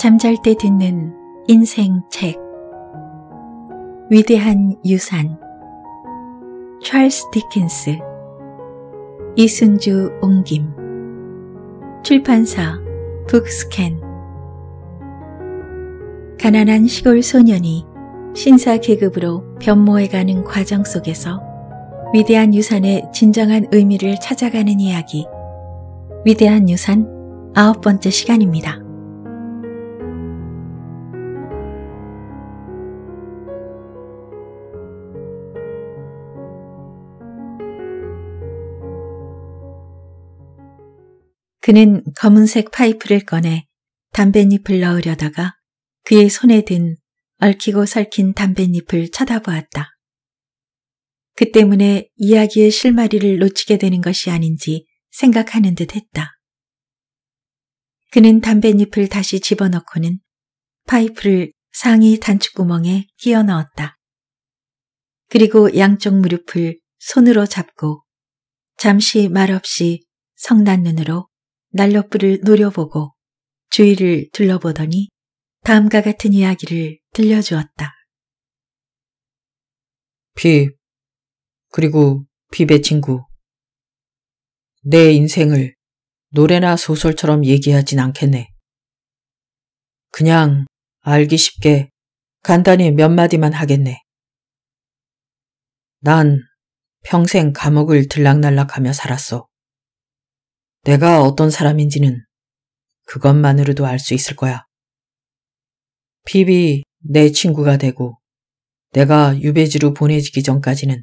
잠잘 때 듣는 인생 책 위대한 유산 찰스 디킨스 이순주 옹김 출판사 북스캔 가난한 시골 소년이 신사 계급으로 변모해가는 과정 속에서 위대한 유산의 진정한 의미를 찾아가는 이야기 위대한 유산 아홉 번째 시간입니다. 그는 검은색 파이프를 꺼내 담뱃잎을 넣으려다가 그의 손에 든 얽히고 설킨 담뱃잎을 쳐다보았다. 그 때문에 이야기의 실마리를 놓치게 되는 것이 아닌지 생각하는 듯 했다. 그는 담뱃잎을 다시 집어넣고는 파이프를 상의 단추구멍에 끼워 넣었다. 그리고 양쪽 무릎을 손으로 잡고 잠시 말없이 성난 눈으로 날렵불을 노려보고 주위를 둘러보더니 다음과 같은 이야기를 들려주었다. 비, 그리고 비의 친구. 내 인생을 노래나 소설처럼 얘기하진 않겠네. 그냥 알기 쉽게 간단히 몇 마디만 하겠네. 난 평생 감옥을 들락날락하며 살았어. 내가 어떤 사람인지는 그것만으로도 알 수 있을 거야. 핍이 내 친구가 되고 내가 유배지로 보내지기 전까지는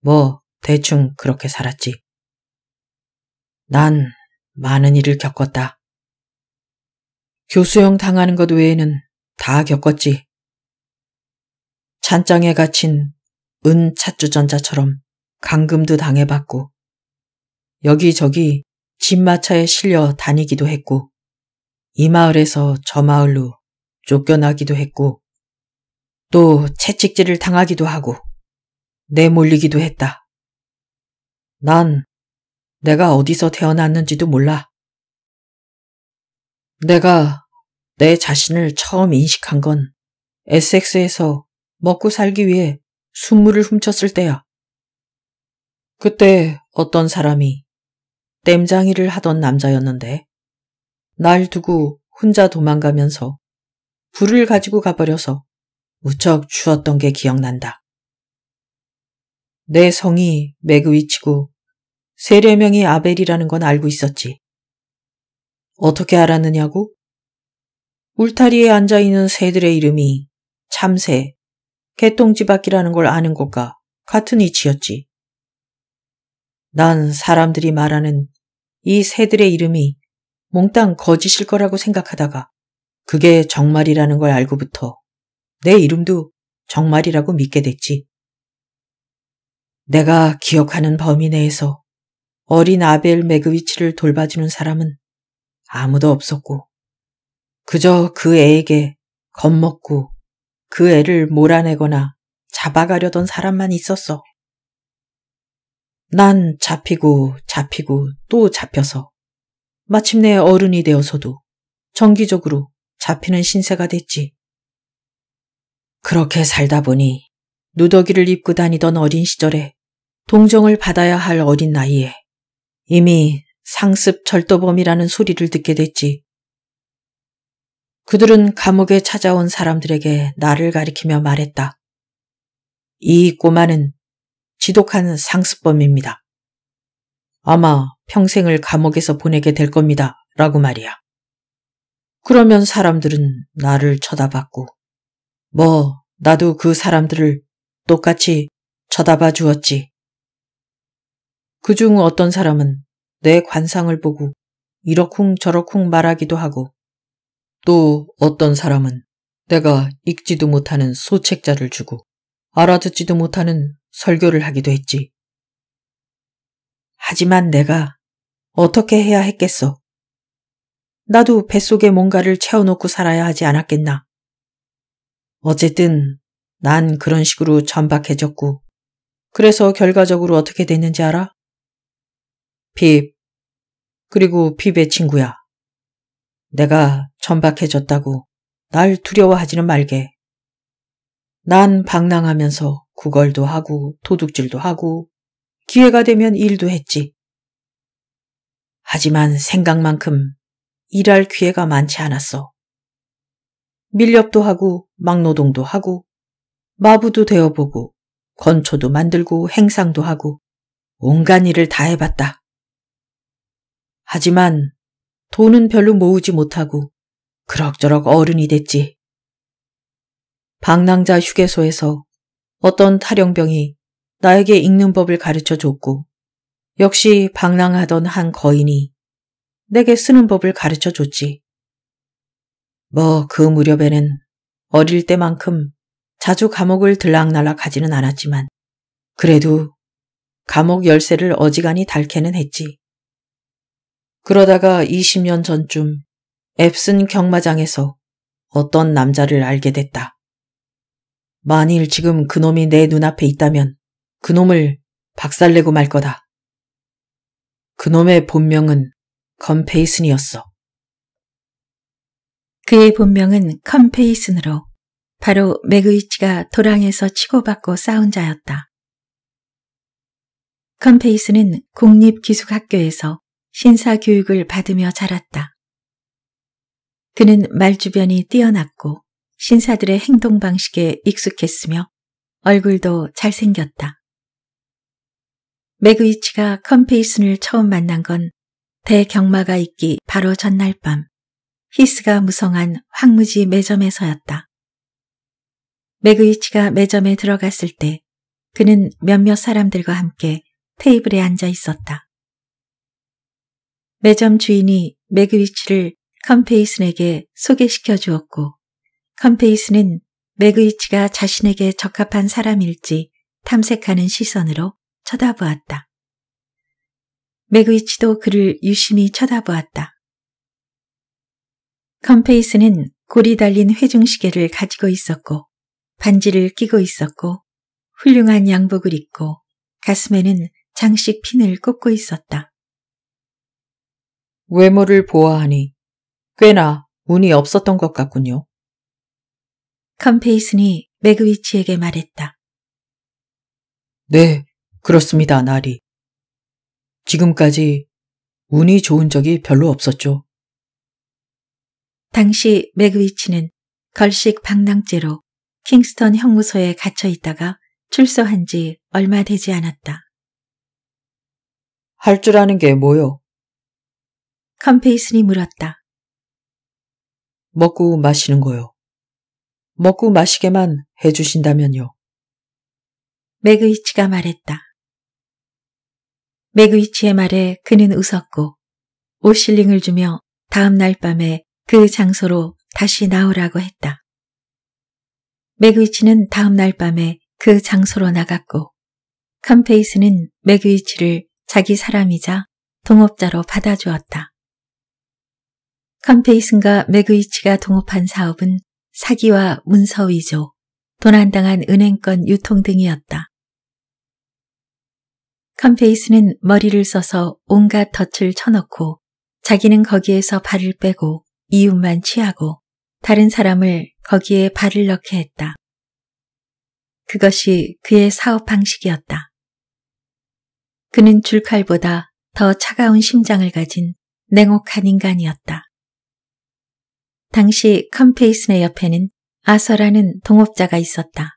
뭐 대충 그렇게 살았지. 난 많은 일을 겪었다. 교수형 당하는 것 외에는 다 겪었지. 찬장에 갇힌 은찻주전자처럼 감금도 당해봤고 여기저기 집마차에 실려 다니기도 했고 이 마을에서 저 마을로 쫓겨나기도 했고 또 채찍질을 당하기도 하고 내몰리기도 했다. 난 내가 어디서 태어났는지도 몰라. 내가 내 자신을 처음 인식한 건 s x 에서 먹고 살기 위해 순물을 훔쳤을 때야. 그때 어떤 사람이 땜장이를 하던 남자였는데 날 두고 혼자 도망가면서 불을 가지고 가버려서 무척 추웠던 게 기억난다. 내 성이 매그위치고 세례명이 아벨이라는 건 알고 있었지. 어떻게 알았느냐고? 울타리에 앉아있는 새들의 이름이 참새, 개똥지바이라는걸 아는 것과 같은 위치였지. 난 사람들이 말하는 이 새들의 이름이 몽땅 거짓일 거라고 생각하다가 그게 정말이라는 걸 알고부터 내 이름도 정말이라고 믿게 됐지. 내가 기억하는 범위 내에서 어린 아벨 매그위치를 돌봐주는 사람은 아무도 없었고 그저 그 애에게 겁먹고 그 애를 몰아내거나 잡아가려던 사람만 있었어. 난 잡히고 잡히고 또 잡혀서 마침내 어른이 되어서도 정기적으로 잡히는 신세가 됐지. 그렇게 살다 보니 누더기를 입고 다니던 어린 시절에 동정을 받아야 할 어린 나이에 이미 상습 절도범이라는 소리를 듣게 됐지. 그들은 감옥에 찾아온 사람들에게 나를 가리키며 말했다. 이 꼬마는 지독한 상습범입니다. 아마 평생을 감옥에서 보내게 될 겁니다. 라고 말이야. 그러면 사람들은 나를 쳐다봤고, 뭐, 나도 그 사람들을 똑같이 쳐다봐 주었지. 그중 어떤 사람은 내 관상을 보고 이러쿵 저러쿵 말하기도 하고, 또 어떤 사람은 내가 읽지도 못하는 소책자를 주고 알아듣지도 못하는 설교를 하기도 했지. 하지만 내가 어떻게 해야 했겠어? 나도 뱃속에 뭔가를 채워놓고 살아야 하지 않았겠나? 어쨌든 난 그런 식으로 전박해졌고 그래서 결과적으로 어떻게 됐는지 알아? 핍 그리고 핍의 친구야. 내가 전박해졌다고 날 두려워하지는 말게. 난 방랑하면서 구걸도 하고 도둑질도 하고 기회가 되면 일도 했지. 하지만 생각만큼 일할 기회가 많지 않았어. 밀렵도 하고 막노동도 하고 마부도 되어보고 건초도 만들고 행상도 하고 온갖 일을 다 해봤다. 하지만 돈은 별로 모으지 못하고 그럭저럭 어른이 됐지. 방랑자 휴게소에서 어떤 탈영병이 나에게 읽는 법을 가르쳐 줬고 역시 방랑하던 한 거인이 내게 쓰는 법을 가르쳐 줬지. 뭐 그 무렵에는 어릴 때만큼 자주 감옥을 들락날락 하지는 않았지만 그래도 감옥 열쇠를 어지간히 닳게는 했지. 그러다가 20년 전쯤 앱슨 경마장에서 어떤 남자를 알게 됐다. 만일 지금 그놈이 내 눈앞에 있다면 그놈을 박살내고 말 거다. 그놈의 본명은 컴페이슨이었어 그의 본명은 컴페이슨으로 바로 맥의치가 도랑에서 치고받고 싸운 자였다. 컴페이슨은 국립기숙학교에서 신사교육을 받으며 자랐다. 그는 말주변이 뛰어났고 신사들의 행동 방식에 익숙했으며 얼굴도 잘생겼다. 맥위치가 컴페이슨을 처음 만난 건 대경마가 있기 바로 전날 밤 히스가 무성한 황무지 매점에서였다. 맥위치가 매점에 들어갔을 때 그는 몇몇 사람들과 함께 테이블에 앉아 있었다. 매점 주인이 맥위치를 컴페이슨에게 소개시켜 주었고 컴페이스는 맥의치가 자신에게 적합한 사람일지 탐색하는 시선으로 쳐다보았다. 맥의치도 그를 유심히 쳐다보았다. 컴페이스는 고리 달린 회중시계를 가지고 있었고 반지를 끼고 있었고 훌륭한 양복을 입고 가슴에는 장식 핀을 꽂고 있었다. 외모를 보아하니 꽤나 운이 없었던 것 같군요. 컴페이슨이 맥위치에게 말했다. 네, 그렇습니다, 나리. 지금까지 운이 좋은 적이 별로 없었죠. 당시 맥위치는 걸식 방랑죄로 킹스턴 형무소에 갇혀 있다가 출소한 지 얼마 되지 않았다. 할 줄 아는 게 뭐요? 컴페이슨이 물었다. 먹고 마시는 거요. 먹고 마시게만 해주신다면요. 맥의치가 말했다. 맥의치의 말에 그는 웃었고 5실링을 주며 다음 날 밤에 그 장소로 다시 나오라고 했다. 맥위치는 다음 날 밤에 그 장소로 나갔고 캄페이스는 맥위치를 자기 사람이자 동업자로 받아주었다. 캄페이슨과 맥위치가 동업한 사업은 사기와 문서위조, 도난당한 은행권 유통 등이었다. 컴페이스는 머리를 써서 온갖 덫을 쳐놓고 자기는 거기에서 발을 빼고 이웃만 취하고 다른 사람을 거기에 발을 넣게 했다. 그것이 그의 사업 방식이었다. 그는 줄칼보다 더 차가운 심장을 가진 냉혹한 인간이었다. 당시 컴페이슨의 옆에는 아서라는 동업자가 있었다.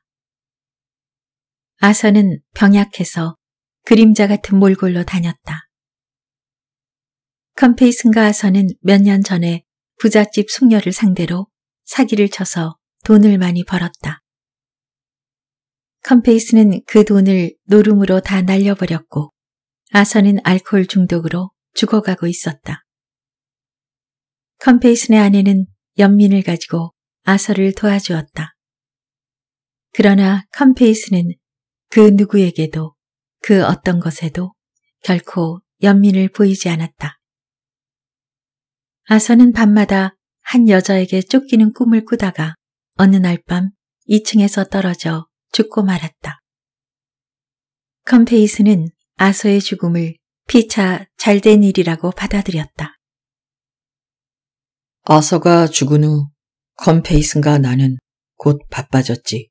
아서는 병약해서 그림자 같은 몰골로 다녔다. 컴페이슨과 아서는 몇 년 전에 부잣집 숙녀를 상대로 사기를 쳐서 돈을 많이 벌었다. 컴페이스는 그 돈을 노름으로 다 날려버렸고 아서는 알코올 중독으로 죽어가고 있었다. 컴페이슨의 아내는 연민을 가지고 아서를 도와주었다. 그러나 컴페이스는 그 누구에게도 그 어떤 것에도 결코 연민을 보이지 않았다. 아서는 밤마다 한 여자에게 쫓기는 꿈을 꾸다가 어느 날 밤 2층에서 떨어져 죽고 말았다. 컴페이스는 아서의 죽음을 피차 잘된 일이라고 받아들였다. 아서가 죽은 후컴페이슨과 나는 곧 바빠졌지.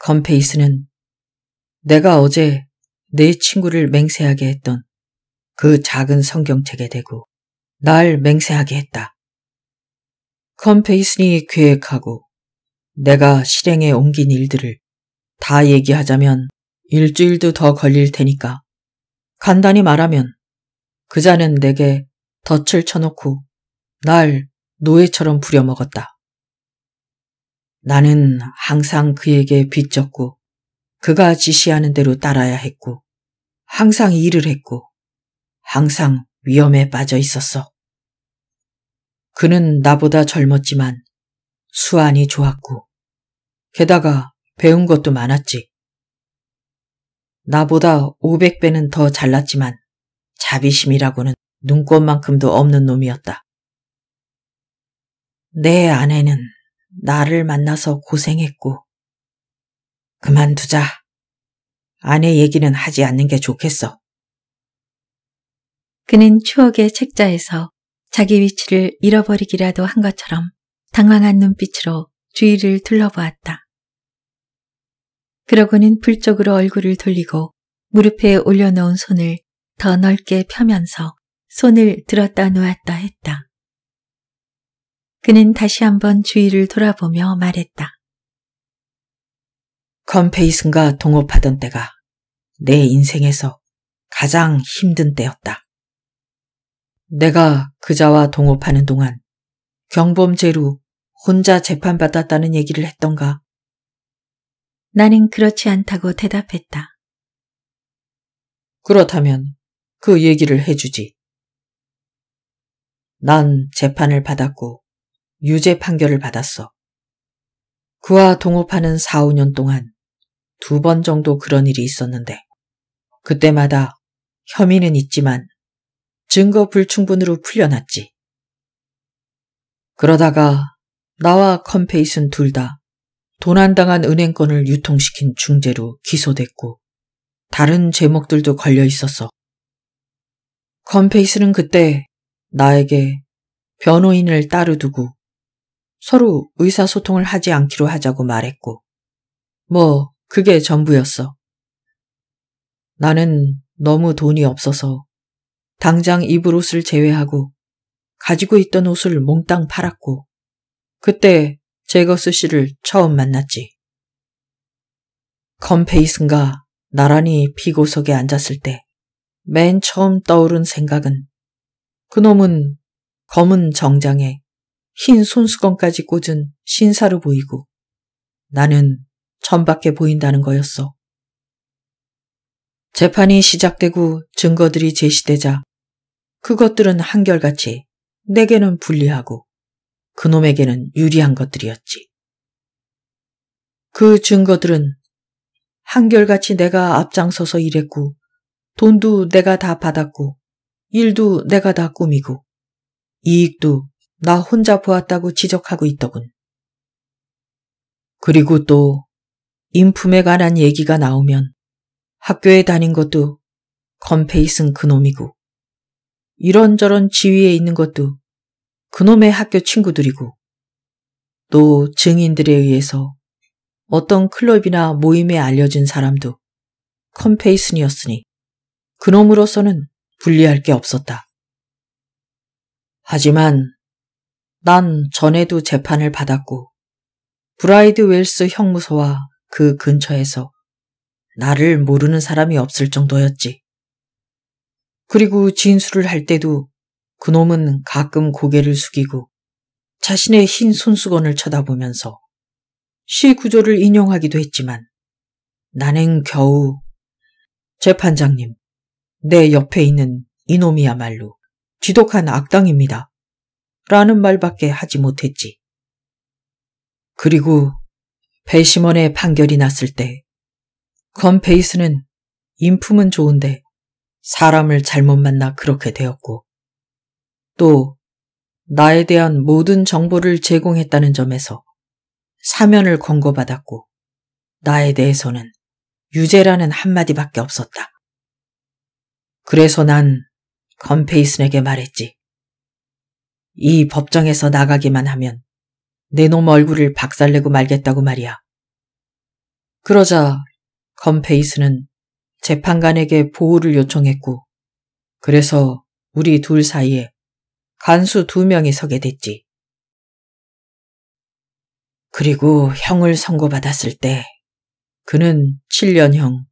컴페이슨은 내가 어제 내 친구를 맹세하게 했던 그 작은 성경책에 대고 날 맹세하게 했다. 컴페이슨이 계획하고 내가 실행에 옮긴 일들을 다 얘기하자면 일주일도 더 걸릴 테니까 간단히 말하면 그자는 내게 덫을 쳐놓고 날 노예처럼 부려먹었다. 나는 항상 그에게 빚졌고 그가 지시하는 대로 따라야 했고 항상 일을 했고 항상 위험에 빠져 있었어. 그는 나보다 젊었지만 수완이 좋았고 게다가 배운 것도 많았지. 나보다 500배는 더 잘났지만 자비심이라고는 눈꽃만큼도 없는 놈이었다. 내 아내는 나를 만나서 고생했고, 그만두자. 아내 얘기는 하지 않는 게 좋겠어. 그는 추억의 책자에서 자기 위치를 잃어버리기라도 한 것처럼 당황한 눈빛으로 주위를 둘러보았다. 그러고는 불 쪽으로 얼굴을 돌리고 무릎에 올려놓은 손을 더 넓게 펴면서 손을 들었다 놓았다 했다. 그는 다시 한번 주위를 돌아보며 말했다. 컨페이슨과 동업하던 때가 내 인생에서 가장 힘든 때였다. 내가 그자와 동업하는 동안 경범죄로 혼자 재판받았다는 얘기를 했던가? 나는 그렇지 않다고 대답했다. 그렇다면 그 얘기를 해주지. 난 재판을 받았고 유죄 판결을 받았어. 그와 동업하는 4, 5년 동안 두 번 정도 그런 일이 있었는데 그때마다 혐의는 있지만 증거 불충분으로 풀려났지. 그러다가 나와 컴페이슨 둘다 도난당한 은행권을 유통시킨 중재로 기소됐고 다른 제목들도 걸려 있었어. 컴페이스는 그때 나에게 변호인을 따로 두고 서로 의사소통을 하지 않기로 하자고 말했고, 뭐, 그게 전부였어. 나는 너무 돈이 없어서 당장 입을 옷을 제외하고 가지고 있던 옷을 몽땅 팔았고, 그때 제거스 씨를 처음 만났지. 건페이슨가 나란히 비고석에 앉았을 때 맨 처음 떠오른 생각은 그놈은 검은 정장에 흰 손수건까지 꽂은 신사로 보이고 나는 천밖에 보인다는 거였어. 재판이 시작되고 증거들이 제시되자 그것들은 한결같이 내게는 불리하고 그놈에게는 유리한 것들이었지. 그 증거들은 한결같이 내가 앞장서서 일했고 돈도 내가 다 받았고 일도 내가 다 꾸미고 이익도 나 혼자 보았다고 지적하고 있더군. 그리고 또 인품에 관한 얘기가 나오면 학교에 다닌 것도 건페이슨 그놈이고 이런저런 지위에 있는 것도 그놈의 학교 친구들이고 또 증인들에 의해서 어떤 클럽이나 모임에 알려진 사람도 컴페이슨이었으니 그놈으로서는 불리할 게 없었다. 하지만 난 전에도 재판을 받았고 브라이드 웰스 형무소와 그 근처에서 나를 모르는 사람이 없을 정도였지. 그리고 진술을 할 때도 그놈은 가끔 고개를 숙이고 자신의 흰 손수건을 쳐다보면서 시 구조를 인용하기도 했지만 나는 겨우 재판장님, 내 옆에 있는 이놈이야말로 지독한 악당입니다. 라는 말밖에 하지 못했지. 그리고 배심원의 판결이 났을 때 건페이스는 인품은 좋은데 사람을 잘못 만나 그렇게 되었고 또 나에 대한 모든 정보를 제공했다는 점에서 사면을 권고받았고 나에 대해서는 유죄라는 한마디밖에 없었다. 그래서 난 건페이슨에게 말했지. 이 법정에서 나가기만 하면 내놈 얼굴을 박살내고 말겠다고 말이야. 그러자 건페이스는 재판관에게 보호를 요청했고 그래서 우리 둘 사이에 간수 두 명이 서게 됐지. 그리고 형을 선고받았을 때 그는 7년형,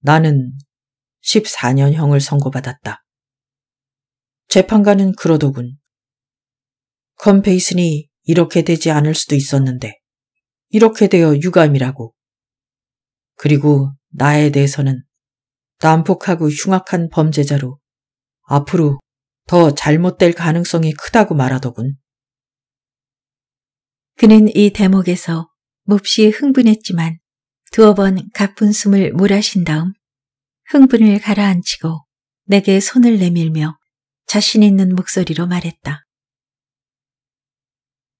나는 14년형을 선고받았다. 재판관은 그러더군. 컴페이슨이 이렇게 되지 않을 수도 있었는데 이렇게 되어 유감이라고. 그리고 나에 대해서는 난폭하고 흉악한 범죄자로 앞으로 더 잘못될 가능성이 크다고 말하더군. 그는 이 대목에서 몹시 흥분했지만 두어 번 가쁜 숨을 몰아신 다음 흥분을 가라앉히고 내게 손을 내밀며 자신 있는 목소리로 말했다.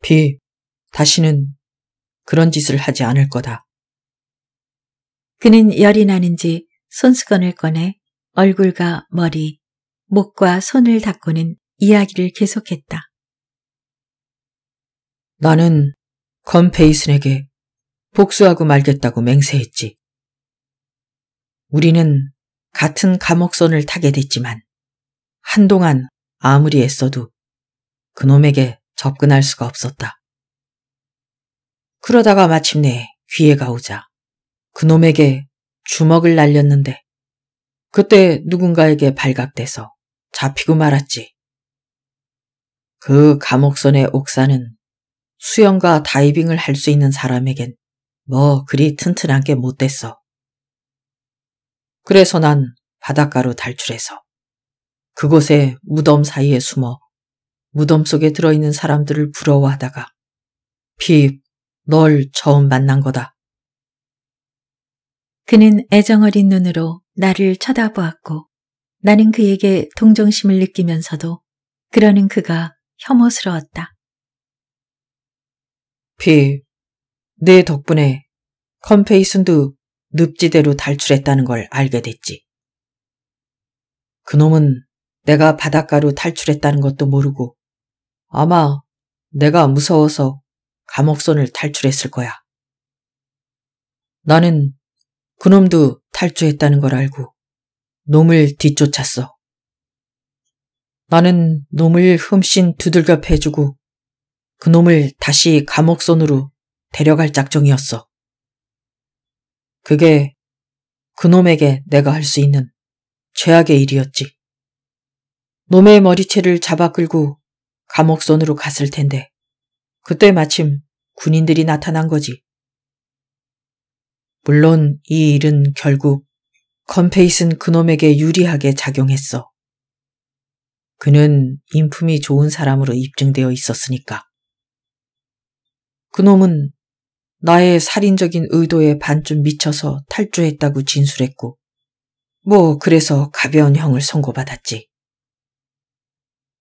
비, 다시는 그런 짓을 하지 않을 거다. 그는 열이 나는지 손수건을 꺼내 얼굴과 머리, 목과 손을 닦고는 이야기를 계속했다. 나는 건페이슨에게 복수하고 말겠다고 맹세했지. 우리는 같은 감옥선을 타게 됐지만 한동안 아무리 애써도 그놈에게 접근할 수가 없었다. 그러다가 마침내 귀회가 오자 그놈에게 주먹을 날렸는데 그때 누군가에게 발각돼서 잡히고 말았지. 그 감옥선의 옥사는 수영과 다이빙을 할 수 있는 사람에겐 뭐 그리 튼튼한 게 못됐어. 그래서 난 바닷가로 탈출해서 그곳의 무덤 사이에 숨어 무덤 속에 들어있는 사람들을 부러워하다가 핍, 널 처음 만난 거다. 그는 애정어린 눈으로 나를 쳐다보았고 나는 그에게 동정심을 느끼면서도 그러는 그가 혐오스러웠다. 핍, 내 네 덕분에 컴페이슨도 늪지대로 탈출했다는 걸 알게 됐지. 그놈은 내가 바닷가로 탈출했다는 것도 모르고 아마 내가 무서워서 감옥선을 탈출했을 거야. 나는 그놈도 탈주했다는 걸 알고 놈을 뒤쫓았어. 나는 놈을 흠씬 두들겨 패주고 그놈을 다시 감옥선으로 데려갈 작정이었어. 그게 그놈에게 내가 할 수 있는 최악의 일이었지. 놈의 머리채를 잡아 끌고 감옥선으로 갔을 텐데 그때 마침 군인들이 나타난 거지. 물론 이 일은 결국 컴페이슨 그놈에게 유리하게 작용했어. 그는 인품이 좋은 사람으로 입증되어 있었으니까. 그놈은 나의 살인적인 의도에 반쯤 미쳐서 탈주했다고 진술했고, 뭐 그래서 가벼운 형을 선고받았지.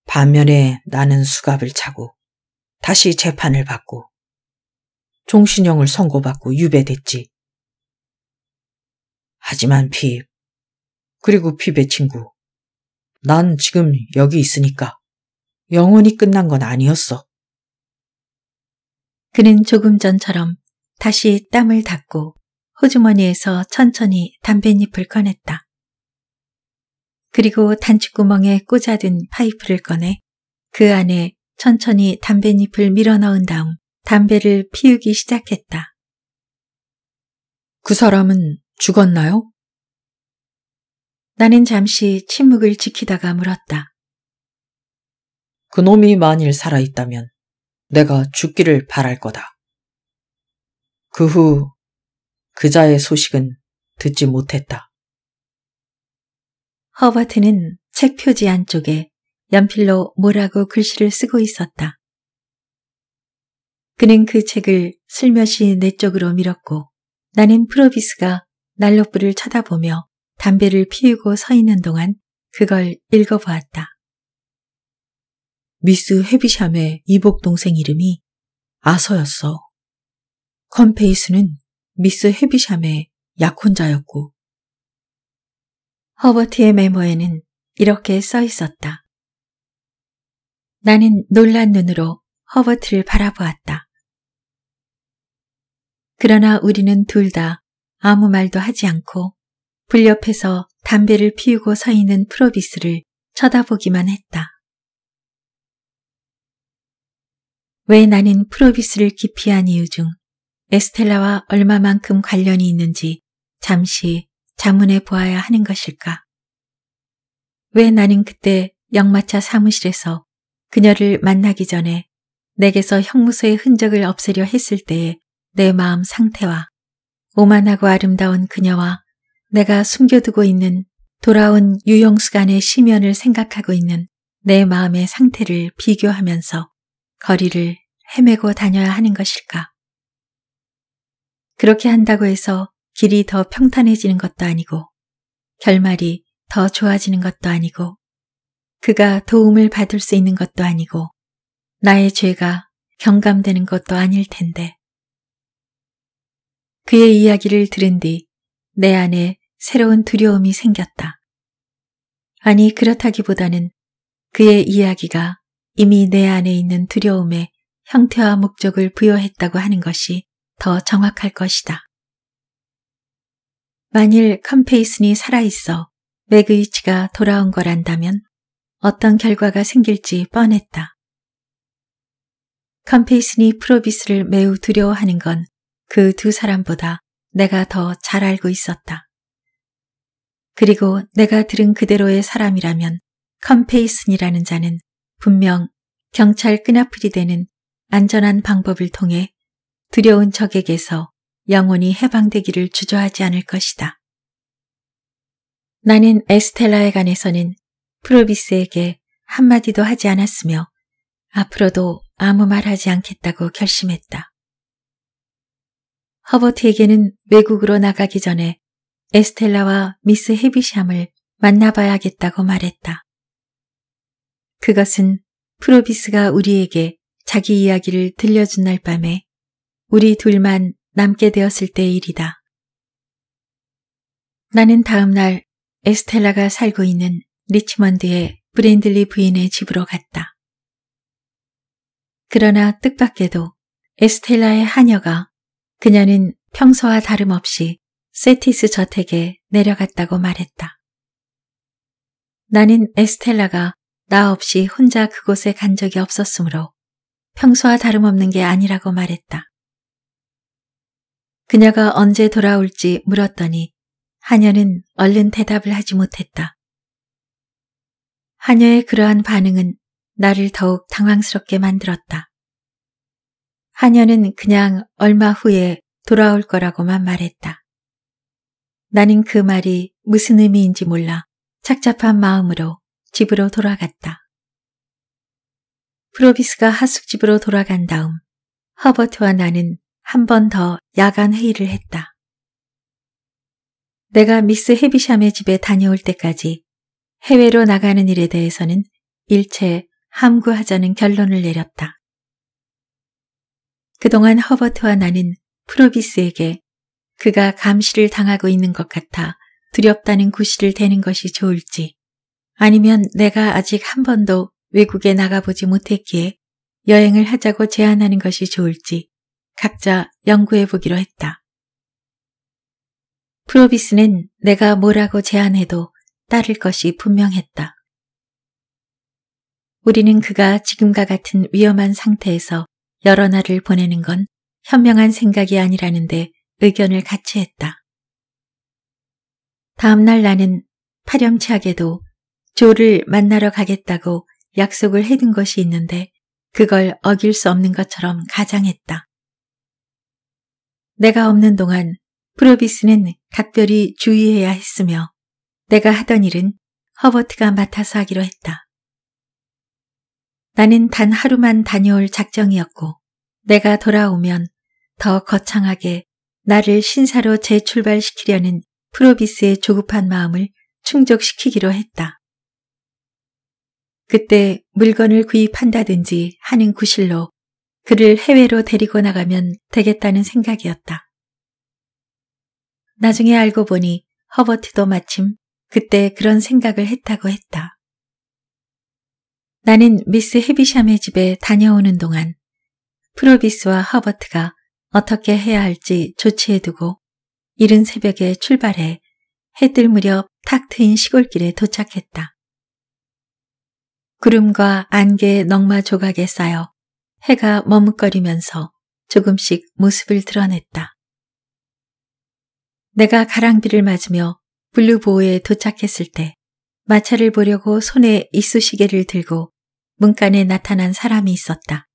반면에 나는 수갑을 차고 다시 재판을 받고 종신형을 선고받고 유배됐지. 하지만 핍, 그리고 핍의 친구, 난 지금 여기 있으니까 영원히 끝난 건 아니었어. 그는 조금 전처럼 다시 땀을 닦고 호주머니에서 천천히 담뱃잎을 꺼냈다. 그리고 단추구멍에 꽂아둔 파이프를 꺼내 그 안에 천천히 담배잎을 밀어넣은 다음 담배를 피우기 시작했다. 그 사람은 죽었나요? 나는 잠시 침묵을 지키다가 물었다. 그놈이 만일 살아있다면 내가 죽기를 바랄 거다. 그 후 그자의 소식은 듣지 못했다. 허버트는 책 표지 안쪽에 연필로 뭐라고 글씨를 쓰고 있었다. 그는 그 책을 슬며시 내 쪽으로 밀었고 나는 프로비스가 난로불을 쳐다보며 담배를 피우고 서 있는 동안 그걸 읽어보았다. 미스 헤비샴의 이복 동생 이름이 아서였어. 컴페이스는 미스 헤비샴의 약혼자였고 허버트의 메모에는 이렇게 써 있었다. 나는 놀란 눈으로 허버트를 바라보았다. 그러나 우리는 둘 다 아무 말도 하지 않고 불 옆에서 담배를 피우고 서 있는 프로비스를 쳐다보기만 했다. 왜 나는 프로비스를 기피한 이유 중 에스텔라와 얼마만큼 관련이 있는지 잠시 자문해 보아야 하는 것일까? 왜 나는 그때 역마차 사무실에서 그녀를 만나기 전에 내게서 형무소의 흔적을 없애려 했을 때의 내 마음 상태와 오만하고 아름다운 그녀와 내가 숨겨두고 있는 돌아온 유용수간의 심연을 생각하고 있는 내 마음의 상태를 비교하면서 거리를 헤매고 다녀야 하는 것일까? 그렇게 한다고 해서 길이 더 평탄해지는 것도 아니고 결말이 더 좋아지는 것도 아니고 그가 도움을 받을 수 있는 것도 아니고 나의 죄가 경감되는 것도 아닐 텐데. 그의 이야기를 들은 뒤 내 안에 새로운 두려움이 생겼다. 아니 그렇다기보다는 그의 이야기가 이미 내 안에 있는 두려움에 형태와 목적을 부여했다고 하는 것이 더 정확할 것이다. 만일 컴페이슨이 살아있어 맥의치가 돌아온 거란다면 어떤 결과가 생길지 뻔했다. 컴페이슨이 프로비스를 매우 두려워하는 건 그 두 사람보다 내가 더 잘 알고 있었다. 그리고 내가 들은 그대로의 사람이라면 컴페이슨이라는 자는 분명 경찰 끈아풀이 되는 안전한 방법을 통해 두려운 적에게서 영원히 해방되기를 주저하지 않을 것이다. 나는 에스텔라에 관해서는 프로비스에게 한마디도 하지 않았으며 앞으로도 아무 말 하지 않겠다고 결심했다. 허버트에게는 외국으로 나가기 전에 에스텔라와 미스 헤비샴을 만나봐야겠다고 말했다. 그것은 프로비스가 우리에게 자기 이야기를 들려준 날 밤에 우리 둘만 남게 되었을 때의 일이다. 나는 다음 날 에스텔라가 살고 있는 리치먼드의 브랜들리 부인의 집으로 갔다. 그러나 뜻밖에도 에스텔라의 하녀가 그녀는 평소와 다름없이 세티스 저택에 내려갔다고 말했다. 나는 에스텔라가 나 없이 혼자 그곳에 간 적이 없었으므로 평소와 다름없는 게 아니라고 말했다. 그녀가 언제 돌아올지 물었더니 하녀는 얼른 대답을 하지 못했다. 하녀의 그러한 반응은 나를 더욱 당황스럽게 만들었다. 하녀는 그냥 얼마 후에 돌아올 거라고만 말했다. 나는 그 말이 무슨 의미인지 몰라 착잡한 마음으로 집으로 돌아갔다. 프로비스가 하숙집으로 돌아간 다음 허버트와 나는 한번더 야간 회의를 했다. 내가 미스 헤비샴의 집에 다녀올 때까지 해외로 나가는 일에 대해서는 일체 함구하자는 결론을 내렸다. 그동안 허버트와 나는 프로비스에게 그가 감시를 당하고 있는 것 같아 두렵다는 구실을 대는 것이 좋을지 아니면 내가 아직 한 번도 외국에 나가보지 못했기에 여행을 하자고 제안하는 것이 좋을지 각자 연구해 보기로 했다. 프로비스는 내가 뭐라고 제안해도 따를 것이 분명했다. 우리는 그가 지금과 같은 위험한 상태에서 여러 날을 보내는 건 현명한 생각이 아니라는데 의견을 같이 했다. 다음날 나는 파렴치하게도 조를 만나러 가겠다고 약속을 해둔 것이 있는데 그걸 어길 수 없는 것처럼 가장했다. 내가 없는 동안 프로비스는 각별히 주의해야 했으며 내가 하던 일은 허버트가 맡아서 하기로 했다. 나는 단 하루만 다녀올 작정이었고 내가 돌아오면 더 거창하게 나를 신사로 재출발시키려는 프로비스의 조급한 마음을 충족시키기로 했다. 그때 물건을 구입한다든지 하는 구실로 그를 해외로 데리고 나가면 되겠다는 생각이었다. 나중에 알고 보니 허버트도 마침 그때 그런 생각을 했다고 했다. 나는 미스 헤비샴의 집에 다녀오는 동안 프로비스와 허버트가 어떻게 해야 할지 조치해두고 이른 새벽에 출발해 해뜰 무렵 탁 트인 시골길에 도착했다. 구름과 안개 넝마 조각에 쌓여 해가 머뭇거리면서 조금씩 모습을 드러냈다. 내가 가랑비를 맞으며 블루보호에 도착했을 때 마차를 보려고 손에 이쑤시개를 들고 문간에 나타난 사람이 있었다.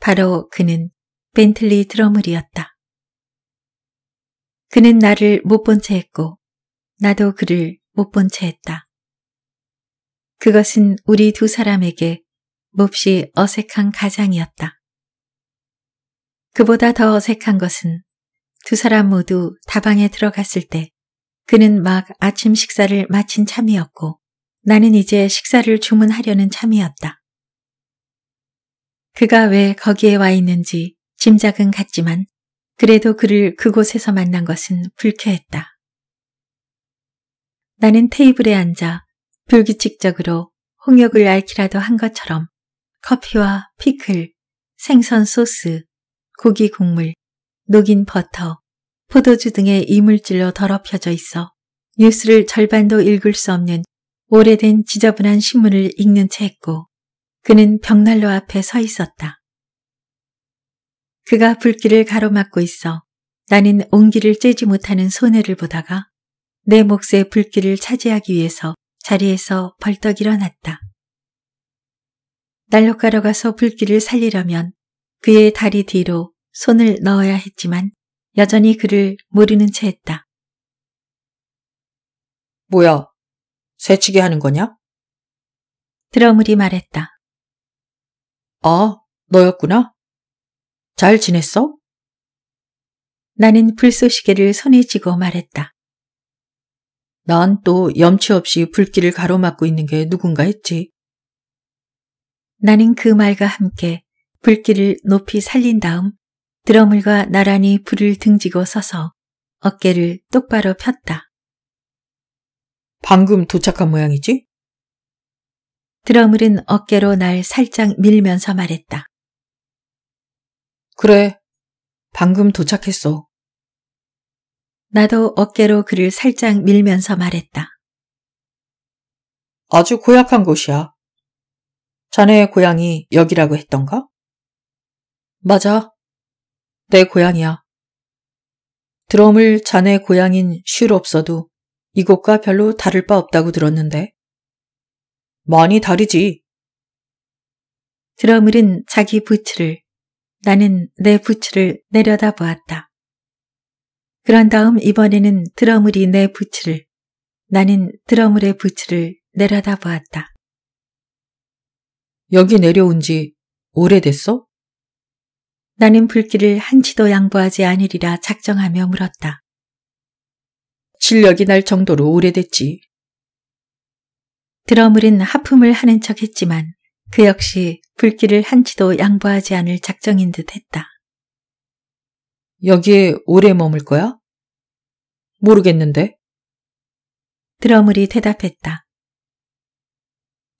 바로 그는 벤틀리 드러물이었다. 그는 나를 못 본 채 했고 나도 그를 못 본 채 했다. 그것은 우리 두 사람에게 몹시 어색한 가장이었다. 그보다 더 어색한 것은 두 사람 모두 다방에 들어갔을 때 그는 막 아침 식사를 마친 참이었고 나는 이제 식사를 주문하려는 참이었다. 그가 왜 거기에 와 있는지 짐작은 갔지만 그래도 그를 그곳에서 만난 것은 불쾌했다. 나는 테이블에 앉아 불규칙적으로 홍역을 앓기라도 한 것처럼 커피와 피클, 생선 소스, 고기 국물, 녹인 버터, 포도주 등의 이물질로 더럽혀져 있어 뉴스를 절반도 읽을 수 없는 오래된 지저분한 신문을 읽는 채 했고 그는 벽난로 앞에 서 있었다. 그가 불길을 가로막고 있어 나는 온기를 쬐지 못하는 손해를 보다가 내 몫의 불길을 차지하기 위해서 자리에서 벌떡 일어났다. 날렵가러 가서 불길을 살리려면 그의 다리 뒤로 손을 넣어야 했지만 여전히 그를 모르는 채 했다. 뭐야, 새치기 하는 거냐? 드러물이 말했다. 아, 너였구나. 잘 지냈어? 나는 불쏘시개를 손에 쥐고 말했다. 난 또 염치 없이 불길을 가로막고 있는 게 누군가 했지. 나는 그 말과 함께 불길을 높이 살린 다음 드러물과 나란히 불을 등지고 서서 어깨를 똑바로 폈다. 방금 도착한 모양이지? 드러물은 어깨로 날 살짝 밀면서 말했다. 그래, 방금 도착했어. 나도 어깨로 그를 살짝 밀면서 말했다. 아주 고약한 곳이야. 자네의 고향이 여기라고 했던가? 맞아. 내 고향이야. 드럼을 자네 고향인 슈로 없어도 이곳과 별로 다를 바 없다고 들었는데. 많이 다르지. 드럼을은 자기 부츠를, 나는 내 부츠를 내려다 보았다. 그런 다음 이번에는 드럼을이내 부츠를, 나는 드럼을의 부츠를 내려다 보았다. 여기 내려온 지 오래됐어? 나는 불길을 한치도 양보하지 않으리라 작정하며 물었다. 실력이 날 정도로 오래됐지. 드러물은 하품을 하는 척 했지만 그 역시 불길을 한치도 양보하지 않을 작정인 듯 했다. 여기에 오래 머물 거야? 모르겠는데. 드러물이 대답했다.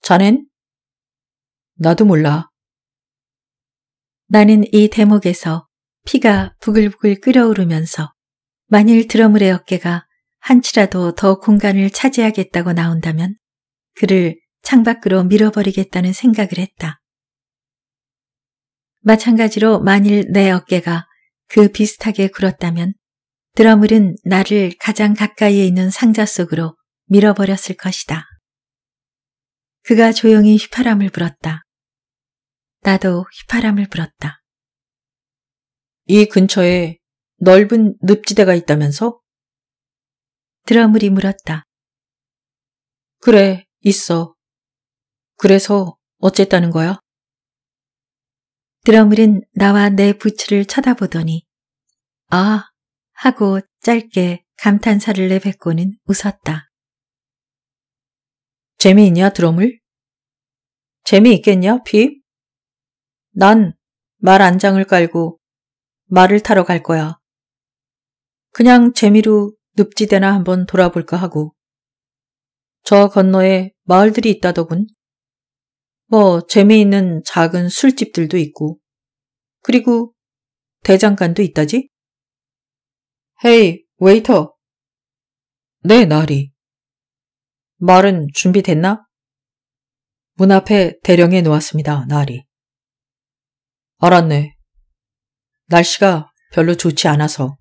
자넨? 나도 몰라. 나는 이 대목에서 피가 부글부글 끓어오르면서 만일 드러물의 어깨가 한치라도 더 공간을 차지하겠다고 나온다면 그를 창밖으로 밀어버리겠다는 생각을 했다. 마찬가지로 만일 내 어깨가 그 비슷하게 굴었다면 드러물은 나를 가장 가까이에 있는 상자 속으로 밀어버렸을 것이다. 그가 조용히 휘파람을 불었다. 나도 휘파람을 불었다. 이 근처에 넓은 늪지대가 있다면서? 드러물이 물었다. 그래, 있어. 그래서 어쨌다는 거야? 드러물은 나와 내 부츠를 쳐다보더니 아 하고 짧게 감탄사를 내뱉고는 웃었다. 재미있냐, 드럼을? 재미있겠냐, 빕? 난말 안장을 깔고 말을 타러 갈 거야. 그냥 재미로 늪지대나 한번 돌아볼까 하고. 저 건너에 마을들이 있다더군. 뭐 재미있는 작은 술집들도 있고. 그리고 대장간도 있다지? 헤이, 웨이터. 네, 나리. 말은 준비됐나? 문 앞에 대령해 놓았습니다, 날이. 알았네. 날씨가 별로 좋지 않아서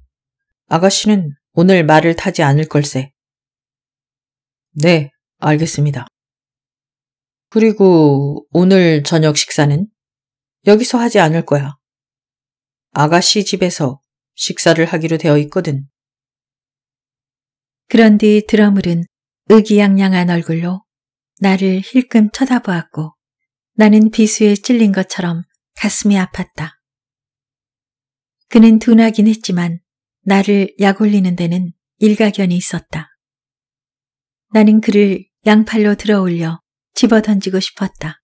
아가씨는 오늘 말을 타지 않을 걸세. 네, 알겠습니다. 그리고 오늘 저녁 식사는 여기서 하지 않을 거야. 아가씨 집에서 식사를 하기로 되어 있거든. 그런 뒤드라물은 의기양양한 얼굴로 나를 힐끔 쳐다보았고 나는 비수에 찔린 것처럼 가슴이 아팠다. 그는 둔하긴 했지만 나를 약올리는 데는 일가견이 있었다. 나는 그를 양팔로 들어올려 집어던지고 싶었다.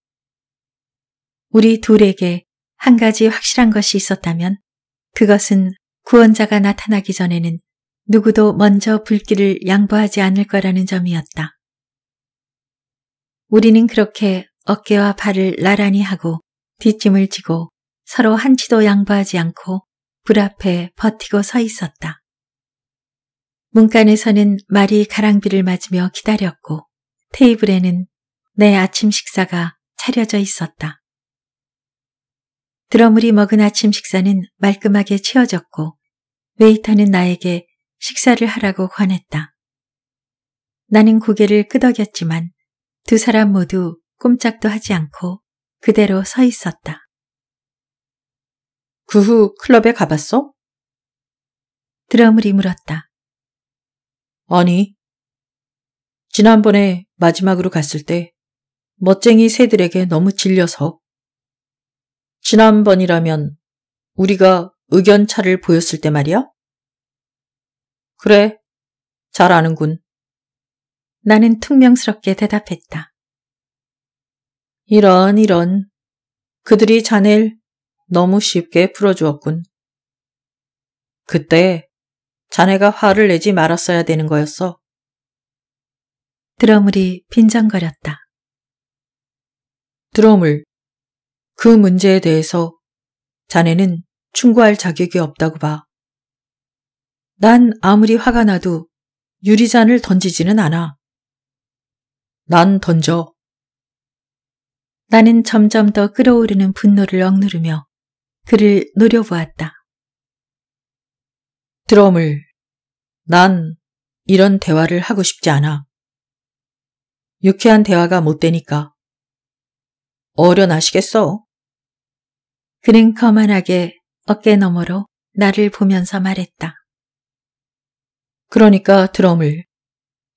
우리 둘에게 한 가지 확실한 것이 있었다면 그것은 구원자가 나타나기 전에는 누구도 먼저 불길을 양보하지 않을 거라는 점이었다. 우리는 그렇게 어깨와 발을 나란히 하고 뒷짐을 지고 서로 한치도 양보하지 않고 불 앞에 버티고 서 있었다. 문간에서는 말이 가랑비를 맞으며 기다렸고 테이블에는 내 아침 식사가 차려져 있었다. 드러물이 먹은 아침 식사는 말끔하게 치워졌고 웨이터는 나에게 식사를 하라고 권했다. 나는 고개를 끄덕였지만 두 사람 모두 꼼짝도 하지 않고 그대로 서 있었다. 그 후 클럽에 가봤어? 드러물이 물었다. 아니. 지난번에 마지막으로 갔을 때 멋쟁이 새들에게 너무 질려서. 지난번이라면 우리가 의견차를 보였을 때 말이야? 그래, 잘 아는군. 나는 퉁명스럽게 대답했다. 이런, 이런. 그들이 자넬 너무 쉽게 풀어주었군. 그때 자네가 화를 내지 말았어야 되는 거였어. 드러물이 빈정거렸다. 드러물, 그 문제에 대해서 자네는 충고할 자격이 없다고 봐. 난 아무리 화가 나도 유리잔을 던지지는 않아. 난 던져. 나는 점점 더 끓어오르는 분노를 억누르며 그를 노려보았다. 드럼을. 난 이런 대화를 하고 싶지 않아. 유쾌한 대화가 못 되니까. 어련하시겠어? 그는 거만하게 어깨 너머로 나를 보면서 말했다. 그러니까 드럼을.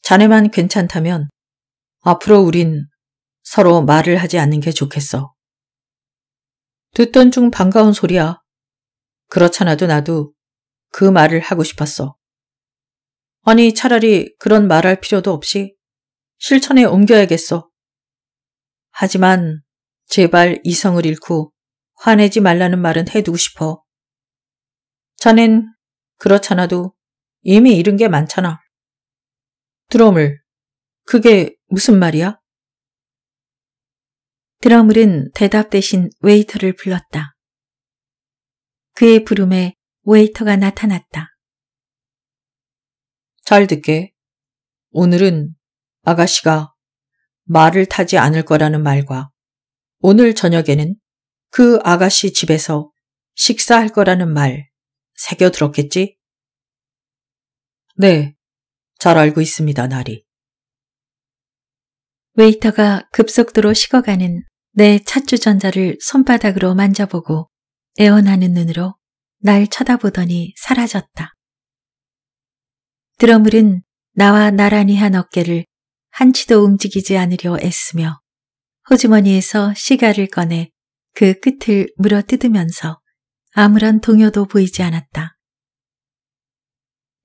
자네만 괜찮다면 앞으로 우린 서로 말을 하지 않는 게 좋겠어. 듣던 중 반가운 소리야. 그렇잖아도 나도 그 말을 하고 싶었어. 아니 차라리 그런 말할 필요도 없이 실천에 옮겨야겠어. 하지만 제발 이성을 잃고 화내지 말라는 말은 해두고 싶어. 자넨 그렇잖아도 이미 잃은 게 많잖아. 드러물, 그게 무슨 말이야? 드러물은 대답 대신 웨이터를 불렀다. 그의 부름에 웨이터가 나타났다. 잘 듣게. 오늘은 아가씨가 말을 타지 않을 거라는 말과 오늘 저녁에는 그 아가씨 집에서 식사할 거라는 말 새겨 들었겠지? 네, 잘 알고 있습니다, 나리. 웨이터가 급속도로 식어가는 내 찻주전자를 손바닥으로 만져보고 애원하는 눈으로 날 쳐다보더니 사라졌다. 드러물은 나와 나란히 한 어깨를 한치도 움직이지 않으려 애쓰며 호주머니에서 시가를 꺼내 그 끝을 물어뜯으면서 아무런 동요도 보이지 않았다.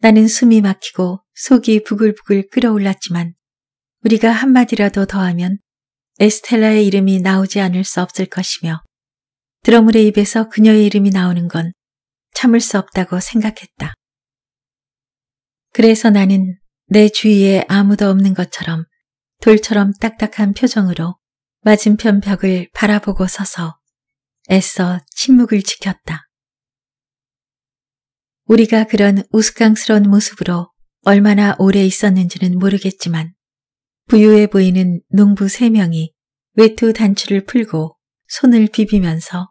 나는 숨이 막히고 속이 부글부글 끓어올랐지만 우리가 한마디라도 더하면 에스텔라의 이름이 나오지 않을 수 없을 것이며 드러물의 입에서 그녀의 이름이 나오는 건 참을 수 없다고 생각했다. 그래서 나는 내 주위에 아무도 없는 것처럼 돌처럼 딱딱한 표정으로 맞은편 벽을 바라보고 서서 애써 침묵을 지켰다. 우리가 그런 우스꽝스러운 모습으로 얼마나 오래 있었는지는 모르겠지만 부유해 보이는 농부 세명이 외투 단추를 풀고 손을 비비면서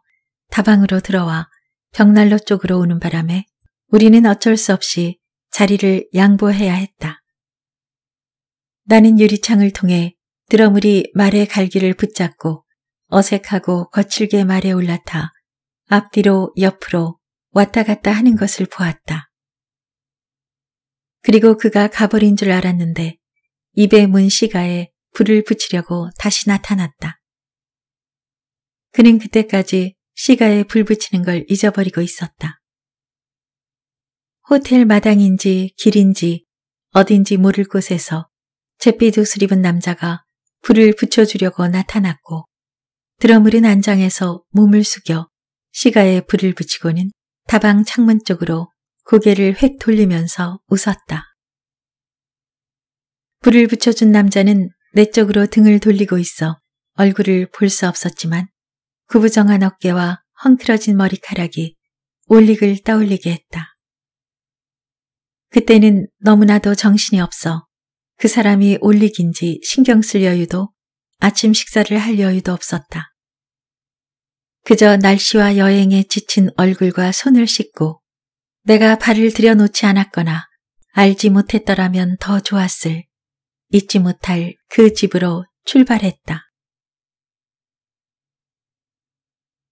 다방으로 들어와 벽난로 쪽으로 오는 바람에 우리는 어쩔 수 없이 자리를 양보해야 했다. 나는 유리창을 통해 드러물이 말의 갈기를 붙잡고 어색하고 거칠게 말에 올라타 앞뒤로 옆으로 왔다 갔다 하는 것을 보았다. 그리고 그가 가버린 줄 알았는데 입에 문시가에 불을 붙이려고 다시 나타났다. 그는 그때까지 시가에 불 붙이는 걸 잊어버리고 있었다. 호텔 마당인지 길인지 어딘지 모를 곳에서 잿빛 옷을 입은 남자가 불을 붙여주려고 나타났고 드러물은 안장에서 몸을 숙여 시가에 불을 붙이고는 다방 창문 쪽으로 고개를 획 돌리면서 웃었다. 불을 붙여준 남자는 내 쪽으로 등을 돌리고 있어 얼굴을 볼 수 없었지만 구부정한 어깨와 헝클어진 머리카락이 올릭을 떠올리게 했다. 그때는 너무나도 정신이 없어 그 사람이 올릭인지 신경 쓸 여유도 아침 식사를 할 여유도 없었다. 그저 날씨와 여행에 지친 얼굴과 손을 씻고 내가 발을 들여놓지 않았거나 알지 못했더라면 더 좋았을 잊지 못할 그 집으로 출발했다.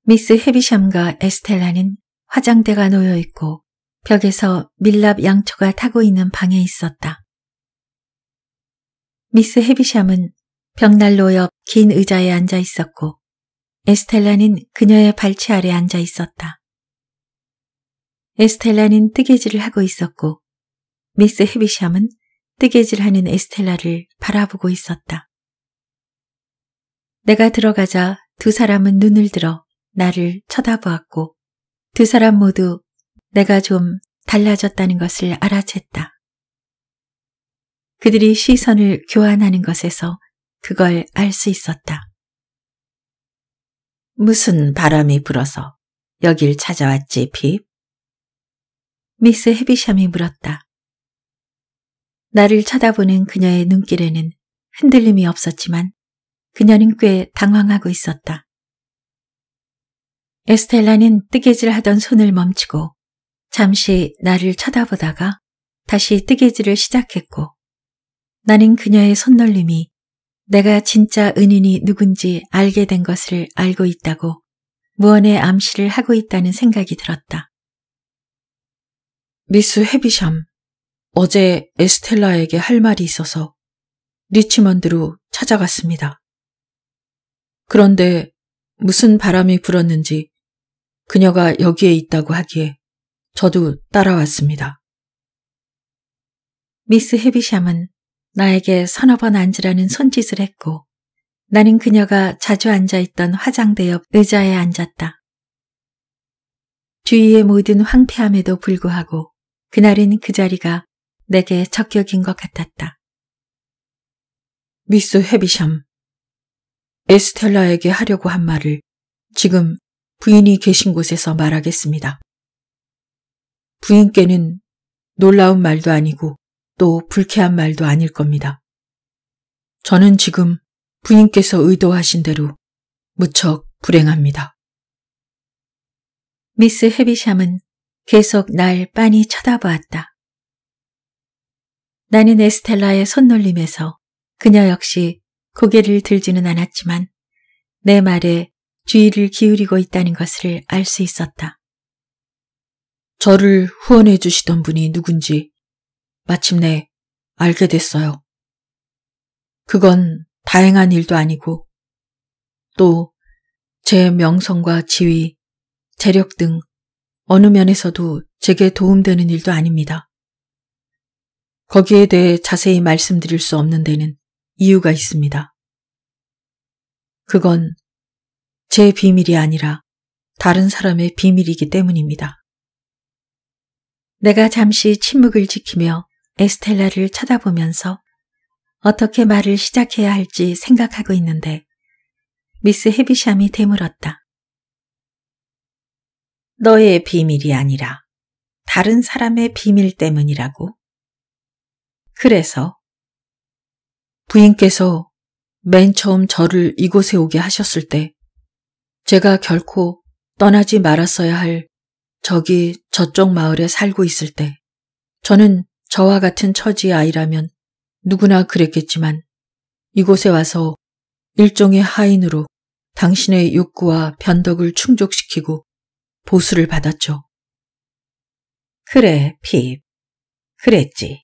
미스 헤비샴과 에스텔라는 화장대가 놓여있고 벽에서 밀랍 양초가 타고 있는 방에 있었다. 미스 헤비샴은 벽난로 옆 긴 의자에 앉아 있었고 에스텔라는 그녀의 발치 아래 앉아 있었다. 에스텔라는 뜨개질을 하고 있었고 미스 헤비샴은 뜨개질하는 에스텔라를 바라보고 있었다. 내가 들어가자 두 사람은 눈을 들어 나를 쳐다보았고 두 사람 모두 내가 좀 달라졌다는 것을 알아챘다. 그들이 시선을 교환하는 것에서 그걸 알 수 있었다. 무슨 바람이 불어서 여길 찾아왔지, 빕? 미스 헤비샴이 물었다. 나를 쳐다보는 그녀의 눈길에는 흔들림이 없었지만 그녀는 꽤 당황하고 있었다. 에스텔라는 뜨개질하던 손을 멈추고 잠시 나를 쳐다보다가 다시 뜨개질을 시작했고 나는 그녀의 손놀림이 내가 진짜 은인이 누군지 알게 된 것을 알고 있다고 무언의 암시를 하고 있다는 생각이 들었다. 미스 헤비샴, 어제 에스텔라에게 할 말이 있어서 리치먼드로 찾아갔습니다. 그런데 무슨 바람이 불었는지 그녀가 여기에 있다고 하기에 저도 따라왔습니다. 미스 헤비샴은 나에게 서너 번 앉으라는 손짓을 했고 나는 그녀가 자주 앉아있던 화장대 옆 의자에 앉았다. 주위의 모든 황폐함에도 불구하고 그날은 그 자리가 내게 적격인 것 같았다. 미스 헤비샴, 에스텔라에게 하려고 한 말을 지금 부인이 계신 곳에서 말하겠습니다. 부인께는 놀라운 말도 아니고 또 불쾌한 말도 아닐 겁니다. 저는 지금 부인께서 의도하신 대로 무척 불행합니다. 미스 헤비샴은 계속 날 빤히 쳐다보았다. 나는 에스텔라의 손놀림에서 그녀 역시 고개를 들지는 않았지만 내 말에 주의를 기울이고 있다는 것을 알 수 있었다. 저를 후원해 주시던 분이 누군지 마침내 알게 됐어요. 그건 다행한 일도 아니고 또 제 명성과 지위, 재력 등 어느 면에서도 제게 도움되는 일도 아닙니다. 거기에 대해 자세히 말씀드릴 수 없는 데는 이유가 있습니다. 그건 제 비밀이 아니라 다른 사람의 비밀이기 때문입니다. 내가 잠시 침묵을 지키며 에스텔라를 쳐다보면서 어떻게 말을 시작해야 할지 생각하고 있는데 미스 헤비샴이 되물었다. 너의 비밀이 아니라 다른 사람의 비밀 때문이라고. 그래서 부인께서 맨 처음 저를 이곳에 오게 하셨을 때 제가 결코 떠나지 말았어야 할 저기 저쪽 마을에 살고 있을 때 저는 저와 같은 처지 의 아이라면 누구나 그랬겠지만 이곳에 와서 일종의 하인으로 당신의 욕구와 변덕을 충족시키고 보수를 받았죠. 그래, 핍. 그랬지.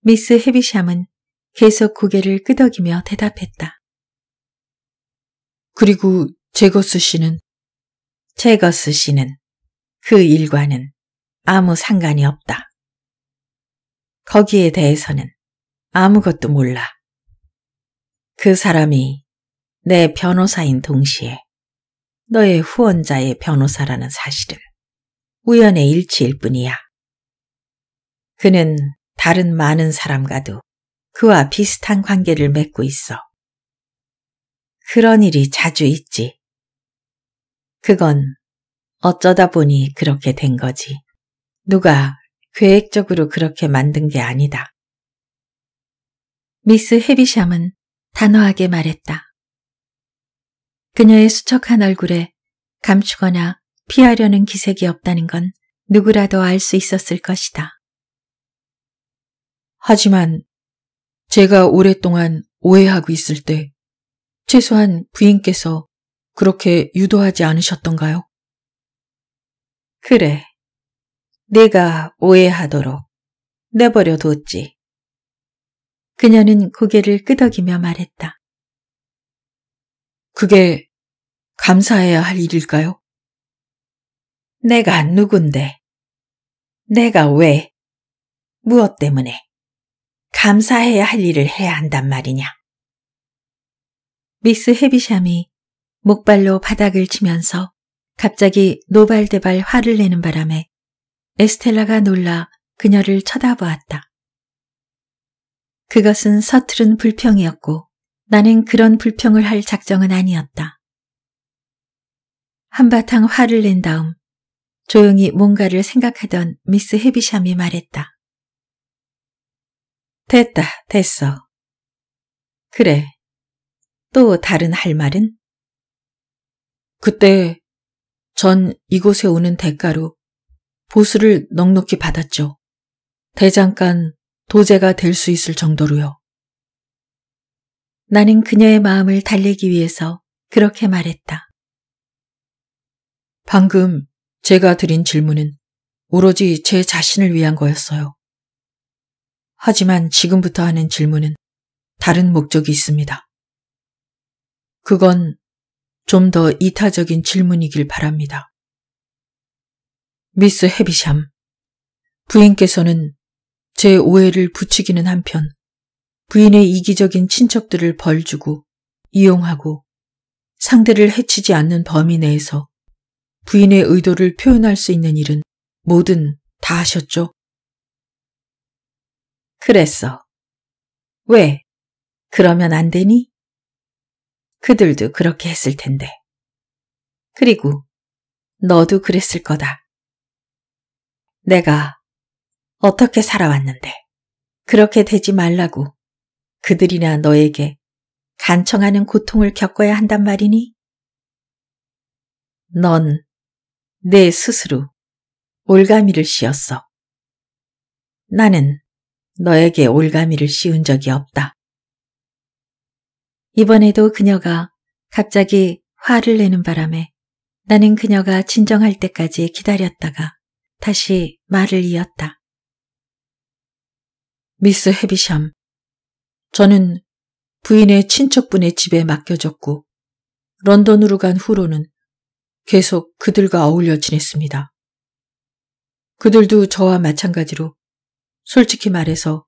미스 헤비샴은 계속 고개를 끄덕이며 대답했다. 그리고 제거스 씨는 제거스 씨는 그 일과는 아무 상관이 없다. 거기에 대해서는 아무것도 몰라. 그 사람이 내 변호사인 동시에 너의 후원자의 변호사라는 사실은 우연의 일치일 뿐이야. 그는 다른 많은 사람과도 그와 비슷한 관계를 맺고 있어. 그런 일이 자주 있지. 그건 어쩌다 보니 그렇게 된 거지. 누가 계획적으로 그렇게 만든 게 아니다. 미스 헤비샴은 단호하게 말했다. 그녀의 수척한 얼굴에 감추거나 피하려는 기색이 없다는 건 누구라도 알 수 있었을 것이다. 하지만 제가 오랫동안 오해하고 있을 때 최소한 부인께서 그렇게 유도하지 않으셨던가요? 그래. 내가 오해하도록 내버려 뒀지. 그녀는 고개를 끄덕이며 말했다. 그게 감사해야 할 일일까요? 내가 누군데? 내가 왜? 무엇 때문에? 감사해야 할 일을 해야 한단 말이냐? 미스 헤비샴이 목발로 바닥을 치면서 갑자기 노발대발 화를 내는 바람에 에스텔라가 놀라 그녀를 쳐다보았다. 그것은 서투른 불평이었고 나는 그런 불평을 할 작정은 아니었다. 한바탕 화를 낸 다음 조용히 뭔가를 생각하던 미스 헤비샴이 말했다. 됐다, 됐어. 그래. 또 다른 할 말은? 그때 전 이곳에 오는 대가로 보수를 넉넉히 받았죠. 대장간 도제가 될 수 있을 정도로요. 나는 그녀의 마음을 달래기 위해서 그렇게 말했다. 방금 제가 드린 질문은 오로지 제 자신을 위한 거였어요. 하지만 지금부터 하는 질문은 다른 목적이 있습니다. 그건 좀 더 이타적인 질문이길 바랍니다. 미스 헤비샴. 부인께서는 제 오해를 부추기는 한편 부인의 이기적인 친척들을 벌주고 이용하고 상대를 해치지 않는 범위 내에서 부인의 의도를 표현할 수 있는 일은 뭐든 다 하셨죠? 그랬어. 왜? 그러면 안 되니? 그들도 그렇게 했을 텐데. 그리고 너도 그랬을 거다. 내가 어떻게 살아왔는데 그렇게 되지 말라고 그들이나 너에게 간청하는 고통을 겪어야 한단 말이니? 넌 내 스스로 올가미를 씌었어. 나는 너에게 올가미를 씌운 적이 없다. 이번에도 그녀가 갑자기 화를 내는 바람에 나는 그녀가 진정할 때까지 기다렸다가 다시 말을 이었다. 미스 헤비샴, 저는 부인의 친척분의 집에 맡겨졌고 런던으로 간 후로는 계속 그들과 어울려 지냈습니다. 그들도 저와 마찬가지로 솔직히 말해서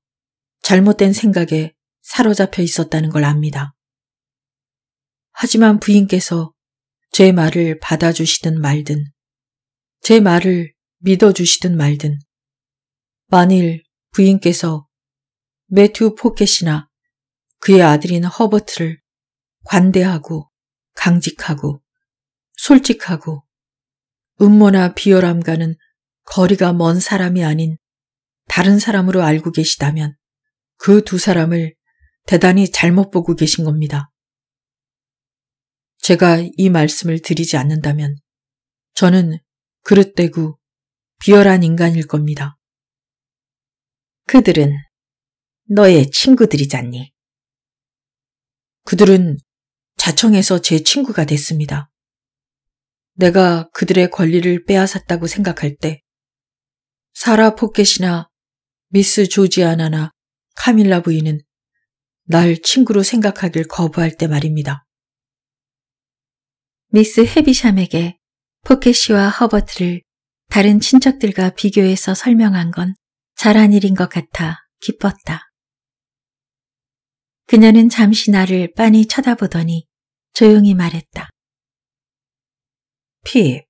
잘못된 생각에 사로잡혀 있었다는 걸 압니다. 하지만 부인께서 제 말을 받아주시든 말든 제 말을 믿어주시든 말든 만일 부인께서 매튜 포켓이나 그의 아들인 허버트를 관대하고 강직하고 솔직하고 음모나 비열함과는 거리가 먼 사람이 아닌 다른 사람으로 알고 계시다면 그 두 사람을 대단히 잘못 보고 계신 겁니다. 제가 이 말씀을 드리지 않는다면 저는 그릇대고 비열한 인간일 겁니다. 그들은 너의 친구들이잖니. 그들은 자청해서 제 친구가 됐습니다. 내가 그들의 권리를 빼앗았다고 생각할 때 사라 포켓이나 미스 조지아나나 카밀라 부인은 날 친구로 생각하길 거부할 때 말입니다. 미스 헤비샴에게 포켓시와 허버트를 다른 친척들과 비교해서 설명한 건 잘한 일인 것 같아 기뻤다. 그녀는 잠시 나를 빤히 쳐다보더니 조용히 말했다. 핍,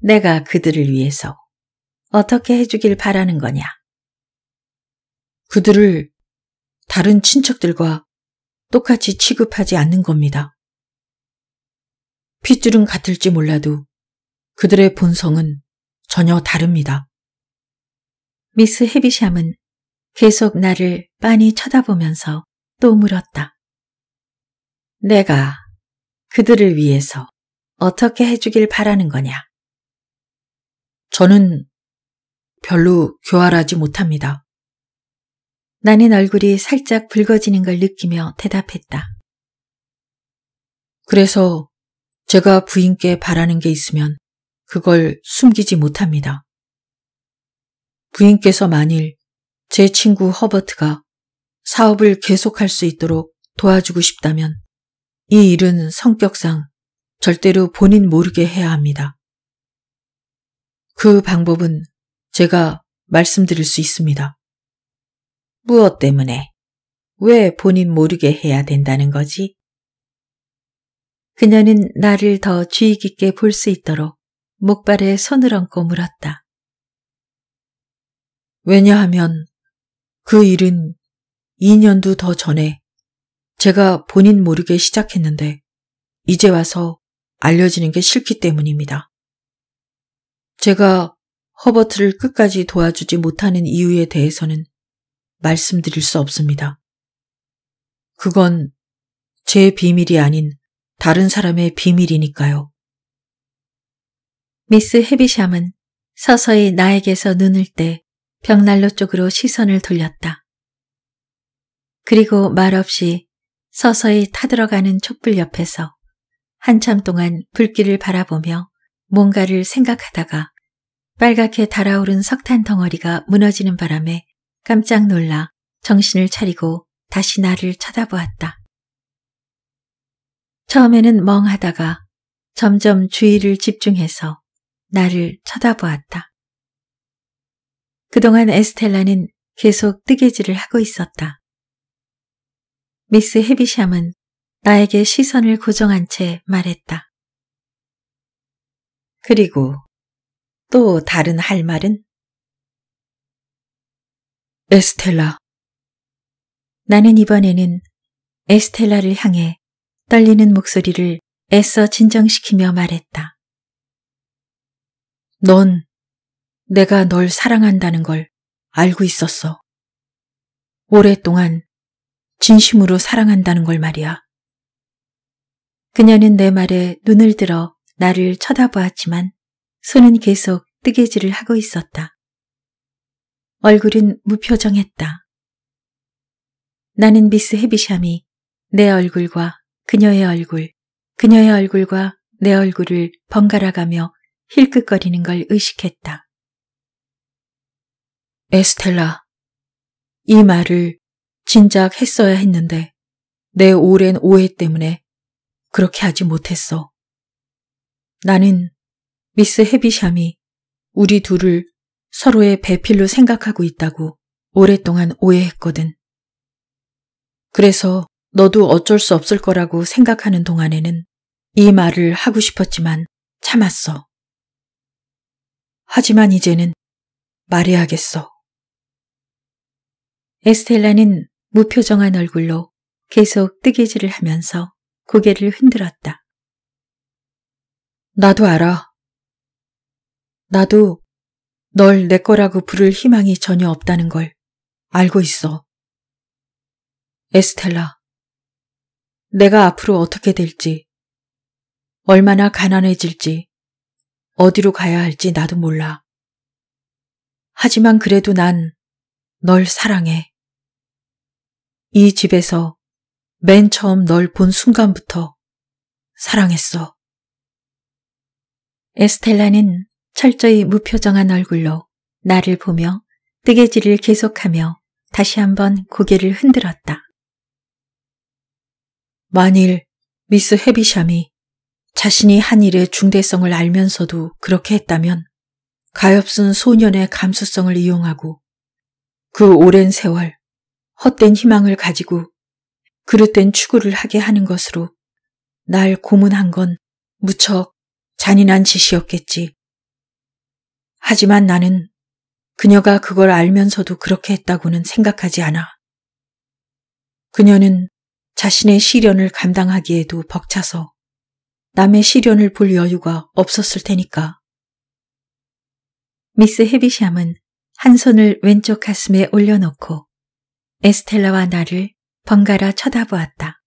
내가 그들을 위해서 어떻게 해주길 바라는 거냐? 그들을 다른 친척들과 똑같이 취급하지 않는 겁니다. 핏줄은 같을지 몰라도 그들의 본성은 전혀 다릅니다. 미스 헤비샴은 계속 나를 빤히 쳐다보면서 또 물었다. 내가 그들을 위해서 어떻게 해주길 바라는 거냐? 저는 별로 교활하지 못합니다. 나는 얼굴이 살짝 붉어지는 걸 느끼며 대답했다. 그래서 제가 부인께 바라는 게 있으면 그걸 숨기지 못합니다. 부인께서 만일 제 친구 허버트가 사업을 계속할 수 있도록 도와주고 싶다면 이 일은 성격상 절대로 본인 모르게 해야 합니다. 그 방법은 제가 말씀드릴 수 있습니다. 무엇 때문에? 왜 본인 모르게 해야 된다는 거지? 그녀는 나를 더 주의 깊게 볼 수 있도록 목발에 손을 얹고 물었다. 왜냐하면 그 일은 2년도 더 전에 제가 본인 모르게 시작했는데 이제 와서 알려지는 게 싫기 때문입니다. 제가 허버트를 끝까지 도와주지 못하는 이유에 대해서는 말씀드릴 수 없습니다. 그건 제 비밀이 아닌 다른 사람의 비밀이니까요. 미스 헤비샴은 서서히 나에게서 눈을 떼 벽난로 쪽으로 시선을 돌렸다. 그리고 말없이 서서히 타들어가는 촛불 옆에서 한참 동안 불길을 바라보며 뭔가를 생각하다가 빨갛게 달아오른 석탄 덩어리가 무너지는 바람에 깜짝 놀라 정신을 차리고 다시 나를 쳐다보았다. 처음에는 멍하다가 점점 주의를 집중해서 나를 쳐다보았다. 그동안 에스텔라는 계속 뜨개질을 하고 있었다. 미스 헤비샴은 나에게 시선을 고정한 채 말했다. 그리고 또 다른 할 말은? 에스텔라. 나는 이번에는 에스텔라를 향해 떨리는 목소리를 애써 진정시키며 말했다. 넌 내가 널 사랑한다는 걸 알고 있었어. 오랫동안 진심으로 사랑한다는 걸 말이야. 그녀는 내 말에 눈을 들어 나를 쳐다보았지만 손은 계속 뜨개질을 하고 있었다. 얼굴은 무표정했다. 나는 미스 헤비샴이 내 얼굴과 그녀의 얼굴, 그녀의 얼굴과 내 얼굴을 번갈아가며 힐끗거리는 걸 의식했다. 에스텔라, 이 말을 진작 했어야 했는데 내 오랜 오해 때문에 그렇게 하지 못했어. 나는 미스 헤비샴이 우리 둘을 서로의 배필로 생각하고 있다고 오랫동안 오해했거든. 그래서 너도 어쩔 수 없을 거라고 생각하는 동안에는 이 말을 하고 싶었지만 참았어. 하지만 이제는 말해야겠어. 에스텔라는 무표정한 얼굴로 계속 뜨개질을 하면서 고개를 흔들었다. 나도 알아. 나도 널 내 거라고 부를 희망이 전혀 없다는 걸 알고 있어. 에스텔라, 내가 앞으로 어떻게 될지, 얼마나 가난해질지, 어디로 가야 할지 나도 몰라. 하지만 그래도 난 널 사랑해. 이 집에서 맨 처음 널 본 순간부터 사랑했어. 에스텔라는 철저히 무표정한 얼굴로 나를 보며 뜨개질을 계속하며 다시 한번 고개를 흔들었다. 만일 미스 헤비샴이 자신이 한 일의 중대성을 알면서도 그렇게 했다면 가엾은 소년의 감수성을 이용하고 그 오랜 세월 헛된 희망을 가지고 그릇된 추구를 하게 하는 것으로 날 고문한 건 무척 잔인한 짓이었겠지. 하지만 나는 그녀가 그걸 알면서도 그렇게 했다고는 생각하지 않아. 그녀는 자신의 시련을 감당하기에도 벅차서 남의 시련을 볼 여유가 없었을 테니까. 미스 헤비샴은 한 손을 왼쪽 가슴에 올려놓고 에스텔라와 나를 번갈아 쳐다보았다.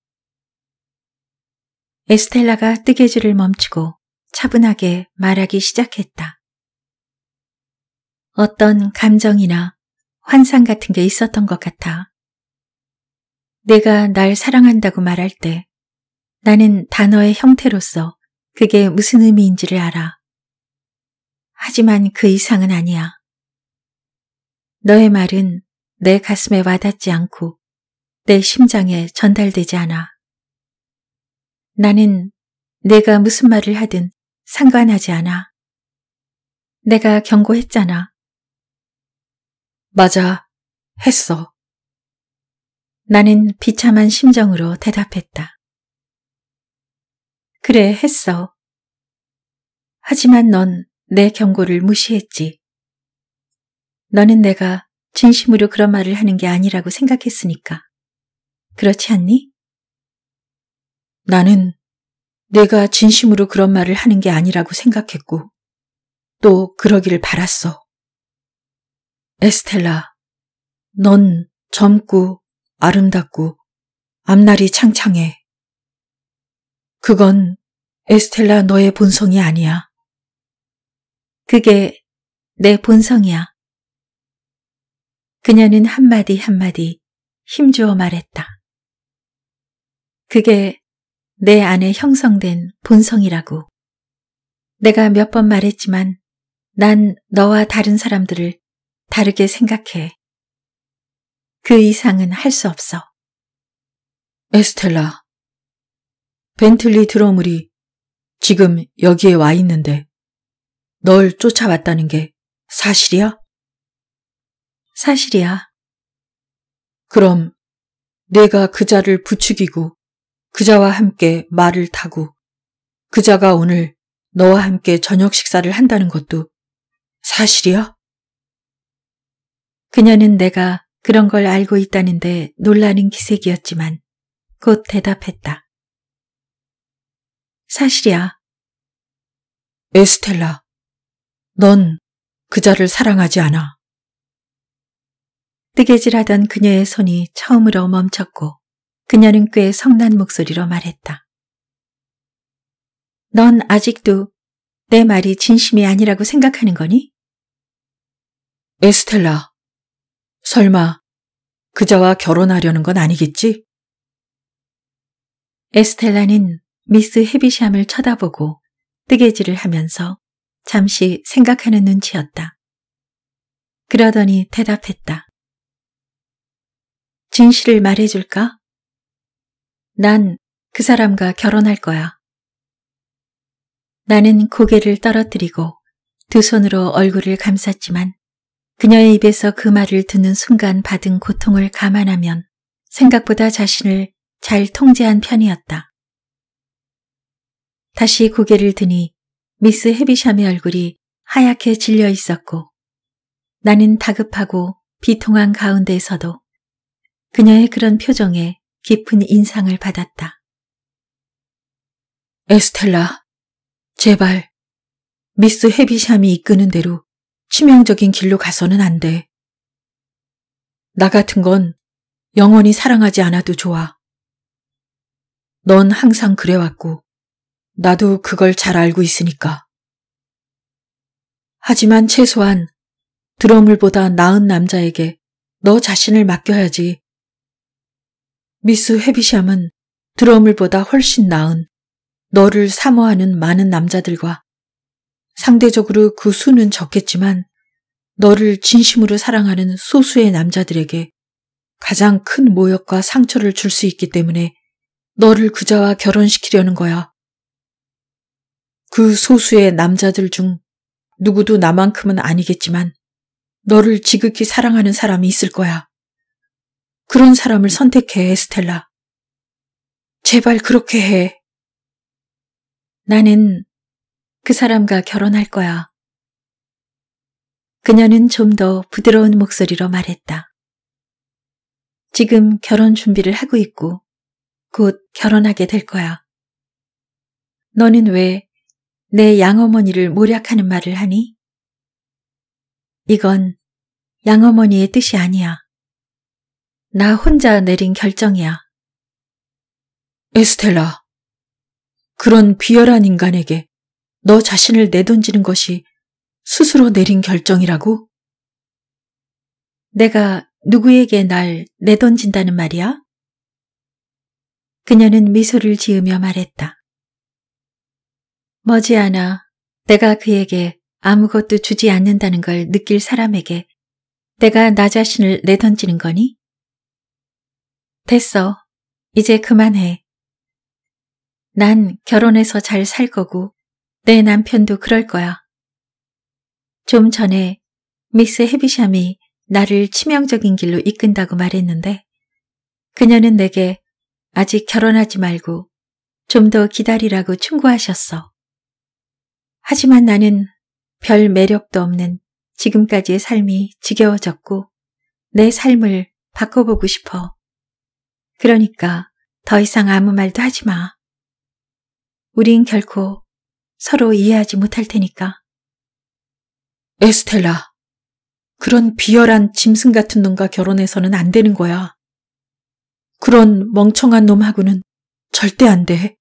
에스텔라가 뜨개질을 멈추고 차분하게 말하기 시작했다. 어떤 감정이나 환상 같은 게 있었던 것 같아. 내가 날 사랑한다고 말할 때 나는 단어의 형태로서 그게 무슨 의미인지를 알아. 하지만 그 이상은 아니야. 너의 말은 내 가슴에 와닿지 않고 내 심장에 전달되지 않아. 나는 내가 무슨 말을 하든 상관하지 않아. 내가 경고했잖아. 맞아, 했어. 나는 비참한 심정으로 대답했다. 그래, 했어. 하지만 넌 내 경고를 무시했지. 너는 내가 진심으로 그런 말을 하는 게 아니라고 생각했으니까. 그렇지 않니? 나는 내가 진심으로 그런 말을 하는 게 아니라고 생각했고, 또 그러기를 바랐어. 에스텔라, 넌 젊고 아름답고 앞날이 창창해. 그건 에스텔라 너의 본성이 아니야. 그게 내 본성이야. 그녀는 한마디 한마디 힘주어 말했다. 그게 내 안에 형성된 본성이라고. 내가 몇 번 말했지만 난 너와 다른 사람들을 다르게 생각해. 그 이상은 할 수 없어. 에스텔라, 벤틀리 드러물이 지금 여기에 와 있는데 널 쫓아왔다는 게 사실이야? 사실이야. 그럼 내가 그자를 부추기고 그자와 함께 말을 타고 그자가 오늘 너와 함께 저녁 식사를 한다는 것도 사실이야? 그녀는 내가 그런 걸 알고 있다는데 놀라는 기색이었지만 곧 대답했다. 사실이야. 에스텔라, 넌 그자를 사랑하지 않아. 뜨개질하던 그녀의 손이 처음으로 멈췄고 그녀는 꽤 성난 목소리로 말했다. 넌 아직도 내 말이 진심이 아니라고 생각하는 거니? 에스텔라, 설마 그자와 결혼하려는 건 아니겠지? 에스텔라는 미스 헤비샴을 쳐다보고 뜨개질을 하면서 잠시 생각하는 눈치였다. 그러더니 대답했다. 진실을 말해줄까? 난 그 사람과 결혼할 거야. 나는 고개를 떨어뜨리고 두 손으로 얼굴을 감쌌지만 그녀의 입에서 그 말을 듣는 순간 받은 고통을 감안하면 생각보다 자신을 잘 통제한 편이었다. 다시 고개를 드니 미스 헤비샴의 얼굴이 하얗게 질려 있었고 나는 다급하고 비통한 가운데에서도 그녀의 그런 표정에 깊은 인상을 받았다. 에스텔라, 제발 미스 헤비샴이 이끄는 대로 치명적인 길로 가서는 안 돼. 나 같은 건 영원히 사랑하지 않아도 좋아. 넌 항상 그래왔고 나도 그걸 잘 알고 있으니까. 하지만 최소한 드러물보다 나은 남자에게 너 자신을 맡겨야지. 미스 헤비샴은 드러물보다 훨씬 나은 너를 사모하는 많은 남자들과 상대적으로 그 수는 적겠지만 너를 진심으로 사랑하는 소수의 남자들에게 가장 큰 모욕과 상처를 줄 수 있기 때문에 너를 그자와 결혼시키려는 거야. 그 소수의 남자들 중 누구도 나만큼은 아니겠지만 너를 지극히 사랑하는 사람이 있을 거야. 그런 사람을 선택해, 에스텔라. 제발 그렇게 해. 나는 그 사람과 결혼할 거야. 그녀는 좀 더 부드러운 목소리로 말했다. 지금 결혼 준비를 하고 있고 곧 결혼하게 될 거야. 너는 왜내 양어머니를 모략하는 말을 하니? 이건 양어머니의 뜻이 아니야. 나 혼자 내린 결정이야. 에스텔라, 그런 비열한 인간에게 너 자신을 내던지는 것이 스스로 내린 결정이라고? 내가 누구에게 날 내던진다는 말이야? 그녀는 미소를 지으며 말했다. 머지않아 내가 그에게 아무것도 주지 않는다는 걸 느낄 사람에게 내가 나 자신을 내던지는 거니? 됐어. 이제 그만해. 난 결혼해서 잘 살 거고 내 남편도 그럴 거야. 좀 전에 미스 헤비샴이 나를 치명적인 길로 이끈다고 말했는데 그녀는 내게 아직 결혼하지 말고 좀 더 기다리라고 충고하셨어. 하지만 나는 별 매력도 없는 지금까지의 삶이 지겨워졌고 내 삶을 바꿔보고 싶어. 그러니까 더 이상 아무 말도 하지 마. 우린 결코 서로 이해하지 못할 테니까. 에스텔라, 그런 비열한 짐승 같은 놈과 결혼해서는 안 되는 거야. 그런 멍청한 놈하고는 절대 안 돼.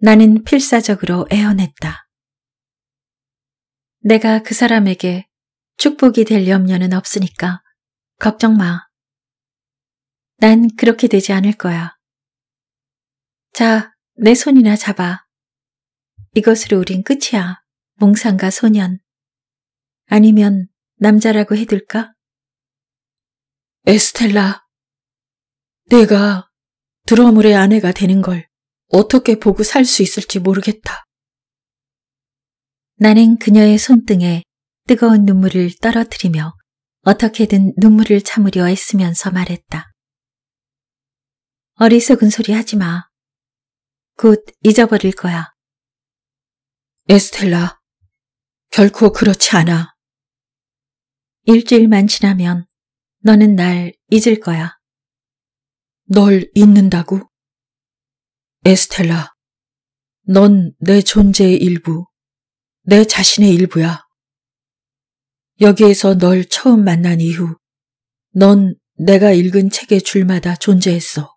나는 필사적으로 애원했다. 내가 그 사람에게 축복이 될 염려는 없으니까 걱정 마. 난 그렇게 되지 않을 거야. 자, 내 손이나 잡아. 이것으로 우린 끝이야. 몽상가 소년. 아니면 남자라고 해둘까? 에스텔라, 내가 드러물의 아내가 되는 걸 어떻게 보고 살 수 있을지 모르겠다. 나는 그녀의 손등에 뜨거운 눈물을 떨어뜨리며 어떻게든 눈물을 참으려 애쓰면서 말했다. 어리석은 소리 하지 마. 곧 잊어버릴 거야. 에스텔라, 결코 그렇지 않아. 일주일만 지나면 너는 날 잊을 거야. 널 잊는다고? 에스텔라, 넌 내 존재의 일부, 내 자신의 일부야. 여기에서 널 처음 만난 이후 넌 내가 읽은 책의 줄마다 존재했어.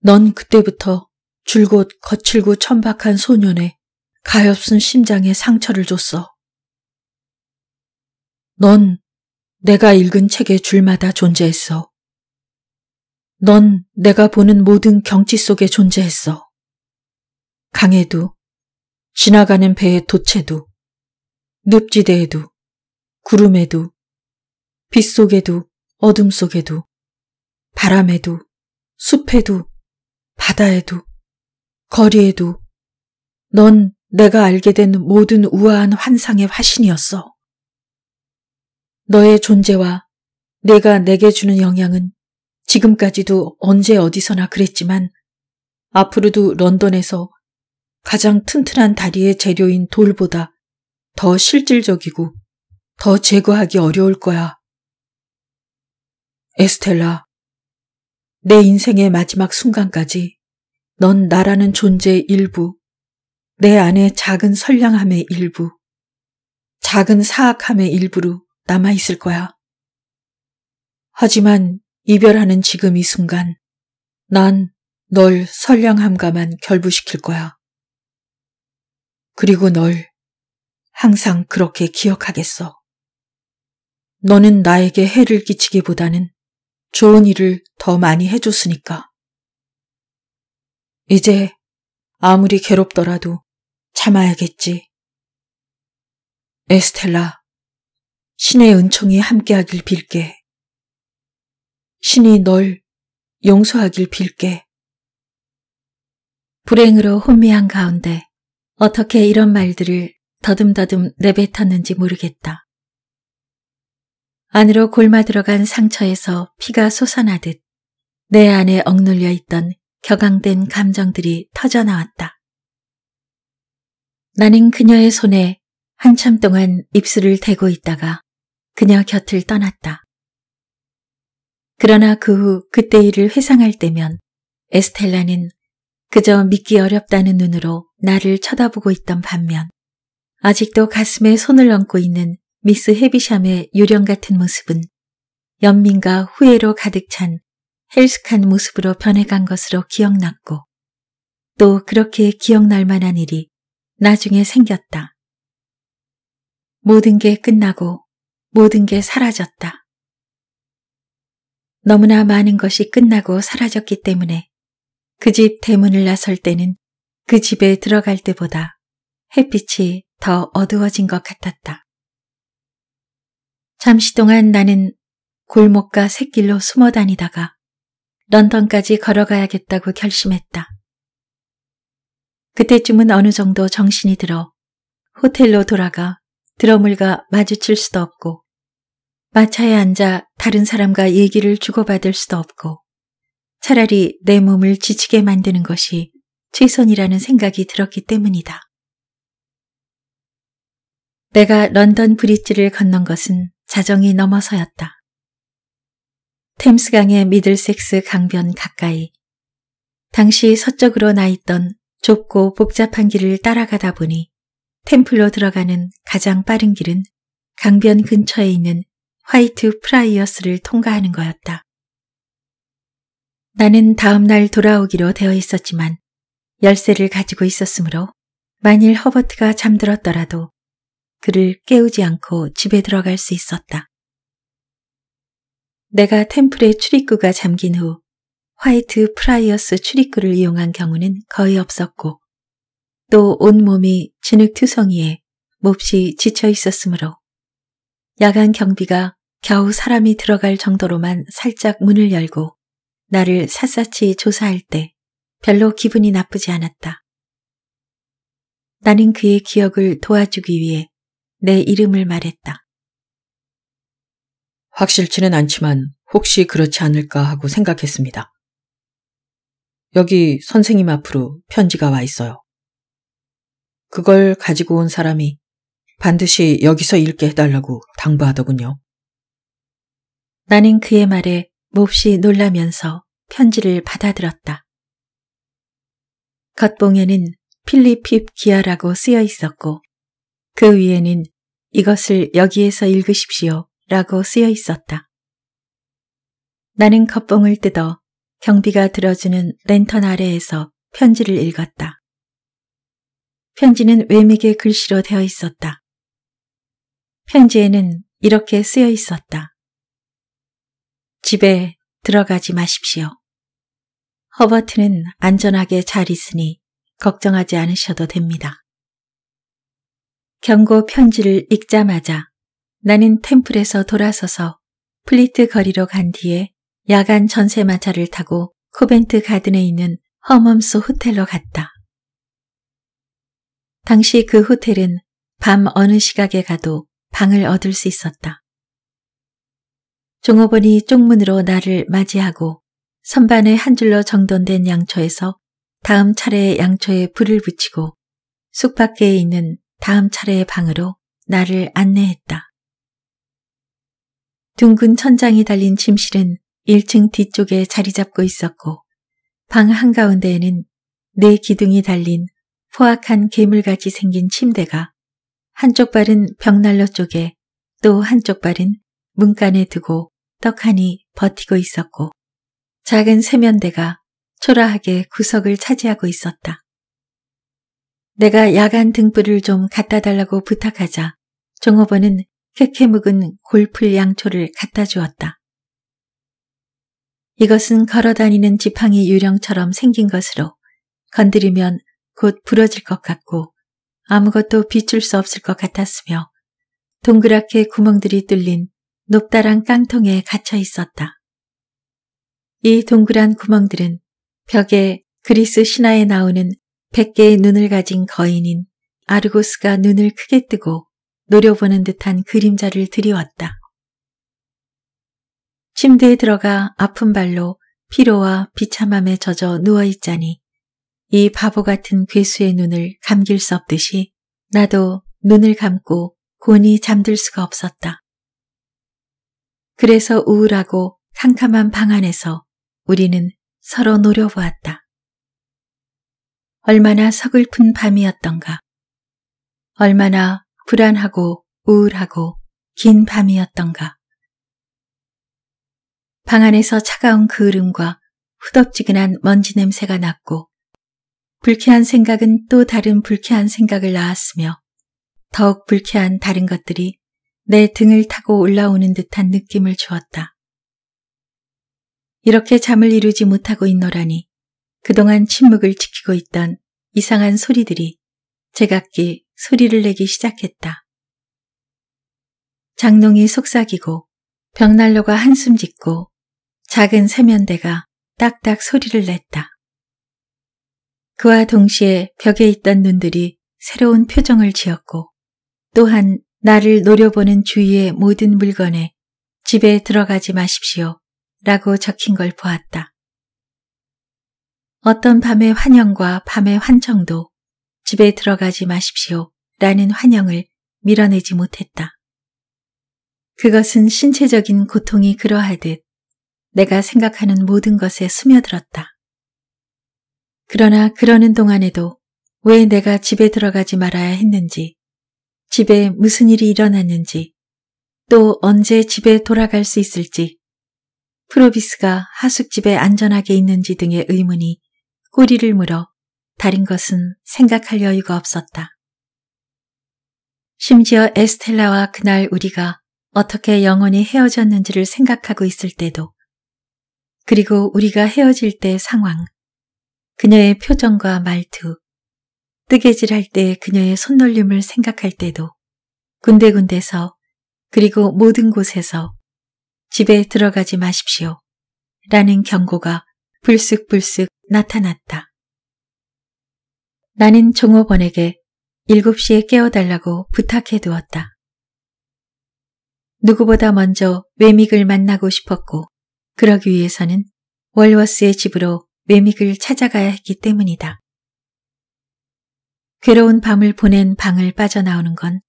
넌 그때부터 줄곧 거칠고 천박한 소년의 가엾은 심장에 상처를 줬어. 넌 내가 읽은 책의 줄마다 존재했어. 넌 내가 보는 모든 경치 속에 존재했어. 강에도, 지나가는 배의 도체도, 늪지대에도, 구름에도, 빛 속에도, 어둠 속에도, 바람에도, 숲에도, 바다에도, 거리에도, 넌 내가 알게 된 모든 우아한 환상의 화신이었어. 너의 존재와 내가 내게 주는 영향은 지금까지도 언제 어디서나 그랬지만 앞으로도 런던에서 가장 튼튼한 다리의 재료인 돌보다 더 실질적이고 더 제거하기 어려울 거야. 에스텔라, 내 인생의 마지막 순간까지 넌 나라는 존재의 일부, 내 안의 작은 선량함의 일부, 작은 사악함의 일부로 남아있을 거야. 하지만 이별하는 지금 이 순간 난 널 선량함과만 결부시킬 거야. 그리고 널 항상 그렇게 기억하겠어. 너는 나에게 해를 끼치기보다는 좋은 일을 더 많이 해줬으니까. 이제 아무리 괴롭더라도 참아야겠지. 에스텔라, 신의 은총이 함께하길 빌게. 신이 널 용서하길 빌게. 불행으로 혼미한 가운데 어떻게 이런 말들을 더듬더듬 내뱉었는지 모르겠다. 안으로 골마 들어간 상처에서 피가 솟아나듯 내 안에 억눌려 있던 격앙된 감정들이 터져나왔다. 나는 그녀의 손에 한참 동안 입술을 대고 있다가 그녀 곁을 떠났다. 그러나 그 후 그때 일을 회상할 때면 에스텔라는 그저 믿기 어렵다는 눈으로 나를 쳐다보고 있던 반면 아직도 가슴에 손을 얹고 있는 미스 헤비샴의 유령 같은 모습은 연민과 후회로 가득 찬 헬스칸 모습으로 변해간 것으로 기억났고 또 그렇게 기억날 만한 일이 나중에 생겼다. 모든 게 끝나고 모든 게 사라졌다. 너무나 많은 것이 끝나고 사라졌기 때문에 그 집 대문을 나설 때는 그 집에 들어갈 때보다 햇빛이 더 어두워진 것 같았다. 잠시 동안 나는 골목과 샛길로 숨어 다니다가 런던까지 걸어가야겠다고 결심했다. 그때쯤은 어느 정도 정신이 들어 호텔로 돌아가 드러물과 마주칠 수도 없고 마차에 앉아 다른 사람과 얘기를 주고받을 수도 없고 차라리 내 몸을 지치게 만드는 것이 최선이라는 생각이 들었기 때문이다. 내가 런던 브릿지를 건넌 것은 자정이 넘어서였다. 템스강의 미들섹스 강변 가까이 당시 서쪽으로 나 있던 좁고 복잡한 길을 따라가다 보니 템플로 들어가는 가장 빠른 길은 강변 근처에 있는 화이트 프라이어스를 통과하는 거였다. 나는 다음 날 돌아오기로 되어 있었지만 열쇠를 가지고 있었으므로 만일 허버트가 잠들었더라도 그를 깨우지 않고 집에 들어갈 수 있었다. 내가 템플의 출입구가 잠긴 후 화이트 프라이어스 출입구를 이용한 경우는 거의 없었고 또 온몸이 진흙투성이에 몹시 지쳐 있었으므로 야간 경비가 겨우 사람이 들어갈 정도로만 살짝 문을 열고 나를 샅샅이 조사할 때 별로 기분이 나쁘지 않았다. 나는 그의 기억을 도와주기 위해 내 이름을 말했다. 확실치는 않지만 혹시 그렇지 않을까 하고 생각했습니다. 여기 선생님 앞으로 편지가 와 있어요. 그걸 가지고 온 사람이 반드시 여기서 읽게 해달라고 당부하더군요. 나는 그의 말에 몹시 놀라면서 편지를 받아들었다. 겉봉에는 필리핍 기아라고 쓰여 있었고 그 위에는 이것을 여기에서 읽으십시오 라고 쓰여 있었다. 나는 겉봉을 뜯어 경비가 들어주는 랜턴 아래에서 편지를 읽었다. 편지는 외맥의 글씨로 되어 있었다. 편지에는 이렇게 쓰여 있었다. 집에 들어가지 마십시오. 허버트는 안전하게 잘 있으니 걱정하지 않으셔도 됩니다. 경고 편지를 읽자마자 나는 템플에서 돌아서서 플리트 거리로 간 뒤에 야간 전세마차를 타고 코벤트 가든에 있는 허멈스 호텔로 갔다. 당시 그 호텔은 밤 어느 시각에 가도 방을 얻을 수 있었다. 종업원이 쪽문으로 나를 맞이하고 선반에 한 줄로 정돈된 양초에서 다음 차례의 양초에 불을 붙이고 숲 밖에 있는 다음 차례의 방으로 나를 안내했다. 둥근 천장이 달린 침실은 1층 뒤쪽에 자리 잡고 있었고 방 한가운데에는 네 기둥이 달린 포악한 괴물같이 생긴 침대가 한쪽 발은 벽난로 쪽에 또 한쪽 발은 문간에 두고 떡하니 버티고 있었고 작은 세면대가 초라하게 구석을 차지하고 있었다. 내가 야간 등불을 좀 갖다 달라고 부탁하자 종업원은 캐캐 묵은 골풀 양초를 갖다 주었다. 이것은 걸어다니는 지팡이 유령처럼 생긴 것으로 건드리면 곧 부러질 것 같고 아무것도 비출 수 없을 것 같았으며 동그랗게 구멍들이 뚫린 높다란 깡통에 갇혀 있었다. 이 동그란 구멍들은 벽에 그리스 신화에 나오는 100개의 눈을 가진 거인인 아르고스가 눈을 크게 뜨고 노려보는 듯한 그림자를 드리웠다. 침대에 들어가 아픈 발로 피로와 비참함에 젖어 누워있자니 이 바보 같은 괴수의 눈을 감길 수 없듯이 나도 눈을 감고 곤히 잠들 수가 없었다. 그래서 우울하고 캄캄한 방 안에서 우리는 서로 노려보았다. 얼마나 서글픈 밤이었던가. 얼마나 불안하고 우울하고 긴 밤이었던가. 방 안에서 차가운 그을음과 후덥지근한 먼지 냄새가 났고 불쾌한 생각은 또 다른 불쾌한 생각을 낳았으며 더욱 불쾌한 다른 것들이 내 등을 타고 올라오는 듯한 느낌을 주었다. 이렇게 잠을 이루지 못하고 있노라니 그동안 침묵을 지키고 있던 이상한 소리들이 제각기 소리를 내기 시작했다. 장롱이 속삭이고 벽난로가 한숨 짓고 작은 세면대가 딱딱 소리를 냈다. 그와 동시에 벽에 있던 눈들이 새로운 표정을 지었고 또한 나를 노려보는 주위의 모든 물건에 집에 들어가지 마십시오 라고 적힌 걸 보았다. 어떤 밤의 환영과 밤의 환청도 집에 들어가지 마십시오 라는 환영을 밀어내지 못했다. 그것은 신체적인 고통이 그러하듯 내가 생각하는 모든 것에 스며들었다. 그러나 그러는 동안에도 왜 내가 집에 들어가지 말아야 했는지 집에 무슨 일이 일어났는지, 또 언제 집에 돌아갈 수 있을지, 프로비스가 하숙집에 안전하게 있는지 등의 의문이 꼬리를 물어 다른 것은 생각할 여유가 없었다. 심지어 에스텔라와 그날 우리가 어떻게 영원히 헤어졌는지를 생각하고 있을 때도, 그리고 우리가 헤어질 때 상황, 그녀의 표정과 말투, 뜨개질할 때 그녀의 손놀림을 생각할 때도 군데군데서 그리고 모든 곳에서 집에 들어가지 마십시오. 라는 경고가 불쑥불쑥 나타났다. 나는 종업원에게 7시에 깨워달라고 부탁해 두었다. 누구보다 먼저 외믹을 만나고 싶었고 그러기 위해서는 월워스의 집으로 외믹을 찾아가야 했기 때문이다. 괴로운 밤을 보낸 방을 빠져나오는 건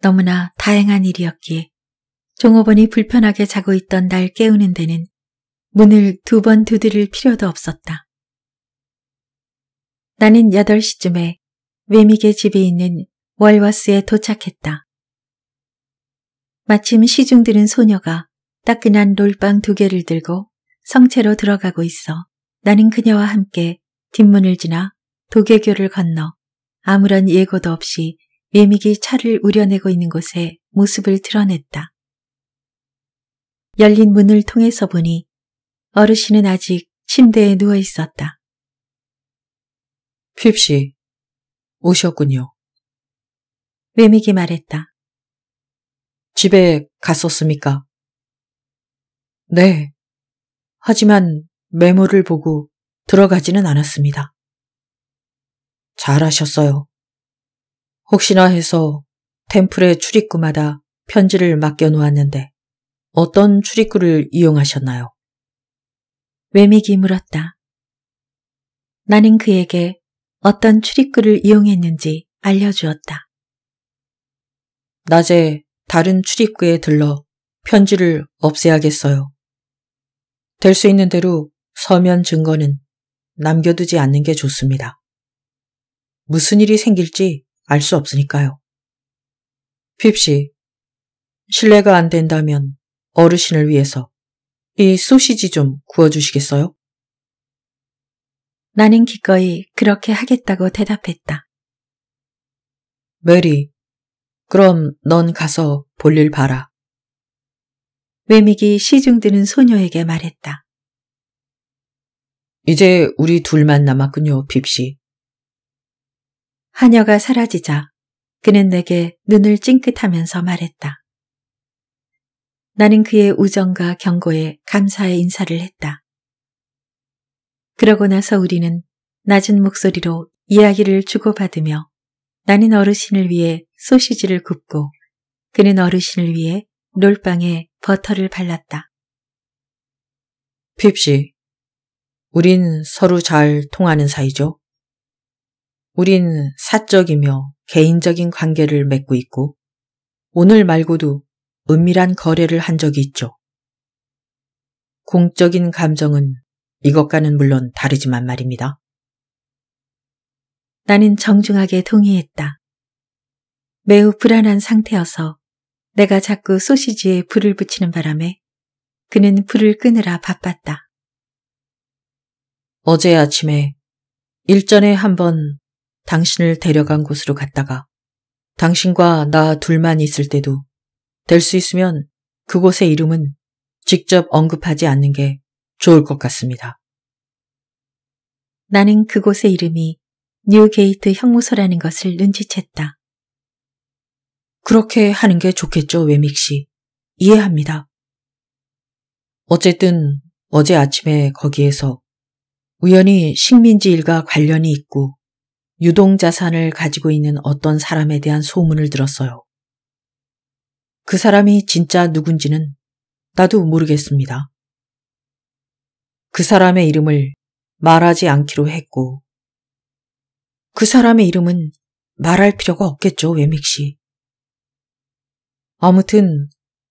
너무나 다행한 일이었기에 종업원이 불편하게 자고 있던 날 깨우는 데는 문을 두 번 두드릴 필요도 없었다. 나는 8시쯤에 외미계 집이 있는 월와스에 도착했다. 마침 시중 들은 소녀가 따끈한 롤빵 두 개를 들고 성채로 들어가고 있어 나는 그녀와 함께 뒷문을 지나 도개교를 건너 아무런 예고도 없이 매미기 차를 우려내고 있는 곳에 모습을 드러냈다. 열린 문을 통해서 보니 어르신은 아직 침대에 누워 있었다. 휩씨 오셨군요. 외미기 말했다. 집에 갔었습니까? 네. 하지만 메모를 보고 들어가지는 않았습니다. 잘하셨어요. 혹시나 해서 템플의 출입구마다 편지를 맡겨놓았는데 어떤 출입구를 이용하셨나요? 외맥이 물었다. 나는 그에게 어떤 출입구를 이용했는지 알려주었다. 낮에 다른 출입구에 들러 편지를 없애야겠어요. 될 수 있는 대로 서면 증거는 남겨두지 않는 게 좋습니다. 무슨 일이 생길지 알 수 없으니까요. 핍시 실례가 안 된다면 어르신을 위해서 이 소시지 좀 구워주시겠어요? 나는 기꺼이 그렇게 하겠다고 대답했다. 메리, 그럼 넌 가서 볼 일 봐라. 외미기 시중드는 소녀에게 말했다. 이제 우리 둘만 남았군요, 빕시 하녀가 사라지자 그는 내게 눈을 찡긋하면서 말했다. 나는 그의 우정과 경고에 감사의 인사를 했다. 그러고 나서 우리는 낮은 목소리로 이야기를 주고받으며 나는 어르신을 위해 소시지를 굽고 그는 어르신을 위해 롤빵에 버터를 발랐다. 핍시, 우린 서로 잘 통하는 사이죠? 우린 사적이며 개인적인 관계를 맺고 있고 오늘 말고도 은밀한 거래를 한 적이 있죠. 공적인 감정은 이것과는 물론 다르지만 말입니다. 나는 정중하게 동의했다. 매우 불안한 상태여서 내가 자꾸 소시지에 불을 붙이는 바람에 그는 불을 끄느라 바빴다. 어제 아침에 일전에 한번 당신을 데려간 곳으로 갔다가 당신과 나 둘만 있을 때도 될 수 있으면 그곳의 이름은 직접 언급하지 않는 게 좋을 것 같습니다. 나는 그곳의 이름이 뉴게이트 형무소라는 것을 눈치챘다. 그렇게 하는 게 좋겠죠, 웨믹 씨. 이해합니다. 어쨌든 어제 아침에 거기에서 우연히 식민지 일과 관련이 있고 유동자산을 가지고 있는 어떤 사람에 대한 소문을 들었어요. 그 사람이 진짜 누군지는 나도 모르겠습니다. 그 사람의 이름을 말하지 않기로 했고, 그 사람의 이름은 말할 필요가 없겠죠, 웨믹 시 아무튼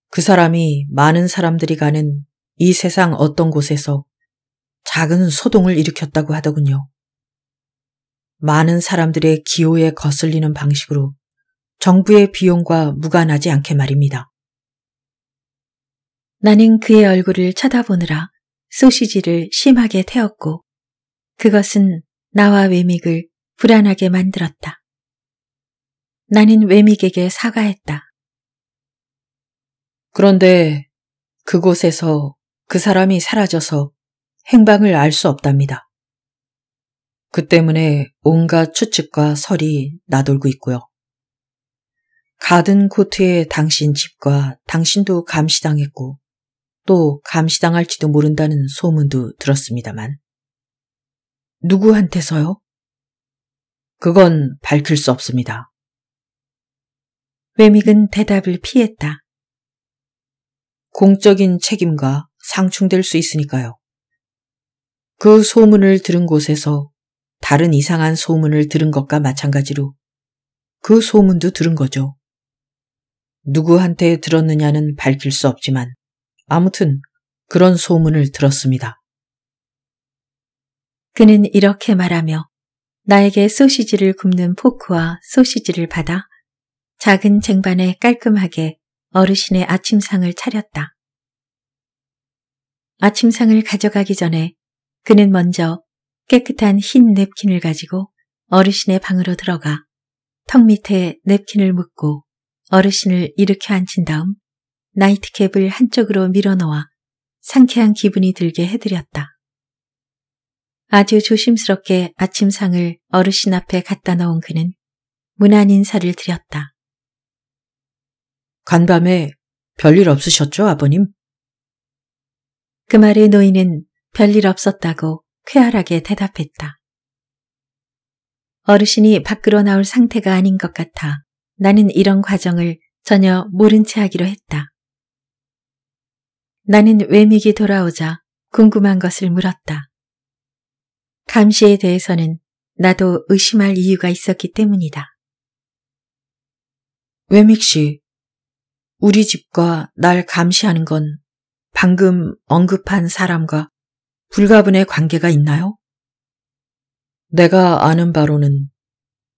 그 사람이 많은 사람들이 가는 이 세상 어떤 곳에서 작은 소동을 일으켰다고 하더군요. 많은 사람들의 기호에 거슬리는 방식으로 정부의 비용과 무관하지 않게 말입니다. 나는 그의 얼굴을 쳐다보느라 소시지를 심하게 태웠고 그것은 나와 외믹을 불안하게 만들었다. 나는 외믹에게 사과했다. 그런데 그곳에서 그 사람이 사라져서 행방을 알 수 없답니다. 그 때문에 온갖 추측과 설이 나돌고 있고요. 가든 코트의 당신 집과 당신도 감시당했고 또 감시당할지도 모른다는 소문도 들었습니다만. 누구한테서요? 그건 밝힐 수 없습니다. 외믹은 대답을 피했다. 공적인 책임과 상충될 수 있으니까요. 그 소문을 들은 곳에서 다른 이상한 소문을 들은 것과 마찬가지로 그 소문도 들은 거죠. 누구한테 들었느냐는 밝힐 수 없지만 아무튼 그런 소문을 들었습니다. 그는 이렇게 말하며 나에게 소시지를 굽는 포크와 소시지를 받아 작은 쟁반에 깔끔하게 어르신의 아침상을 차렸다. 아침상을 가져가기 전에 그는 먼저 깨끗한 흰 냅킨을 가지고 어르신의 방으로 들어가 턱 밑에 냅킨을 묶고 어르신을 일으켜 앉힌 다음 나이트캡을 한쪽으로 밀어넣어 상쾌한 기분이 들게 해드렸다. 아주 조심스럽게 아침상을 어르신 앞에 갖다 놓은 그는 무난 인사를 드렸다. 간밤에 별일 없으셨죠, 아버님? 그 말에 노인은 별일 없었다고 쾌활하게 대답했다. 어르신이 밖으로 나올 상태가 아닌 것 같아 나는 이런 과정을 전혀 모른 채 하기로 했다. 나는 외믹이 돌아오자 궁금한 것을 물었다. 감시에 대해서는 나도 의심할 이유가 있었기 때문이다. 외믹 씨, 우리 집과 날 감시하는 건 방금 언급한 사람과 불가분의 관계가 있나요? 내가 아는 바로는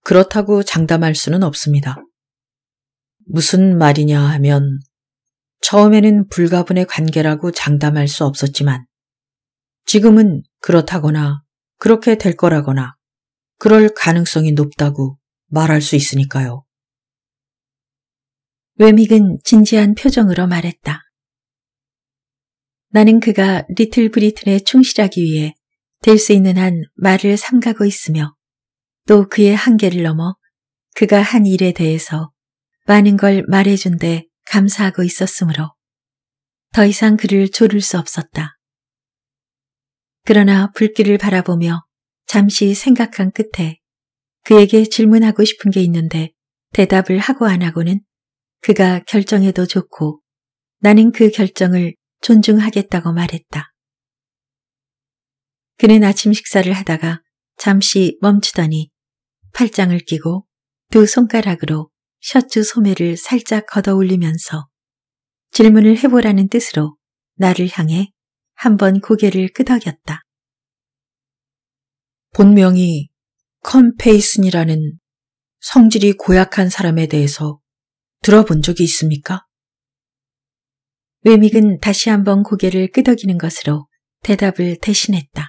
그렇다고 장담할 수는 없습니다. 무슨 말이냐 하면 처음에는 불가분의 관계라고 장담할 수 없었지만 지금은 그렇다거나 그렇게 될 거라거나 그럴 가능성이 높다고 말할 수 있으니까요. 외믹은 진지한 표정으로 말했다. 나는 그가 리틀 브리튼에 충실하기 위해 될 수 있는 한 말을 삼가고 있으며 또 그의 한계를 넘어 그가 한 일에 대해서 많은 걸 말해준데 감사하고 있었으므로 더 이상 그를 조를 수 없었다. 그러나 불길을 바라보며 잠시 생각한 끝에 그에게 질문하고 싶은 게 있는데 대답을 하고 안 하고는 그가 결정해도 좋고 나는 그 결정을 존중하겠다고 말했다. 그는 아침 식사를 하다가 잠시 멈추더니 팔짱을 끼고 두 손가락으로 셔츠 소매를 살짝 걷어 올리면서 질문을 해보라는 뜻으로 나를 향해 한번 고개를 끄덕였다. 본명이 컨페이슨이라는 성질이 고약한 사람에 대해서 들어본 적이 있습니까? 외믹은 다시 한번 고개를 끄덕이는 것으로 대답을 대신했다.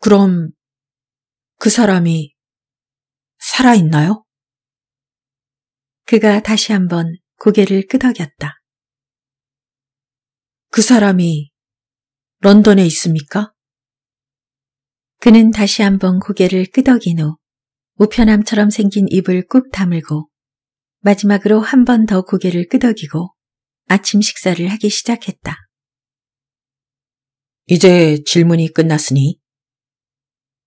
그럼 그 사람이 살아있나요? 그가 다시 한번 고개를 끄덕였다. 그 사람이 런던에 있습니까? 그는 다시 한번 고개를 끄덕인 후 우편함처럼 생긴 입을 꾹 다물고 마지막으로 한 번 더 고개를 끄덕이고 아침 식사를 하기 시작했다. 이제 질문이 끝났으니?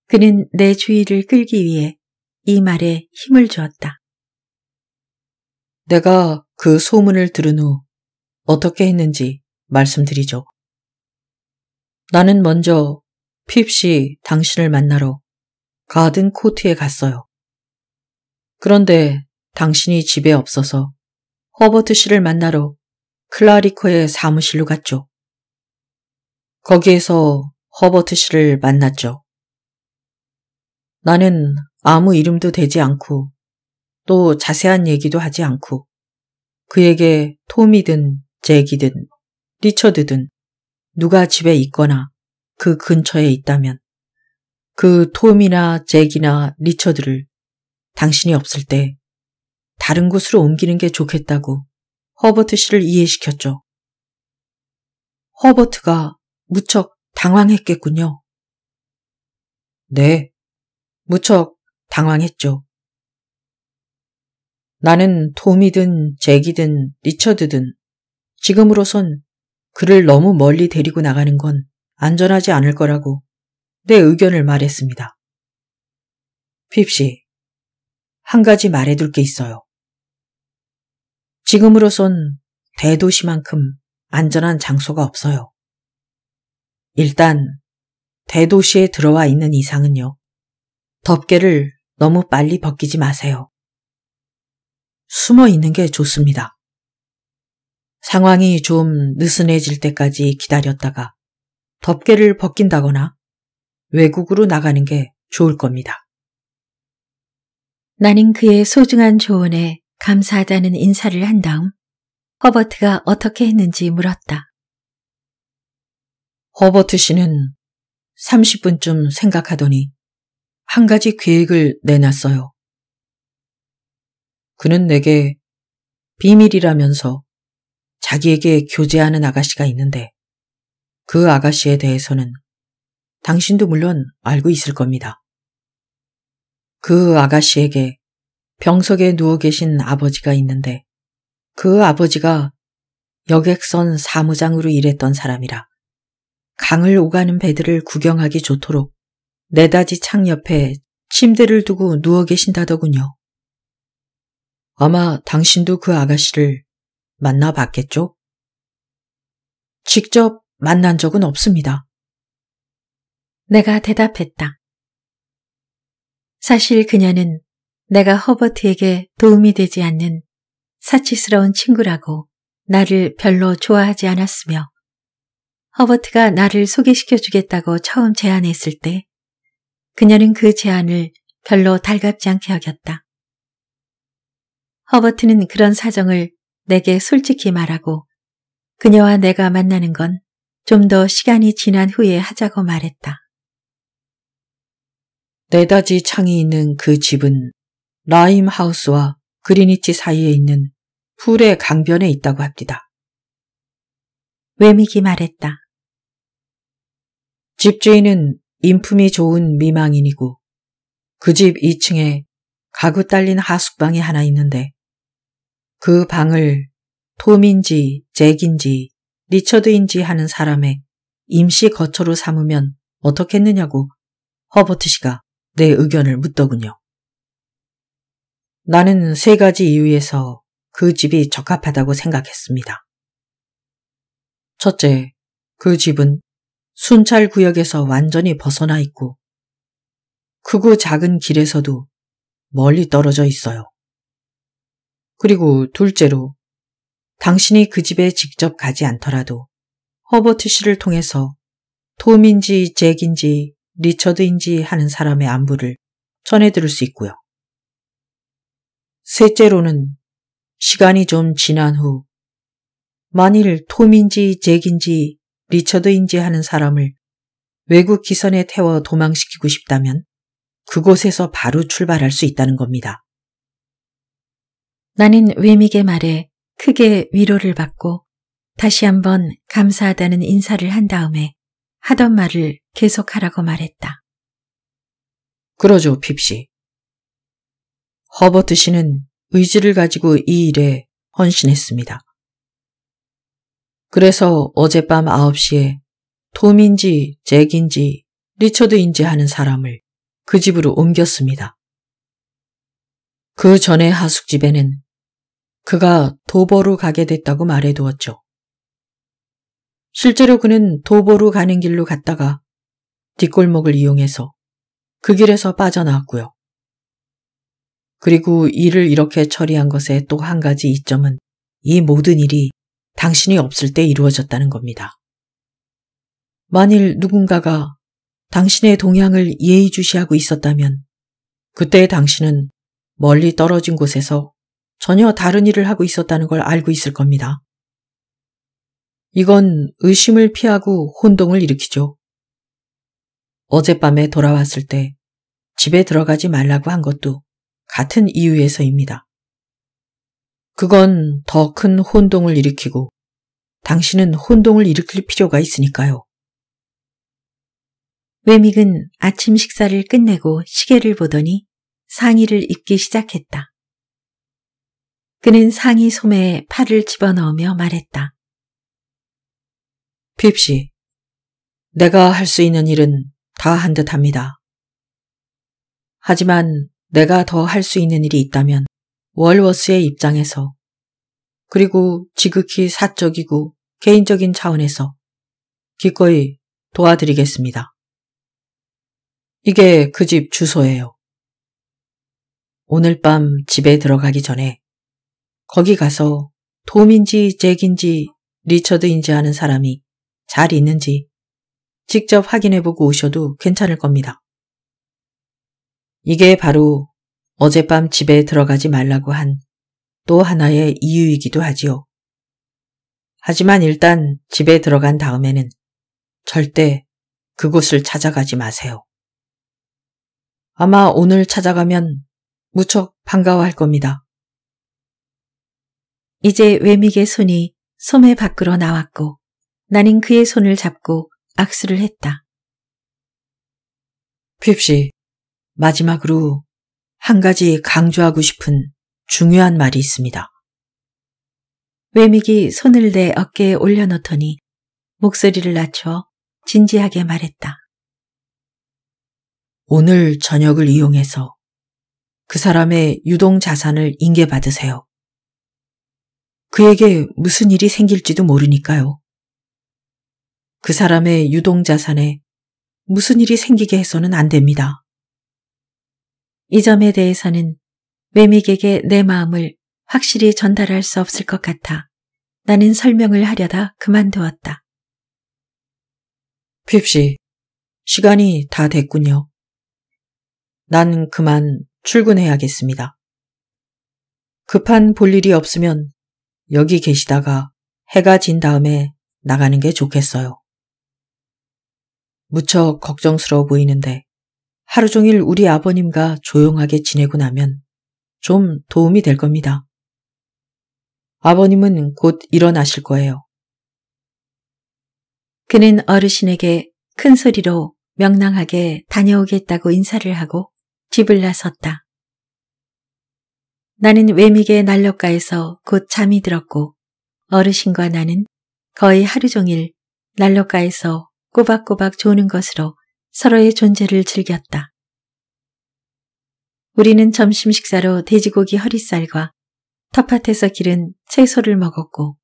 그는 내 주의를 끌기 위해 이 말에 힘을 주었다. 내가 그 소문을 들은 후 어떻게 했는지 말씀드리죠. 나는 먼저 핍시 당신을 만나러 가든 코트에 갔어요. 그런데 당신이 집에 없어서 허버트 씨를 만나러 클라리코의 사무실로 갔죠. 거기에서 허버트 씨를 만났죠. 나는 아무 이름도 되지 않고 또 자세한 얘기도 하지 않고 그에게 톰이든 잭이든 리처드든 누가 집에 있거나 그 근처에 있다면 그 톰이나 잭이나 리처드를 당신이 없을 때 다른 곳으로 옮기는 게 좋겠다고 허버트 씨를 이해시켰죠. 허버트가 무척 당황했겠군요. 네, 무척 당황했죠. 나는 톰이든 잭이든 리처드든 지금으로선 그를 너무 멀리 데리고 나가는 건 안전하지 않을 거라고 내 의견을 말했습니다. 핍씨한 가지 말해둘 게 있어요. 지금으로선 대도시만큼 안전한 장소가 없어요. 일단 대도시에 들어와 있는 이상은요. 덮개를 너무 빨리 벗기지 마세요. 숨어 있는 게 좋습니다. 상황이 좀 느슨해질 때까지 기다렸다가 덮개를 벗긴다거나 외국으로 나가는 게 좋을 겁니다. 나는 그의 소중한 조언에 감사하다는 인사를 한 다음 허버트가 어떻게 했는지 물었다. 허버트 씨는 30분쯤 생각하더니 한 가지 계획을 내놨어요. 그는 내게 비밀이라면서 자기에게 교제하는 아가씨가 있는데 그 아가씨에 대해서는 당신도 물론 알고 있을 겁니다. 그 아가씨에게 병석에 누워 계신 아버지가 있는데 그 아버지가 여객선 사무장으로 일했던 사람이라 강을 오가는 배들을 구경하기 좋도록 네다지 창 옆에 침대를 두고 누워 계신다더군요. 아마 당신도 그 아가씨를 만나봤겠죠? 직접 만난 적은 없습니다. 내가 대답했다. 사실 그녀는 내가 허버트에게 도움이 되지 않는 사치스러운 친구라고 나를 별로 좋아하지 않았으며 허버트가 나를 소개시켜 주겠다고 처음 제안했을 때 그녀는 그 제안을 별로 달갑지 않게 여겼다. 허버트는 그런 사정을 내게 솔직히 말하고 그녀와 내가 만나는 건 좀 더 시간이 지난 후에 하자고 말했다. 네다지 창이 있는 그 집은 라임하우스와 그리니치 사이에 있는 풀의 강변에 있다고 합니다. 외미기 말했다. 집주인은 인품이 좋은 미망인이고 그 집 2층에 가구 딸린 하숙방이 하나 있는데 그 방을 톰인지 잭인지 리처드인지 하는 사람의 임시 거처로 삼으면 어떻겠느냐고 허버트 씨가 내 의견을 묻더군요. 나는 세 가지 이유에서 그 집이 적합하다고 생각했습니다. 첫째, 그 집은 순찰 구역에서 완전히 벗어나 있고 크고 작은 길에서도 멀리 떨어져 있어요. 그리고 둘째로 당신이 그 집에 직접 가지 않더라도 허버트 씨를 통해서 톰인지 잭인지 리처드인지 하는 사람의 안부를 전해 들을 수 있고요. 셋째로는 시간이 좀 지난 후 만일 톰인지 잭인지 리처드인지 하는 사람을 외국 기선에 태워 도망시키고 싶다면 그곳에서 바로 출발할 수 있다는 겁니다. 나는 외믹의 말에 크게 위로를 받고 다시 한번 감사하다는 인사를 한 다음에 하던 말을 계속하라고 말했다. 그러죠, 핍씨. 허버트 씨는 의지를 가지고 이 일에 헌신했습니다. 그래서 어젯밤 9시에 톰인지 잭인지 리처드인지 하는 사람을 그 집으로 옮겼습니다. 그 전에 하숙집에는 그가 도보로 가게 됐다고 말해두었죠. 실제로 그는 도보로 가는 길로 갔다가 뒷골목을 이용해서 그 길에서 빠져나왔고요. 그리고 일을 이렇게 처리한 것에또 한 가지 이점은 이 모든 일이 당신이 없을 때 이루어졌다는 겁니다. 만일 누군가가 당신의 동향을 예의주시하고 있었다면 그때 당신은 멀리 떨어진 곳에서 전혀 다른 일을 하고 있었다는 걸 알고 있을 겁니다. 이건 의심을 피하고 혼동을 일으키죠. 어젯밤에 돌아왔을 때 집에 들어가지 말라고 한 것도 같은 이유에서입니다. 그건 더 큰 혼동을 일으키고 당신은 혼동을 일으킬 필요가 있으니까요. 외믹은 아침 식사를 끝내고 시계를 보더니 상의를 입기 시작했다. 그는 상의 소매에 팔을 집어넣으며 말했다. 핍시, 내가 할 수 있는 일은 다 한 듯합니다. 하지만 내가 더 할 수 있는 일이 있다면 월워스의 입장에서 그리고 지극히 사적이고 개인적인 차원에서 기꺼이 도와드리겠습니다. 이게 그 집 주소예요. 오늘 밤 집에 들어가기 전에 거기 가서 도민지 잭인지 리처드인지 하는 사람이 잘 있는지 직접 확인해보고 오셔도 괜찮을 겁니다. 이게 바로 어젯밤 집에 들어가지 말라고 한 또 하나의 이유이기도 하지요. 하지만 일단 집에 들어간 다음에는 절대 그곳을 찾아가지 마세요. 아마 오늘 찾아가면 무척 반가워할 겁니다. 이제 외믹의 손이 소매 밖으로 나왔고 나는 그의 손을 잡고 악수를 했다. 핍시, 마지막으로 한 가지 강조하고 싶은 중요한 말이 있습니다. 외믹이 손을 내 어깨에 올려놓더니 목소리를 낮춰 진지하게 말했다. 오늘 저녁을 이용해서 그 사람의 유동 자산을 인계받으세요. 그에게 무슨 일이 생길지도 모르니까요. 그 사람의 유동 자산에 무슨 일이 생기게 해서는 안 됩니다. 이 점에 대해서는 매믹에게 내 마음을 확실히 전달할 수 없을 것 같아 나는 설명을 하려다 그만두었다. 핍시, 시간이 다 됐군요. 난 그만 출근해야겠습니다. 급한 볼 일이 없으면 여기 계시다가 해가 진 다음에 나가는 게 좋겠어요. 무척 걱정스러워 보이는데 하루 종일 우리 아버님과 조용하게 지내고 나면 좀 도움이 될 겁니다. 아버님은 곧 일어나실 거예요. 그는 어르신에게 큰 소리로 명랑하게 다녀오겠다고 인사를 하고 집을 나섰다. 나는 외미계 난로가에서 곧 잠이 들었고 어르신과 나는 거의 하루 종일 난로가에서 꼬박꼬박 조는 것으로 서로의 존재를 즐겼다. 우리는 점심 식사로 돼지고기 허리살과 텃밭에서 기른 채소를 먹었고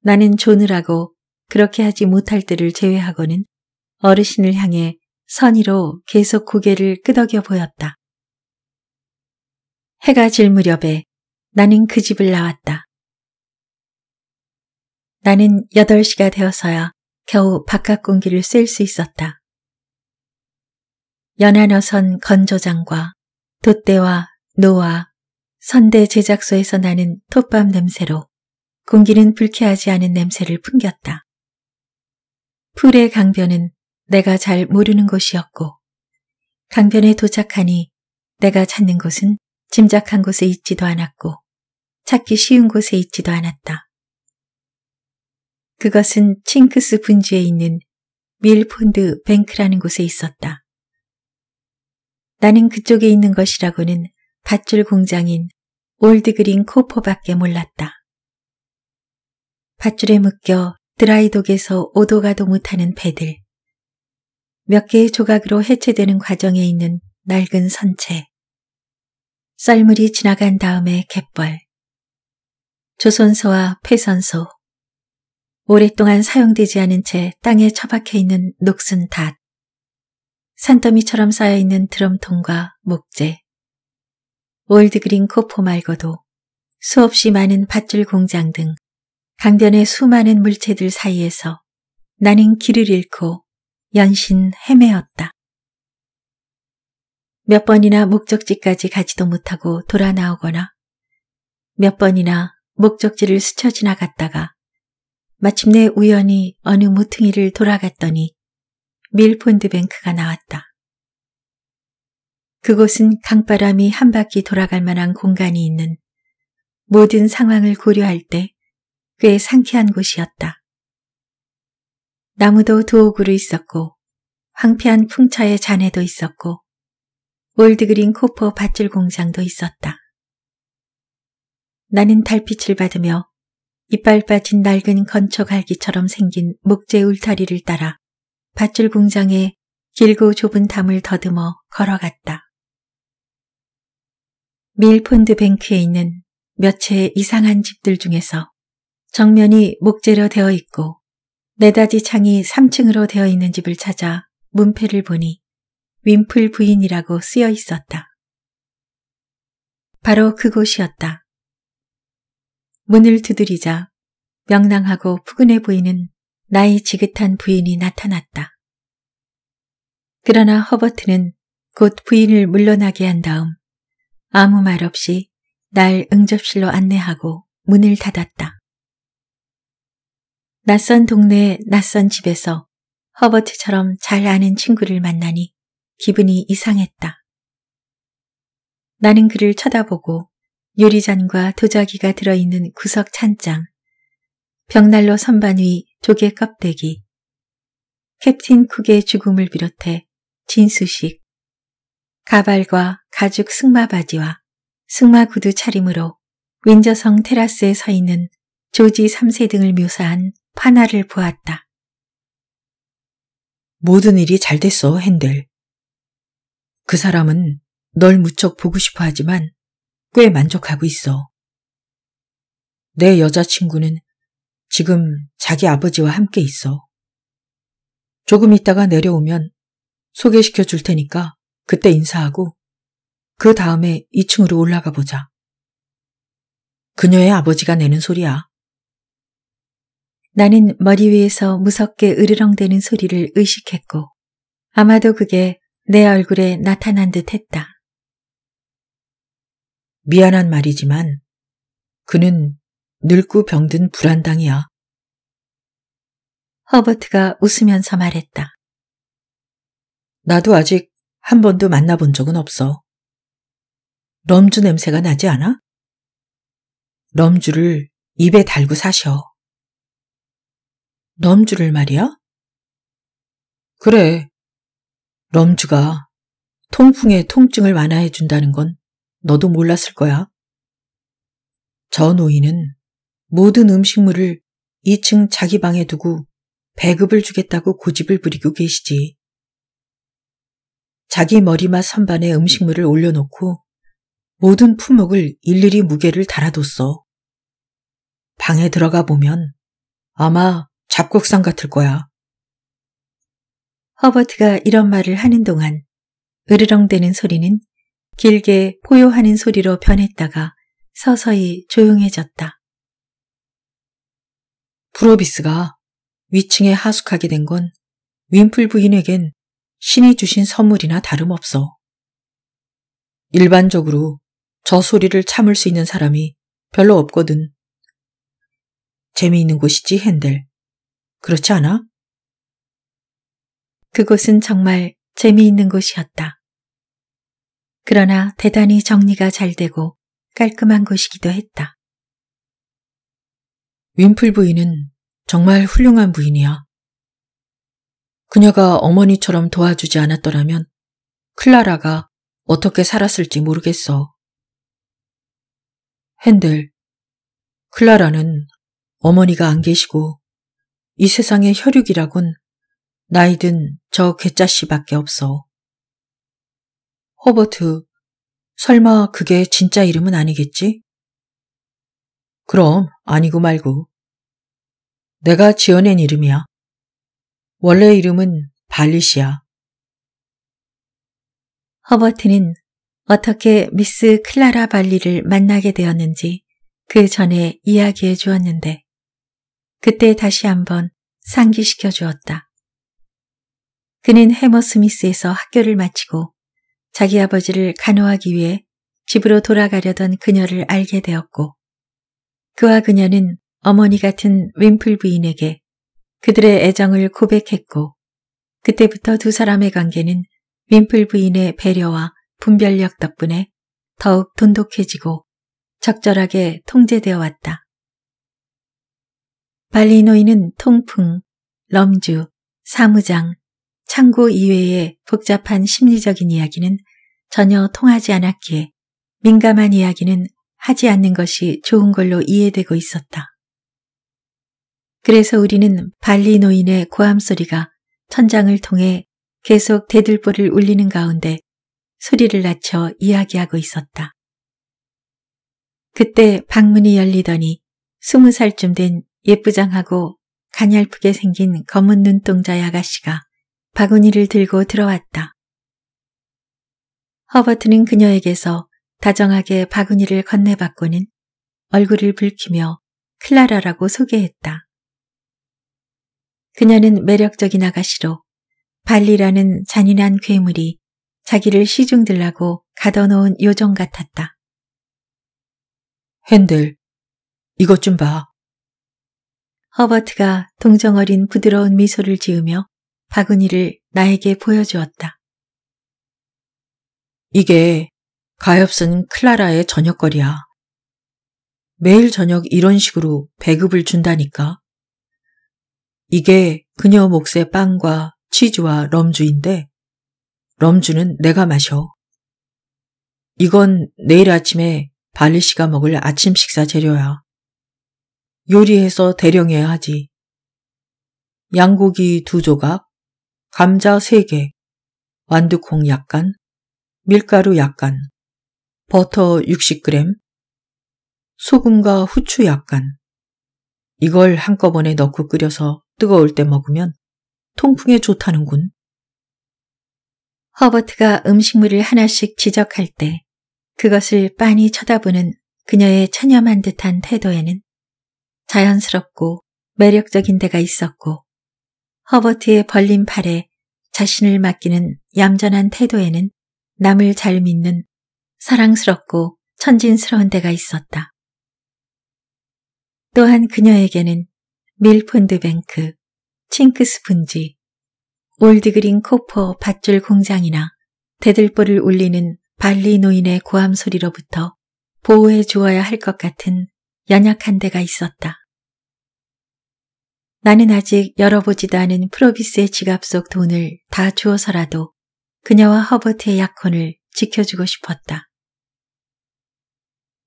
나는 조느라고 그렇게 하지 못할 때를 제외하고는 어르신을 향해 선의로 계속 고개를 끄덕여 보였다. 해가 질 무렵에 나는 그 집을 나왔다. 나는 8시가 되어서야 겨우 바깥 공기를 쐴 수 있었다. 연하어선 건조장과 돛대와 노와 선대 제작소에서 나는 톱밥 냄새로 공기는 불쾌하지 않은 냄새를 풍겼다. 풀의 강변은 내가 잘 모르는 곳이었고 강변에 도착하니 내가 찾는 곳은 짐작한 곳에 있지도 않았고 찾기 쉬운 곳에 있지도 않았다. 그것은 칭크스 분지에 있는 밀폰드 뱅크라는 곳에 있었다. 나는 그쪽에 있는 것이라고는 밧줄 공장인 올드그린 코퍼밖에 몰랐다. 밧줄에 묶여 드라이독에서 오도가도 못하는 배들, 몇 개의 조각으로 해체되는 과정에 있는 낡은 선체, 썰물이 지나간 다음에 갯벌, 조선소와 폐선소, 오랫동안 사용되지 않은 채 땅에 처박혀 있는 녹슨 닷, 산더미처럼 쌓여있는 드럼통과 목재, 올드그린 코포 말고도 수없이 많은 밧줄 공장 등 강변의 수많은 물체들 사이에서 나는 길을 잃고 연신 헤매었다. 몇 번이나 목적지까지 가지도 못하고 돌아 나오거나 몇 번이나 목적지를 스쳐 지나갔다가 마침내 우연히 어느 무퉁이를 돌아갔더니 밀폰드뱅크가 나왔다. 그곳은 강바람이 한 바퀴 돌아갈 만한 공간이 있는 모든 상황을 고려할 때 꽤 상쾌한 곳이었다. 나무도 두오구로 있었고 황폐한 풍차의 잔해도 있었고 올드그린 코퍼 밧줄 공장도 있었다. 나는 달빛을 받으며 이빨 빠진 낡은 건초 갈기처럼 생긴 목재 울타리를 따라 밧줄 공장에 길고 좁은 담을 더듬어 걸어갔다. 밀폰드 뱅크에 있는 몇 채의 이상한 집들 중에서 정면이 목재로 되어 있고 네다지 창이 3층으로 되어 있는 집을 찾아 문패를 보니 윈플 부인이라고 쓰여 있었다. 바로 그곳이었다. 문을 두드리자 명랑하고 푸근해 보이는 나이 지긋한 부인이 나타났다. 그러나 허버트는 곧 부인을 물러나게 한 다음 아무 말 없이 날 응접실로 안내하고 문을 닫았다. 낯선 동네 낯선 집에서 허버트처럼 잘 아는 친구를 만나니 기분이 이상했다. 나는 그를 쳐다보고 유리잔과 도자기가 들어있는 구석 찬장, 벽난로 선반 위 조개 껍데기, 캡틴 쿡의 죽음을 비롯해 진수식, 가발과 가죽 승마 바지와 승마 구두 차림으로 윈저성 테라스에 서 있는 조지 3세 등을 묘사한 판화를 보았다. 모든 일이 잘 됐어, 핸들. 그 사람은 널 무척 보고 싶어 하지만 꽤 만족하고 있어. 내 여자친구는 지금 자기 아버지와 함께 있어. 조금 있다가 내려오면 소개시켜 줄 테니까 그때 인사하고 그 다음에 2층으로 올라가 보자. 그녀의 아버지가 내는 소리야. 나는 머리 위에서 무섭게 으르렁대는 소리를 의식했고 아마도 그게 내 얼굴에 나타난 듯 했다. 미안한 말이지만 그는 늙고 병든 불안당이야. 허버트가 웃으면서 말했다. 나도 아직 한 번도 만나본 적은 없어. 럼주 냄새가 나지 않아? 럼주를 입에 달고 사셔. 럼주를 말이야? 그래. 럼주가 통풍에 통증을 완화해준다는 건 너도 몰랐을 거야. 저 노인은 모든 음식물을 2층 자기 방에 두고 배급을 주겠다고 고집을 부리고 계시지. 자기 머리맡 선반에 음식물을 올려놓고 모든 품목을 일일이 무게를 달아뒀어. 방에 들어가 보면 아마 잡곡상 같을 거야. 허버트가 이런 말을 하는 동안 으르렁대는 소리는 길게 포효하는 소리로 변했다가 서서히 조용해졌다. 프로비스가 위층에 하숙하게 된 건 윈풀 부인에겐 신이 주신 선물이나 다름없어. 일반적으로 저 소리를 참을 수 있는 사람이 별로 없거든. 재미있는 곳이지, 핸델. 그렇지 않아? 그곳은 정말 재미있는 곳이었다. 그러나 대단히 정리가 잘 되고 깔끔한 곳이기도 했다. 윈플 부인은 정말 훌륭한 부인이야. 그녀가 어머니처럼 도와주지 않았더라면 클라라가 어떻게 살았을지 모르겠어. 핸들, 클라라는 어머니가 안 계시고 이 세상의 혈육이라곤 나이든 저 괴짜씨밖에 없어. 허버트, 설마 그게 진짜 이름은 아니겠지? 그럼 아니고 말고. 내가 지어낸 이름이야. 원래 이름은 발리시아 허버트는 어떻게 미스 클라라 발리를 만나게 되었는지 그 전에 이야기해 주었는데 그때 다시 한번 상기시켜 주었다. 그는 해머스미스에서 학교를 마치고 자기 아버지를 간호하기 위해 집으로 돌아가려던 그녀를 알게 되었고 그와 그녀는 어머니 같은 윈플 부인에게 그들의 애정을 고백했고 그때부터 두 사람의 관계는 윈플 부인의 배려와 분별력 덕분에 더욱 돈독해지고 적절하게 통제되어 왔다. 발리노이는 통풍, 럼주, 사무장, 창고 이외의 복잡한 심리적인 이야기는 전혀 통하지 않았기에 민감한 이야기는 하지 않는 것이 좋은 걸로 이해되고 있었다. 그래서 우리는 발리 노인의 고함 소리가 천장을 통해 계속 대들보를 울리는 가운데 소리를 낮춰 이야기하고 있었다. 그때 방문이 열리더니 스무 살쯤 된 예쁘장하고 가냘프게 생긴 검은 눈동자의 아가씨가 바구니를 들고 들어왔다. 허버트는 그녀에게서 다정하게 바구니를 건네받고는 얼굴을 붉히며 클라라라고 소개했다. 그녀는 매력적인 아가씨로 발리라는 잔인한 괴물이 자기를 시중들라고 가둬놓은 요정 같았다. 핸들, 이것 좀 봐. 허버트가 동정어린 부드러운 미소를 지으며 바구니를 나에게 보여주었다. 이게 가엾은 클라라의 저녁거리야. 매일 저녁 이런 식으로 배급을 준다니까. 이게 그녀 몫의 빵과 치즈와 럼주인데 럼주는 내가 마셔. 이건 내일 아침에 발리 씨가 먹을 아침 식사 재료야. 요리해서 대령해야 하지. 양고기 두 조각, 감자 세 개, 완두콩 약간, 밀가루 약간, 버터 60g, 소금과 후추 약간. 이걸 한꺼번에 넣고 끓여서 뜨거울 때 먹으면 통풍에 좋다는군. 허버트가 음식물을 하나씩 지적할 때 그것을 빤히 쳐다보는 그녀의 천념한 듯한 태도에는 자연스럽고 매력적인 데가 있었고 허버트의 벌린 팔에 자신을 맡기는 얌전한 태도에는 남을 잘 믿는 사랑스럽고 천진스러운 데가 있었다. 또한 그녀에게는 밀폰드뱅크, 칭크스푼지 올드그린 코퍼 밧줄 공장이나 대들보를 울리는 발리 노인의 고함 소리로부터 보호해 주어야 할 것 같은 연약한 데가 있었다. 나는 아직 열어보지도 않은 프로비스의 지갑 속 돈을 다 주어서라도 그녀와 허버트의 약혼을 지켜주고 싶었다.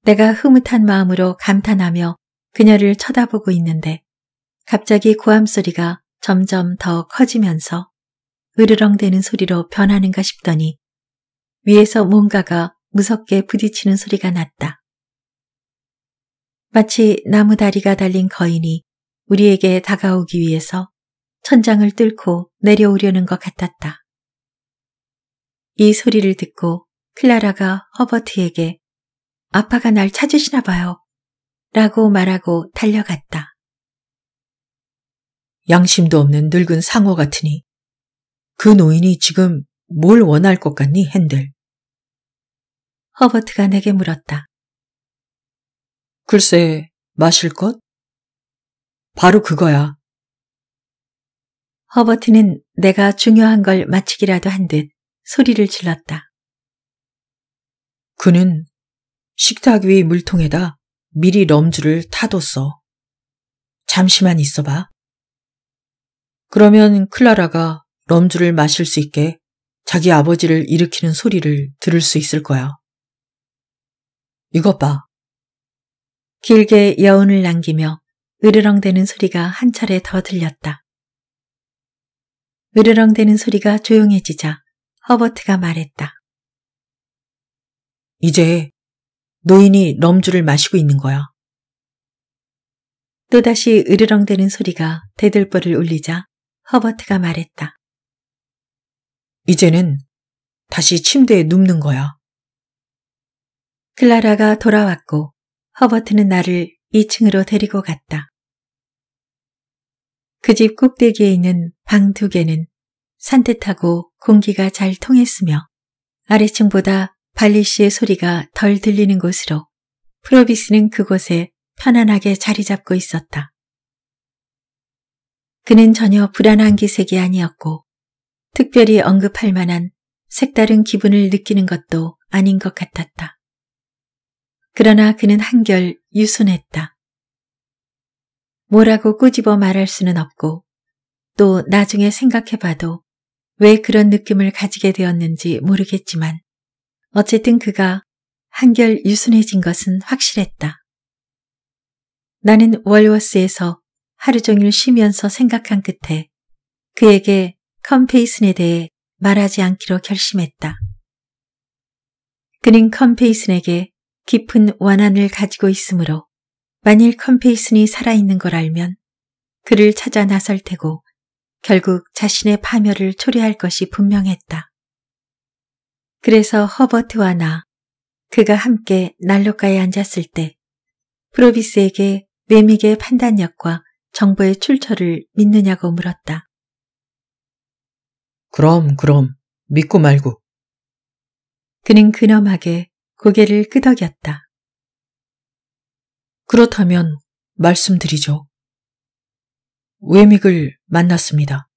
내가 흐뭇한 마음으로 감탄하며 그녀를 쳐다보고 있는데 갑자기 고함 소리가 점점 더 커지면서 으르렁대는 소리로 변하는가 싶더니 위에서 뭔가가 무섭게 부딪히는 소리가 났다. 마치 나무 다리가 달린 거인이 우리에게 다가오기 위해서 천장을 뚫고 내려오려는 것 같았다. 이 소리를 듣고 클라라가 허버트에게 아빠가 날 찾으시나 봐요 라고 말하고 달려갔다. 양심도 없는 늙은 상어 같으니 그 노인이 지금 뭘 원할 것 같니, 핸들? 허버트가 내게 물었다. 글쎄, 마실 것? 바로 그거야. 허버트는 내가 중요한 걸 마치기라도 한 듯 소리를 질렀다. 그는 식탁 위 물통에다 미리 럼주를 타뒀어. 잠시만 있어봐. 그러면 클라라가 럼주를 마실 수 있게 자기 아버지를 일으키는 소리를 들을 수 있을 거야. 이것 봐. 길게 여운을 남기며 으르렁대는 소리가 한 차례 더 들렸다. 으르렁대는 소리가 조용해지자 허버트가 말했다. 이제 노인이 럼주를 마시고 있는 거야. 또다시 으르렁대는 소리가 대들보를 울리자 허버트가 말했다. 이제는 다시 침대에 눕는 거야. 클라라가 돌아왔고 허버트는 나를 2층으로 데리고 갔다. 그 집 꼭대기에 있는 방 두 개는 산뜻하고 공기가 잘 통했으며 아래층보다 발리씨의 소리가 덜 들리는 곳으로 프로비스는 그곳에 편안하게 자리 잡고 있었다. 그는 전혀 불안한 기색이 아니었고 특별히 언급할 만한 색다른 기분을 느끼는 것도 아닌 것 같았다. 그러나 그는 한결 유순했다. 뭐라고 꾸집어 말할 수는 없고 또 나중에 생각해봐도 왜 그런 느낌을 가지게 되었는지 모르겠지만 어쨌든 그가 한결 유순해진 것은 확실했다. 나는 월워스에서 하루 종일 쉬면서 생각한 끝에 그에게 컴페이슨에 대해 말하지 않기로 결심했다. 그는 컴페이슨에게 깊은 원한을 가지고 있으므로 만일 컴페이슨이 살아있는 걸 알면 그를 찾아 나설 테고 결국 자신의 파멸을 초래할 것이 분명했다. 그래서 허버트와 나, 그가 함께 난로가에 앉았을 때 프로비스에게 매믹의 판단력과 정부의 출처를 믿느냐고 물었다. 그럼, 그럼, 믿고 말고. 그는 근엄하게 고개를 끄덕였다. 그렇다면 말씀드리죠. 외믹을 만났습니다.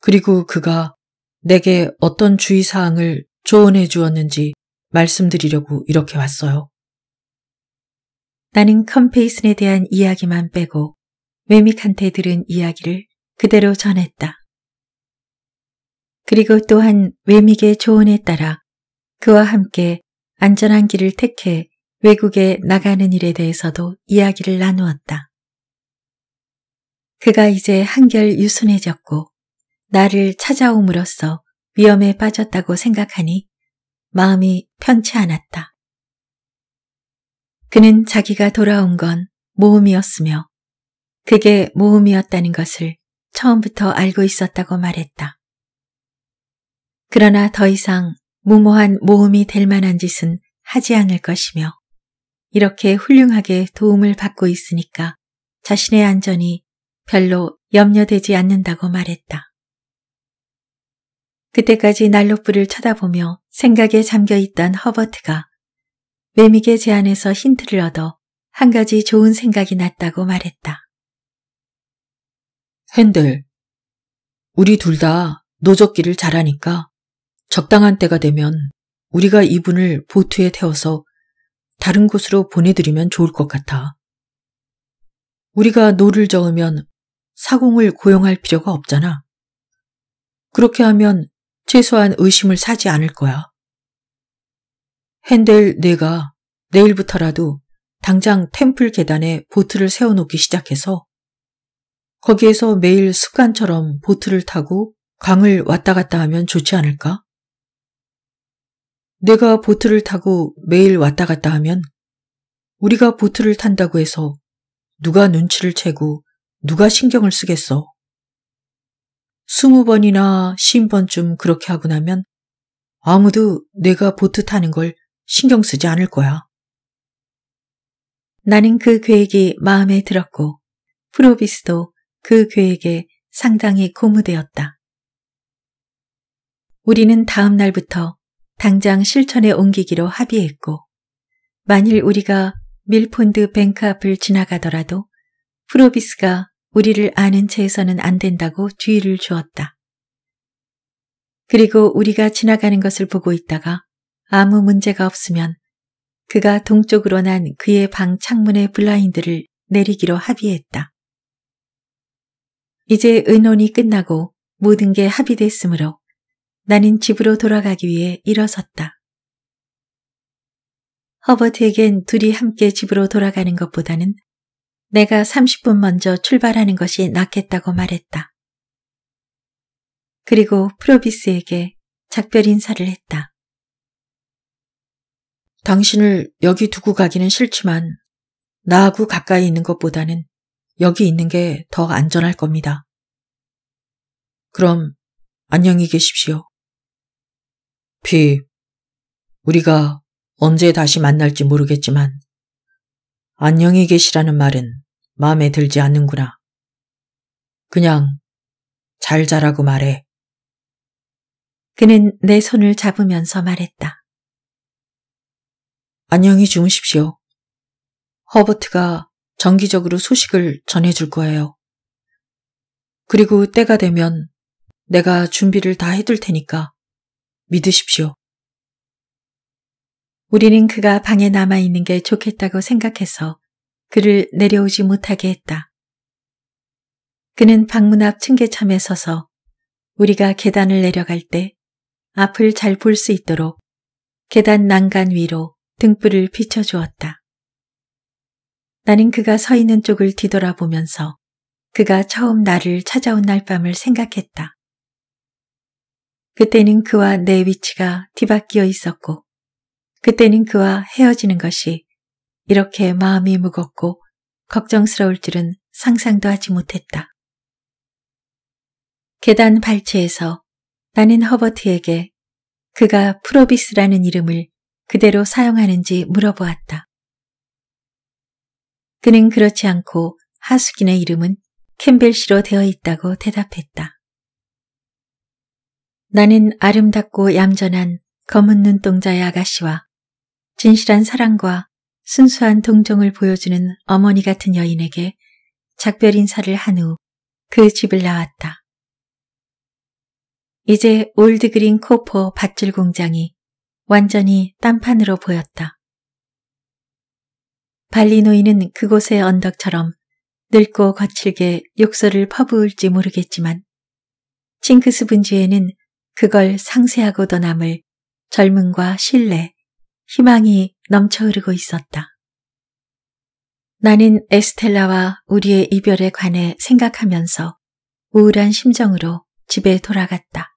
그리고 그가 내게 어떤 주의사항을 조언해 주었는지 말씀드리려고 이렇게 왔어요. 나는 컴페이슨에 대한 이야기만 빼고 웨믹한테 들은 이야기를 그대로 전했다. 그리고 또한 웨믹의 조언에 따라 그와 함께 안전한 길을 택해 외국에 나가는 일에 대해서도 이야기를 나누었다. 그가 이제 한결 유순해졌고 나를 찾아옴으로써 위험에 빠졌다고 생각하니 마음이 편치 않았다. 그는 자기가 돌아온 건 모음이었으며 그게 모음이었다는 것을 처음부터 알고 있었다고 말했다. 그러나 더 이상 무모한 모음이될 만한 짓은 하지 않을 것이며 이렇게 훌륭하게 도움을 받고 있으니까 자신의 안전이 별로 염려되지 않는다고 말했다. 그때까지 난로불을 쳐다보며 생각에 잠겨 있던 허버트가 매미게 제안에서 힌트를 얻어 한 가지 좋은 생각이 났다고 말했다. 핸들, 우리 둘 다노적기를 잘하니까 적당한 때가 되면 우리가 이분을 보트에 태워서 다른 곳으로 보내드리면 좋을 것 같아. 우리가 노를 저으면 사공을 고용할 필요가 없잖아. 그렇게 하면 최소한 의심을 사지 않을 거야. 핸델 내가 내일부터라도 당장 템플 계단에 보트를 세워놓기 시작해서 거기에서 매일 습관처럼 보트를 타고 강을 왔다 갔다 하면 좋지 않을까? 내가 보트를 타고 매일 왔다 갔다 하면 우리가 보트를 탄다고 해서 누가 눈치를 채고 누가 신경을 쓰겠어. 스무 번이나 쉰 번쯤 그렇게 하고 나면 아무도 내가 보트 타는 걸 신경 쓰지 않을 거야. 나는 그 계획이 마음에 들었고 프로비스도 그 계획에 상당히 고무되었다. 우리는 다음 날부터 당장 실천에 옮기기로 합의했고 만일 우리가 밀폰드 뱅크 앞을 지나가더라도 프로비스가 우리를 아는 채에서는 안 된다고 주의를 주었다. 그리고 우리가 지나가는 것을 보고 있다가 아무 문제가 없으면 그가 동쪽으로 난 그의 방 창문의 블라인드를 내리기로 합의했다. 이제 의논이 끝나고 모든 게 합의됐으므로 나는 집으로 돌아가기 위해 일어섰다. 허버트에겐 둘이 함께 집으로 돌아가는 것보다는 내가 30분 먼저 출발하는 것이 낫겠다고 말했다. 그리고 프로비스에게 작별 인사를 했다. 당신을 여기 두고 가기는 싫지만 나하고 가까이 있는 것보다는 여기 있는 게 더 안전할 겁니다. 그럼 안녕히 계십시오. 피, 우리가 언제 다시 만날지 모르겠지만 안녕히 계시라는 말은 마음에 들지 않는구나. 그냥 잘 자라고 말해. 그는 내 손을 잡으면서 말했다. 안녕히 주무십시오. 허버트가 정기적으로 소식을 전해줄 거예요. 그리고 때가 되면 내가 준비를 다 해둘 테니까 믿으십시오. 우리는 그가 방에 남아있는 게 좋겠다고 생각해서 그를 내려오지 못하게 했다. 그는 방문 앞 층계참에 서서 우리가 계단을 내려갈 때 앞을 잘 볼 수 있도록 계단 난간 위로 등불을 비춰주었다. 나는 그가 서 있는 쪽을 뒤돌아보면서 그가 처음 나를 찾아온 날 밤을 생각했다. 그때는 그와 내 위치가 뒤바뀌어 있었고 그때는 그와 헤어지는 것이 이렇게 마음이 무겁고 걱정스러울 줄은 상상도 하지 못했다. 계단 발치에서 나는 허버트에게 그가 프로비스라는 이름을 그대로 사용하는지 물어보았다. 그는 그렇지 않고 하숙인의 이름은 캠벨씨로 되어 있다고 대답했다. 나는 아름답고 얌전한 검은 눈동자의 아가씨와 진실한 사랑과 순수한 동정을 보여주는 어머니 같은 여인에게 작별 인사를 한 후 그 집을 나왔다. 이제 올드그린 코퍼 밧줄 공장이 완전히 딴판으로 보였다. 발리노이는 그곳의 언덕처럼 늙고 거칠게 욕설을 퍼부을지 모르겠지만 칭크스 분지에는 그걸 상세하고도 남을 젊음과 신뢰, 희망이 넘쳐흐르고 있었다. 나는 에스텔라와 우리의 이별에 관해 생각하면서 우울한 심정으로 집에 돌아갔다.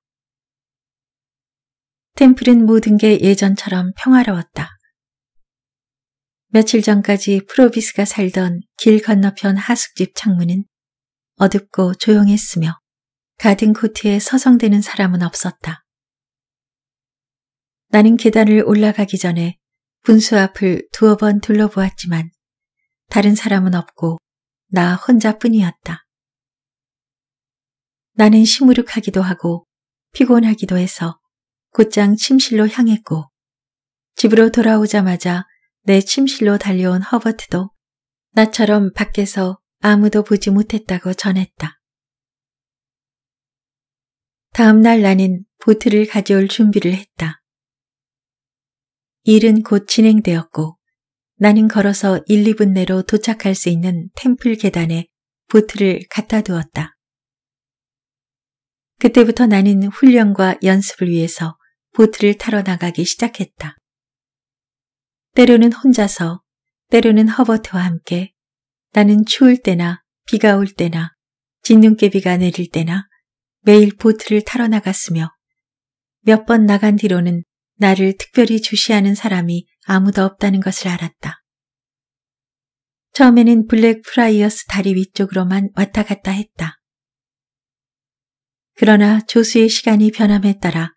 템플은 모든 게 예전처럼 평화로웠다. 며칠 전까지 프로비스가 살던 길 건너편 하숙집 창문은 어둡고 조용했으며 가든 코트에 서성대는 사람은 없었다. 나는 계단을 올라가기 전에 분수 앞을 두어 번 둘러보았지만 다른 사람은 없고 나 혼자뿐이었다. 나는 시무룩하기도 하고 피곤하기도 해서 곧장 침실로 향했고 집으로 돌아오자마자 내 침실로 달려온 허버트도 나처럼 밖에서 아무도 보지 못했다고 전했다. 다음날 나는 보트를 가져올 준비를 했다. 일은 곧 진행되었고 나는 걸어서 1, 2분 내로 도착할 수 있는 템플 계단에 보트를 갖다 두었다. 그때부터 나는 훈련과 연습을 위해서 보트를 타러 나가기 시작했다. 때로는 혼자서, 때로는 허버트와 함께 나는 추울 때나 비가 올 때나 진눈깨비가 내릴 때나 매일 보트를 타러 나갔으며 몇 번 나간 뒤로는 나를 특별히 주시하는 사람이 아무도 없다는 것을 알았다. 처음에는 블랙프라이어스 다리 위쪽으로만 왔다 갔다 했다. 그러나 조수의 시간이 변함에 따라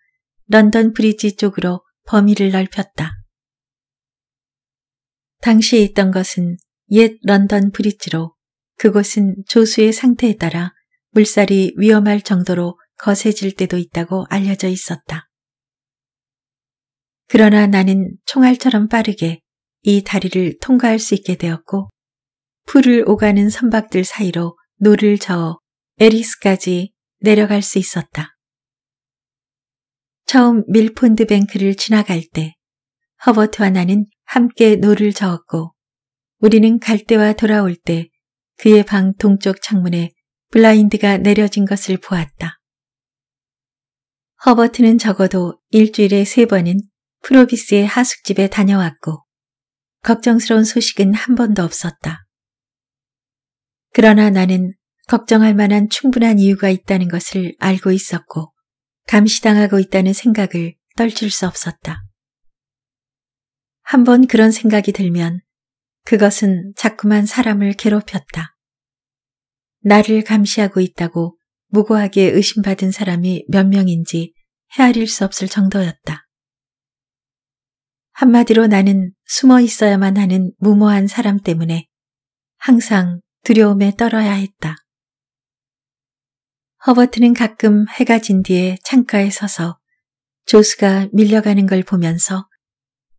런던 브릿지 쪽으로 범위를 넓혔다. 당시에 있던 것은 옛 런던 브릿지로 그곳은 조수의 상태에 따라 물살이 위험할 정도로 거세질 때도 있다고 알려져 있었다. 그러나 나는 총알처럼 빠르게 이 다리를 통과할 수 있게 되었고 풀을 오가는 선박들 사이로 노를 저어 에리스까지 내려갈 수 있었다. 처음 밀폰드 뱅크를 지나갈 때 허버트와 나는 함께 노를 저었고 우리는 갈 때와 돌아올 때 그의 방 동쪽 창문에 블라인드가 내려진 것을 보았다. 허버트는 적어도 일주일에 세 번은 프로비스의 하숙집에 다녀왔고 걱정스러운 소식은 한 번도 없었다. 그러나 나는 걱정할 만한 충분한 이유가 있다는 것을 알고 있었고 감시당하고 있다는 생각을 떨칠 수 없었다. 한번 그런 생각이 들면 그것은 자꾸만 사람을 괴롭혔다. 나를 감시하고 있다고 무고하게 의심받은 사람이 몇 명인지 헤아릴 수 없을 정도였다. 한마디로 나는 숨어 있어야만 하는 무모한 사람 때문에 항상 두려움에 떨어야 했다. 허버트는 가끔 해가 진 뒤에 창가에 서서 조수가 밀려가는 걸 보면서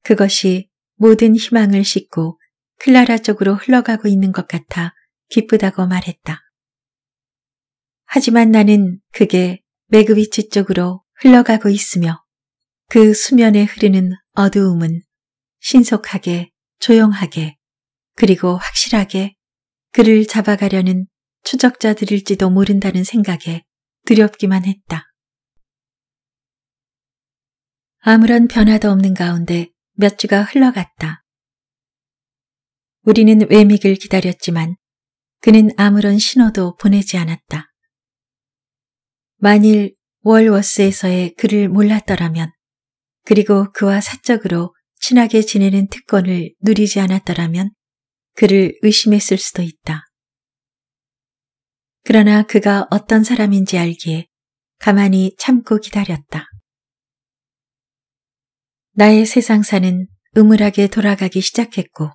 그것이 모든 희망을 싣고 클라라 쪽으로 흘러가고 있는 것 같아 기쁘다고 말했다. 하지만 나는 그게 매그위치 쪽으로 흘러가고 있으며 그 수면에 흐르는 어두움은 신속하게, 조용하게, 그리고 확실하게 그를 잡아가려는 추적자들일지도 모른다는 생각에 두렵기만 했다. 아무런 변화도 없는 가운데 몇 주가 흘러갔다. 우리는 외믹을 기다렸지만 그는 아무런 신호도 보내지 않았다. 만일 월워스에서의 그를 몰랐더라면 그리고 그와 사적으로 친하게 지내는 특권을 누리지 않았더라면 그를 의심했을 수도 있다. 그러나 그가 어떤 사람인지 알기에 가만히 참고 기다렸다. 나의 세상사는 음울하게 돌아가기 시작했고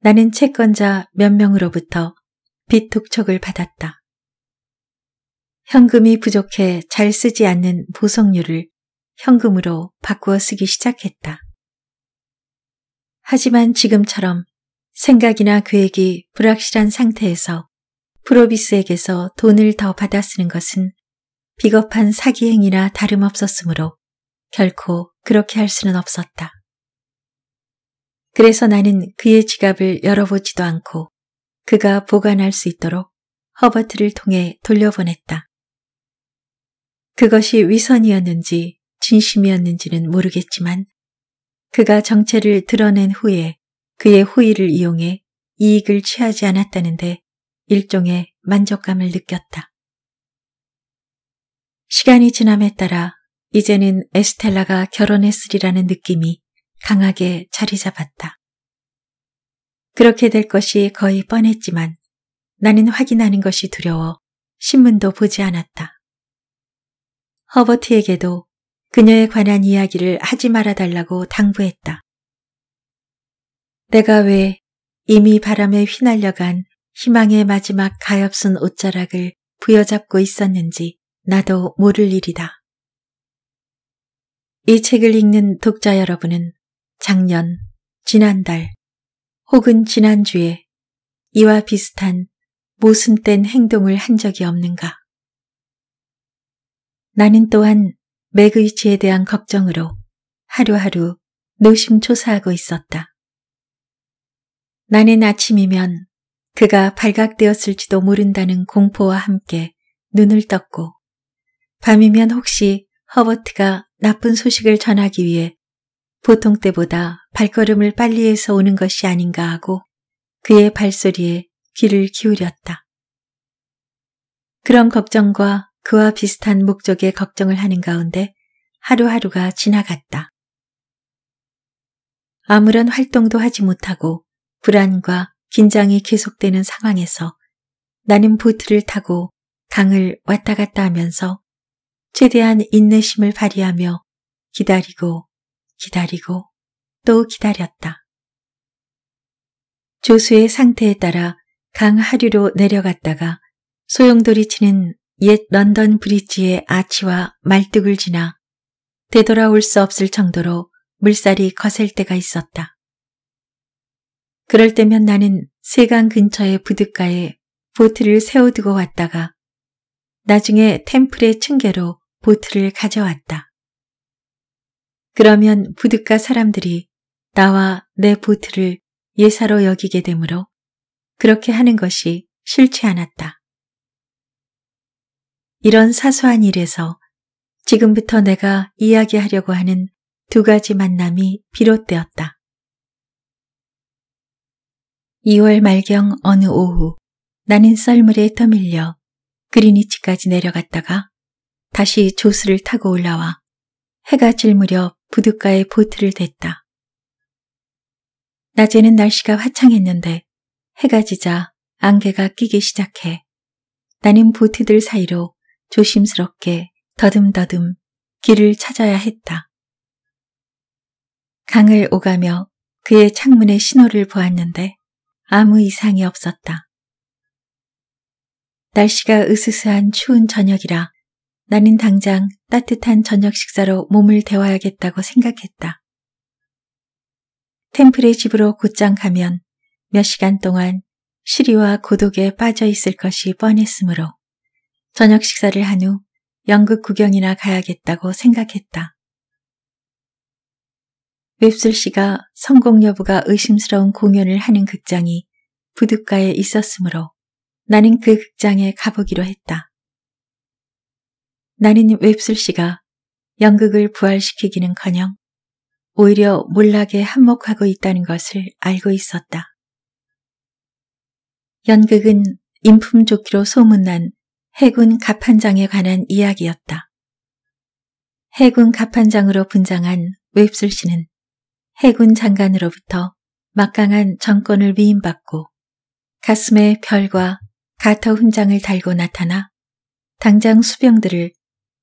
나는 채권자 몇 명으로부터 빚 독촉을 받았다. 현금이 부족해 잘 쓰지 않는 보석류를 현금으로 바꾸어 쓰기 시작했다. 하지만 지금처럼 생각이나 계획이 불확실한 상태에서 프로비스에게서 돈을 더 받아 쓰는 것은 비겁한 사기 행위나 다름없었으므로 결코 그렇게 할 수는 없었다. 그래서 나는 그의 지갑을 열어보지도 않고 그가 보관할 수 있도록 허버트를 통해 돌려보냈다. 그것이 위선이었는지 진심이었는지는 모르겠지만 그가 정체를 드러낸 후에 그의 후의를 이용해 이익을 취하지 않았다는데 일종의 만족감을 느꼈다. 시간이 지남에 따라 이제는 에스텔라가 결혼했으리라는 느낌이 강하게 자리 잡았다. 그렇게 될 것이 거의 뻔했지만 나는 확인하는 것이 두려워 신문도 보지 않았다. 허버트에게도 그녀에 관한 이야기를 하지 말아달라고 당부했다. 내가 왜 이미 바람에 휘날려간 희망의 마지막 가엾은 옷자락을 부여잡고 있었는지 나도 모를 일이다. 이 책을 읽는 독자 여러분은 작년, 지난달, 혹은 지난주에 이와 비슷한 모순된 행동을 한 적이 없는가? 나는 또한 맥의치에 대한 걱정으로 하루하루 노심초사하고 있었다. 나는 아침이면 그가 발각되었을지도 모른다는 공포와 함께 눈을 떴고 밤이면 혹시 허버트가 나쁜 소식을 전하기 위해 보통 때보다 발걸음을 빨리 해서 오는 것이 아닌가 하고 그의 발소리에 귀를 기울였다. 그런 걱정과 그와 비슷한 목적의 걱정을 하는 가운데 하루하루가 지나갔다. 아무런 활동도 하지 못하고 불안과 긴장이 계속되는 상황에서 나는 보트를 타고 강을 왔다 갔다 하면서 최대한 인내심을 발휘하며 기다리고 기다리고 또 기다렸다. 조수의 상태에 따라 강 하류로 내려갔다가 소용돌이치는 옛 런던 브릿지의 아치와 말뚝을 지나 되돌아올 수 없을 정도로 물살이 거셀 때가 있었다. 그럴 때면 나는 세강 근처의 부둣가에 보트를 세워두고 왔다가 나중에 템플의 층계로 보트를 가져왔다. 그러면 부둣가 사람들이 나와 내 보트를 예사로 여기게 되므로 그렇게 하는 것이 싫지 않았다. 이런 사소한 일에서 지금부터 내가 이야기하려고 하는 두 가지 만남이 비롯되었다. 2월 말경 어느 오후 나는 썰물에 떠밀려 그리니치까지 내려갔다가 다시 조수를 타고 올라와 해가 질 무렵 부둣가에 보트를 댔다. 낮에는 날씨가 화창했는데 해가 지자 안개가 끼기 시작해 나는 보트들 사이로 조심스럽게 더듬더듬 길을 찾아야 했다. 강을 오가며 그의 창문에 신호를 보았는데 아무 이상이 없었다. 날씨가 으스스한 추운 저녁이라 나는 당장 따뜻한 저녁 식사로 몸을 데워야겠다고 생각했다. 템플의 집으로 곧장 가면 몇 시간 동안 시리와 고독에 빠져 있을 것이 뻔했으므로 저녁 식사를 한 후 연극 구경이나 가야겠다고 생각했다. 웹슬 씨가 성공 여부가 의심스러운 공연을 하는 극장이 부둣가에 있었으므로 나는 그 극장에 가보기로 했다. 나는 웹슬 씨가 연극을 부활시키기는 커녕 오히려 몰락에 한몫하고 있다는 것을 알고 있었다. 연극은 인품 좋기로 소문난 해군 갑판장에 관한 이야기였다. 해군 갑판장으로 분장한 웹슬 씨는 해군 장관으로부터 막강한 정권을 위임받고 가슴에 별과 가터 훈장을 달고 나타나 당장 수병들을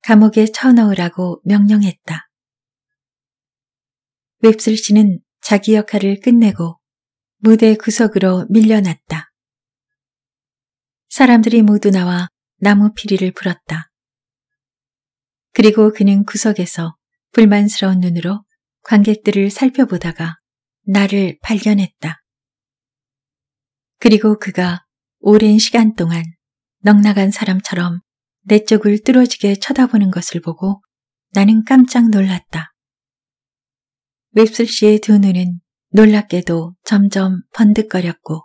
감옥에 쳐넣으라고 명령했다. 웹슬 씨는 자기 역할을 끝내고 무대 구석으로 밀려났다. 사람들이 모두 나와 나무 피리를 불었다. 그리고 그는 구석에서 불만스러운 눈으로 관객들을 살펴보다가 나를 발견했다. 그리고 그가 오랜 시간 동안 넉나간 사람처럼 내 쪽을 뚫어지게 쳐다보는 것을 보고 나는 깜짝 놀랐다. 웹슬 씨의 두 눈은 놀랍게도 점점 번득거렸고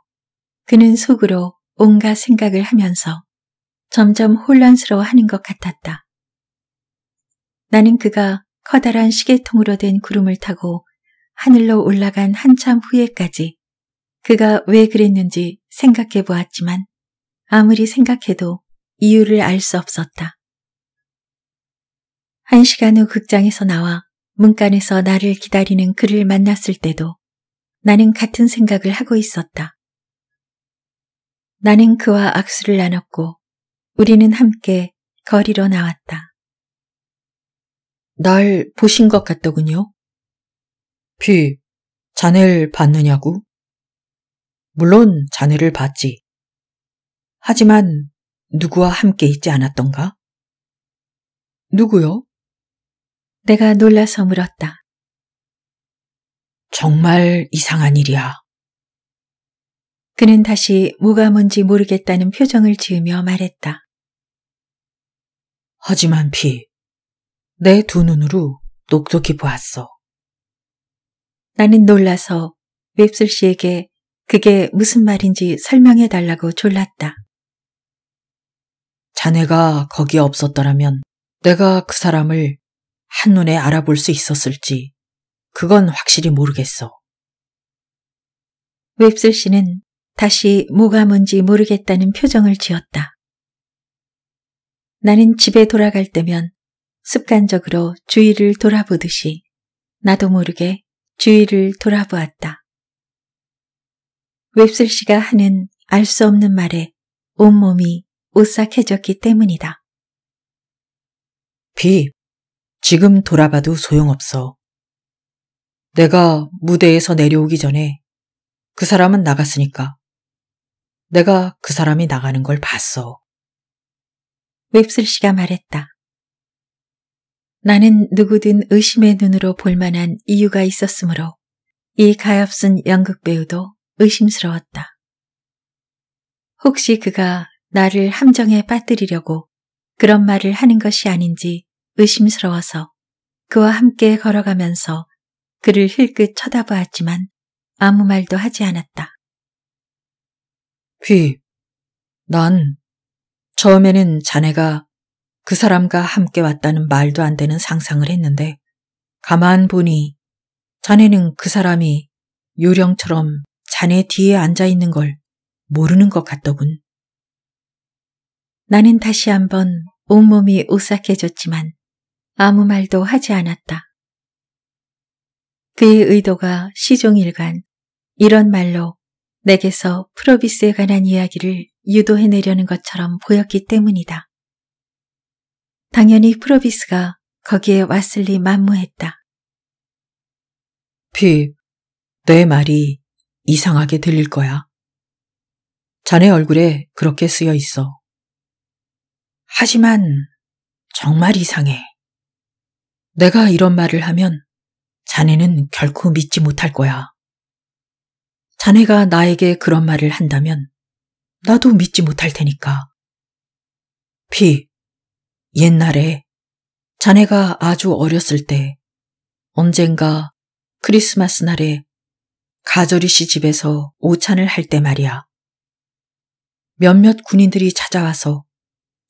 그는 속으로 온갖 생각을 하면서 점점 혼란스러워 하는 것 같았다. 나는 그가 커다란 시계통으로 된 구름을 타고 하늘로 올라간 한참 후에까지 그가 왜 그랬는지 생각해 보았지만 아무리 생각해도 이유를 알 수 없었다. 한 시간 후 극장에서 나와 문간에서 나를 기다리는 그를 만났을 때도 나는 같은 생각을 하고 있었다. 나는 그와 악수를 나눴고 우리는 함께 거리로 나왔다. 날 보신 것 같더군요. 피, 자네를 봤느냐고? 물론 자네를 봤지. 하지만 누구와 함께 있지 않았던가? 누구요? 내가 놀라서 물었다. 정말 이상한 일이야. 그는 다시 뭐가 뭔지 모르겠다는 표정을 지으며 말했다. 하지만 피, 내두 눈으로 녹독히 보았어. 나는 놀라서 웹슬 씨에게 그게 무슨 말인지 설명해 달라고 졸랐다. 자네가 거기에 없었더라면 내가 그 사람을 한눈에 알아볼 수 있었을지 그건 확실히 모르겠어. 웹슬 씨는 다시 뭐가 뭔지 모르겠다는 표정을 지었다. 나는 집에 돌아갈 때면 습관적으로 주위를 돌아보듯이 나도 모르게 주위를 돌아보았다. 웹슬 씨가 하는 알 수 없는 말에 온몸이 오싹해졌기 때문이다. 비, 지금 돌아봐도 소용없어. 내가 무대에서 내려오기 전에 그 사람은 나갔으니까 내가 그 사람이 나가는 걸 봤어. 웹슬 씨가 말했다. 나는 누구든 의심의 눈으로 볼 만한 이유가 있었으므로 이 가엾은 연극 배우도 의심스러웠다. 혹시 그가 나를 함정에 빠뜨리려고 그런 말을 하는 것이 아닌지 의심스러워서 그와 함께 걸어가면서 그를 힐끗 쳐다보았지만 아무 말도 하지 않았다. 비, 난 처음에는 자네가 그 사람과 함께 왔다는 말도 안 되는 상상을 했는데 가만 보니 자네는 그 사람이 요령처럼 자네 뒤에 앉아 있는 걸 모르는 것 같더군. 나는 다시 한번 온몸이 오싹해졌지만 아무 말도 하지 않았다. 그의 의도가 시종일관 이런 말로 내게서 프로비스에 관한 이야기를 유도해내려는 것처럼 보였기 때문이다. 당연히 프로비스가 거기에 왔을 리 만무했다. 피, 내 말이 이상하게 들릴 거야. 자네 얼굴에 그렇게 쓰여 있어. 하지만 정말 이상해. 내가 이런 말을 하면 자네는 결코 믿지 못할 거야. 자네가 나에게 그런 말을 한다면 나도 믿지 못할 테니까. 피, 옛날에 자네가 아주 어렸을 때 언젠가 크리스마스 날에 가저리 씨 집에서 오찬을 할 때 말이야. 몇몇 군인들이 찾아와서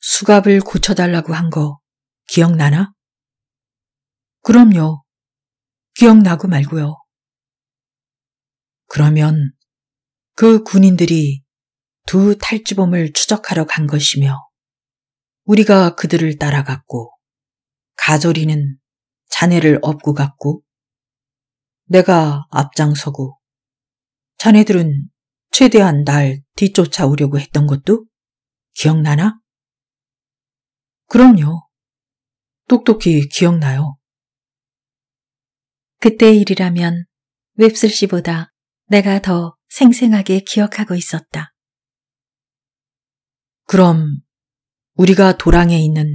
수갑을 고쳐달라고 한 거 기억나나? 그럼요. 기억나고 말고요. 그러면 그 군인들이 두 탈주범을 추적하러 간 것이며 우리가 그들을 따라갔고 가조리는 자네를 업고 갔고 내가 앞장서고 자네들은 최대한 날 뒤쫓아오려고 했던 것도 기억나나? 그럼요. 똑똑히 기억나요. 그때 일이라면 웹슬 씨보다 내가 더 생생하게 기억하고 있었다. 그럼 우리가 도랑에 있는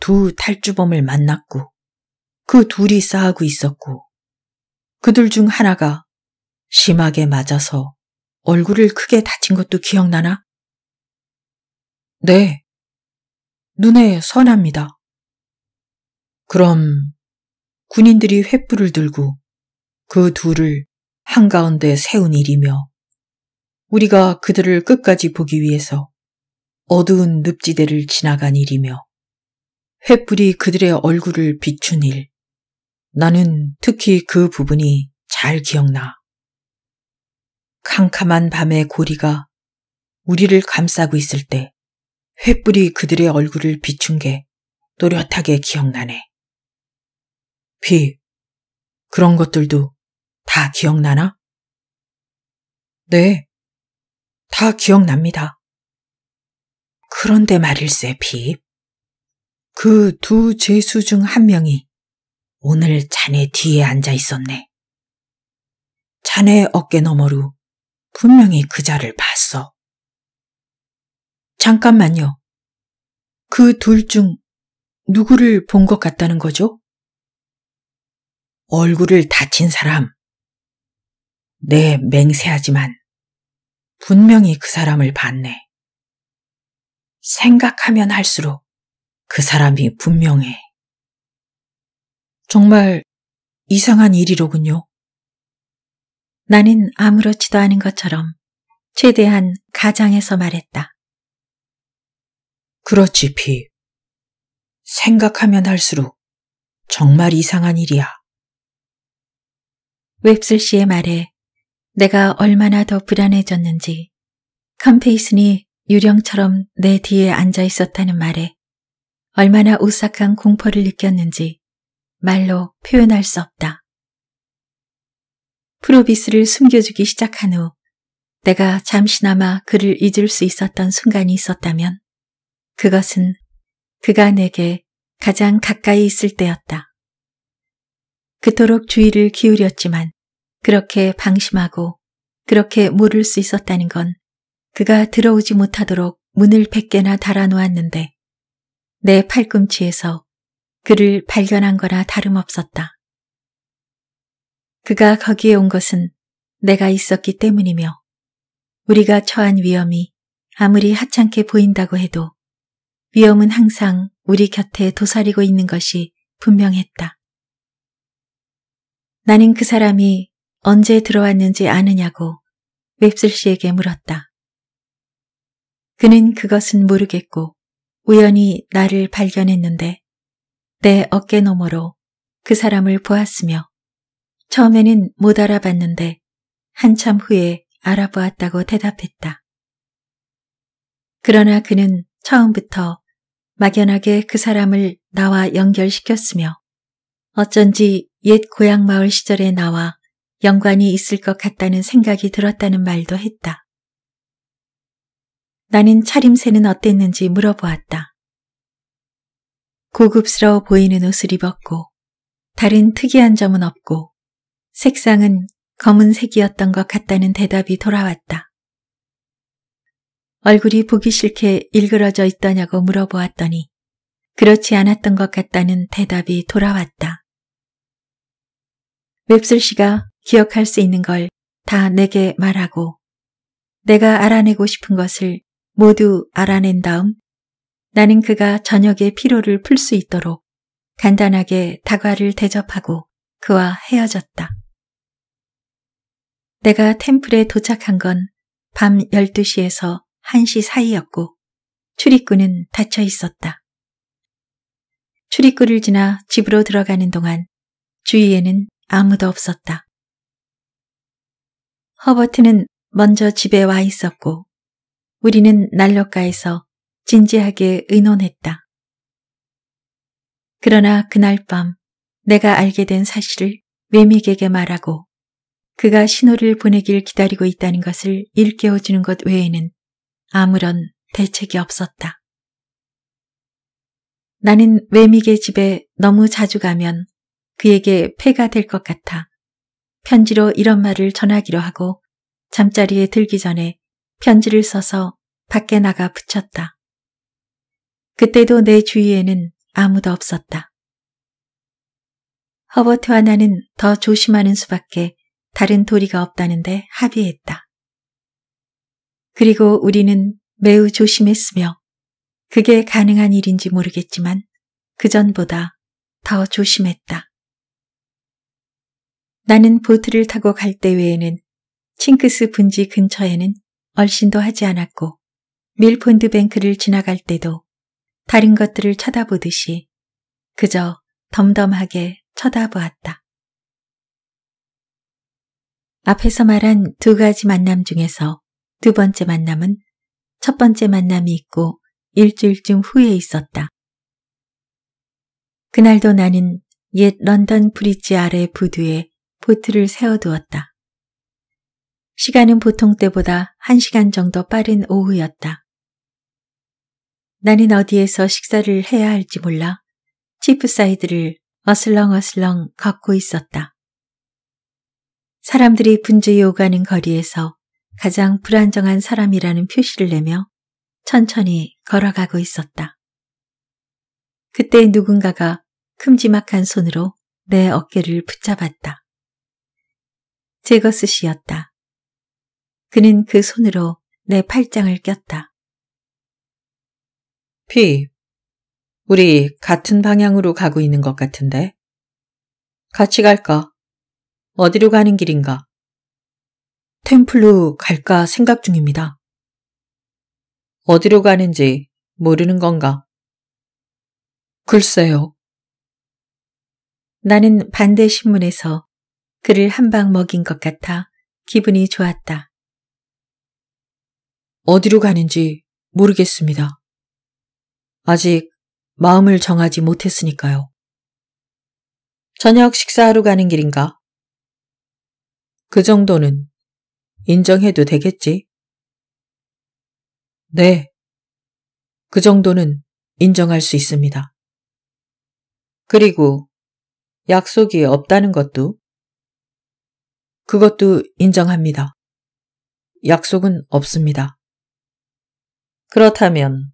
두 탈주범을 만났고 그 둘이 싸우고 있었고 그들 중 하나가 심하게 맞아서 얼굴을 크게 다친 것도 기억나나? 네. 눈에 선합니다. 그럼 군인들이 횃불을 들고 그 둘을 한가운데 세운 일이며 우리가 그들을 끝까지 보기 위해서 어두운 늪지대를 지나간 일이며 횃불이 그들의 얼굴을 비춘 일. 나는 특히 그 부분이 잘 기억나. 캄캄한 밤의 고리가 우리를 감싸고 있을 때 횃불이 그들의 얼굴을 비춘 게 또렷하게 기억나네. 비, 그런 것들도 다 기억나나? 네, 다 기억납니다. 그런데 말일세, 핍. 그두 죄수 중 한 명이 오늘 자네 뒤에 앉아 있었네. 자네 어깨 너머로 분명히 그자를 봤어. 잠깐만요. 그 둘 중 누구를 본 것 같다는 거죠? 얼굴을 다친 사람. 네, 맹세하지만 분명히 그 사람을 봤네. 생각하면 할수록 그 사람이 분명해. 정말 이상한 일이로군요. 나는 아무렇지도 않은 것처럼 최대한 가장해서 말했다. 그렇지, 피. 생각하면 할수록 정말 이상한 일이야. 웹슬 씨의 말에 내가 얼마나 더 불안해졌는지 컴페이슨이 유령처럼 내 뒤에 앉아 있었다는 말에 얼마나 오싹한 공포를 느꼈는지 말로 표현할 수 없다. 프로비스를 숨겨주기 시작한 후 내가 잠시나마 그를 잊을 수 있었던 순간이 있었다면 그것은 그가 내게 가장 가까이 있을 때였다. 그토록 주의를 기울였지만 그렇게 방심하고 그렇게 모를 수 있었다는 건 그가 들어오지 못하도록 문을 백 개나 달아놓았는데 내 팔꿈치에서 그를 발견한 거나 다름없었다. 그가 거기에 온 것은 내가 있었기 때문이며 우리가 처한 위험이 아무리 하찮게 보인다고 해도 위험은 항상 우리 곁에 도사리고 있는 것이 분명했다. 나는 그 사람이 언제 들어왔는지 아느냐고 웹슬 씨에게 물었다. 그는 그것은 모르겠고 우연히 나를 발견했는데 내 어깨 너머로 그 사람을 보았으며 처음에는 못 알아봤는데 한참 후에 알아보았다고 대답했다. 그러나 그는 처음부터 막연하게 그 사람을 나와 연결시켰으며 어쩐지 옛 고향마을 시절에 나와 연관이 있을 것 같다는 생각이 들었다는 말도 했다. 나는 차림새는 어땠는지 물어보았다. 고급스러워 보이는 옷을 입었고 다른 특이한 점은 없고 색상은 검은색이었던 것 같다는 대답이 돌아왔다. 얼굴이 보기 싫게 일그러져 있더냐고 물어보았더니 그렇지 않았던 것 같다는 대답이 돌아왔다. 웹슬 씨가 기억할 수 있는 걸 다 내게 말하고 내가 알아내고 싶은 것을 모두 알아낸 다음 나는 그가 저녁에 피로를 풀 수 있도록 간단하게 다과를 대접하고 그와 헤어졌다. 내가 템플에 도착한 건 밤 12시에서 1시 사이였고 출입구는 닫혀 있었다. 출입구를 지나 집으로 들어가는 동안 주위에는 아무도 없었다. 허버트는 먼저 집에 와 있었고 우리는 난로가에서 진지하게 의논했다. 그러나 그날 밤 내가 알게 된 사실을 외믹에게 말하고 그가 신호를 보내길 기다리고 있다는 것을 일깨워주는 것 외에는 아무런 대책이 없었다. 나는 외믹의 집에 너무 자주 가면 그에게 폐가 될 것 같아 편지로 이런 말을 전하기로 하고 잠자리에 들기 전에 편지를 써서 밖에 나가 붙였다. 그때도 내 주위에는 아무도 없었다. 허버트와 나는 더 조심하는 수밖에 다른 도리가 없다는데 합의했다. 그리고 우리는 매우 조심했으며 그게 가능한 일인지 모르겠지만 그전보다 더 조심했다. 나는 보트를 타고 갈 때 외에는 칭크스 분지 근처에는 얼씬도 하지 않았고 밀폰드 뱅크를 지나갈 때도 다른 것들을 쳐다보듯이 그저 덤덤하게 쳐다보았다. 앞에서 말한 두 가지 만남 중에서 두 번째 만남은 첫 번째 만남이 있고 일주일쯤 후에 있었다. 그날도 나는 옛 런던 브릿지 아래 부두에 보트를 세워두었다. 시간은 보통 때보다 한시간 정도 빠른 오후였다. 나는 어디에서 식사를 해야 할지 몰라 치프사이드를 어슬렁어슬렁 걷고 있었다. 사람들이 분주히 오가는 거리에서 가장 불안정한 사람이라는 표시를 내며 천천히 걸어가고 있었다. 그때 누군가가 큼지막한 손으로 내 어깨를 붙잡았다. 제거스 씨였다. 그는 그 손으로 내 팔짱을 꼈다. 피, 우리 같은 방향으로 가고 있는 것 같은데? 같이 갈까? 어디로 가는 길인가? 템플로 갈까 생각 중입니다. 어디로 가는지 모르는 건가? 글쎄요. 나는 반대 신문에서 그를 한 방 먹인 것 같아 기분이 좋았다. 어디로 가는지 모르겠습니다. 아직 마음을 정하지 못했으니까요. 저녁 식사하러 가는 길인가? 그 정도는 인정해도 되겠지? 네. 그 정도는 인정할 수 있습니다. 그리고 약속이 없다는 것도 그것도 인정합니다. 약속은 없습니다. 그렇다면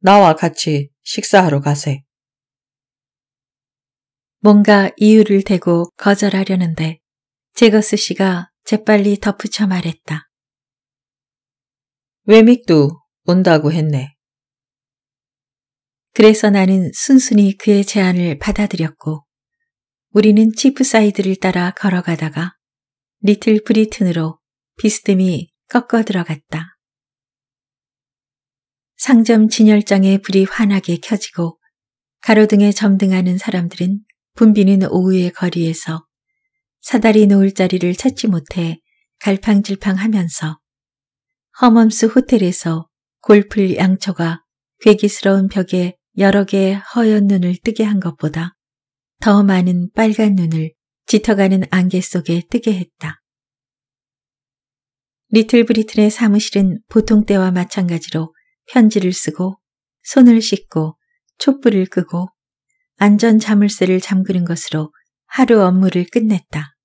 나와 같이 식사하러 가세. 뭔가 이유를 대고 거절하려는데 제거스 씨가 재빨리 덧붙여 말했다. 외믹도 온다고 했네. 그래서 나는 순순히 그의 제안을 받아들였고 우리는 치프사이드를 따라 걸어가다가 리틀 브리튼으로 비스듬히 꺾어 들어갔다. 상점 진열장의 불이 환하게 켜지고 가로등에 점등하는 사람들은 분비는 오후의 거리에서 사다리 놓을 자리를 찾지 못해 갈팡질팡하면서 허멈스 호텔에서 골풀 양초가 괴기스러운 벽에 여러 개의 허연 눈을 뜨게 한 것보다 더 많은 빨간 눈을 짙어가는 안개 속에 뜨게 했다. 리틀 브리튼의 사무실은 보통 때와 마찬가지로 편지를 쓰고 손을 씻고 촛불을 끄고 안전 자물쇠를 잠그는 것으로 하루 업무를 끝냈다.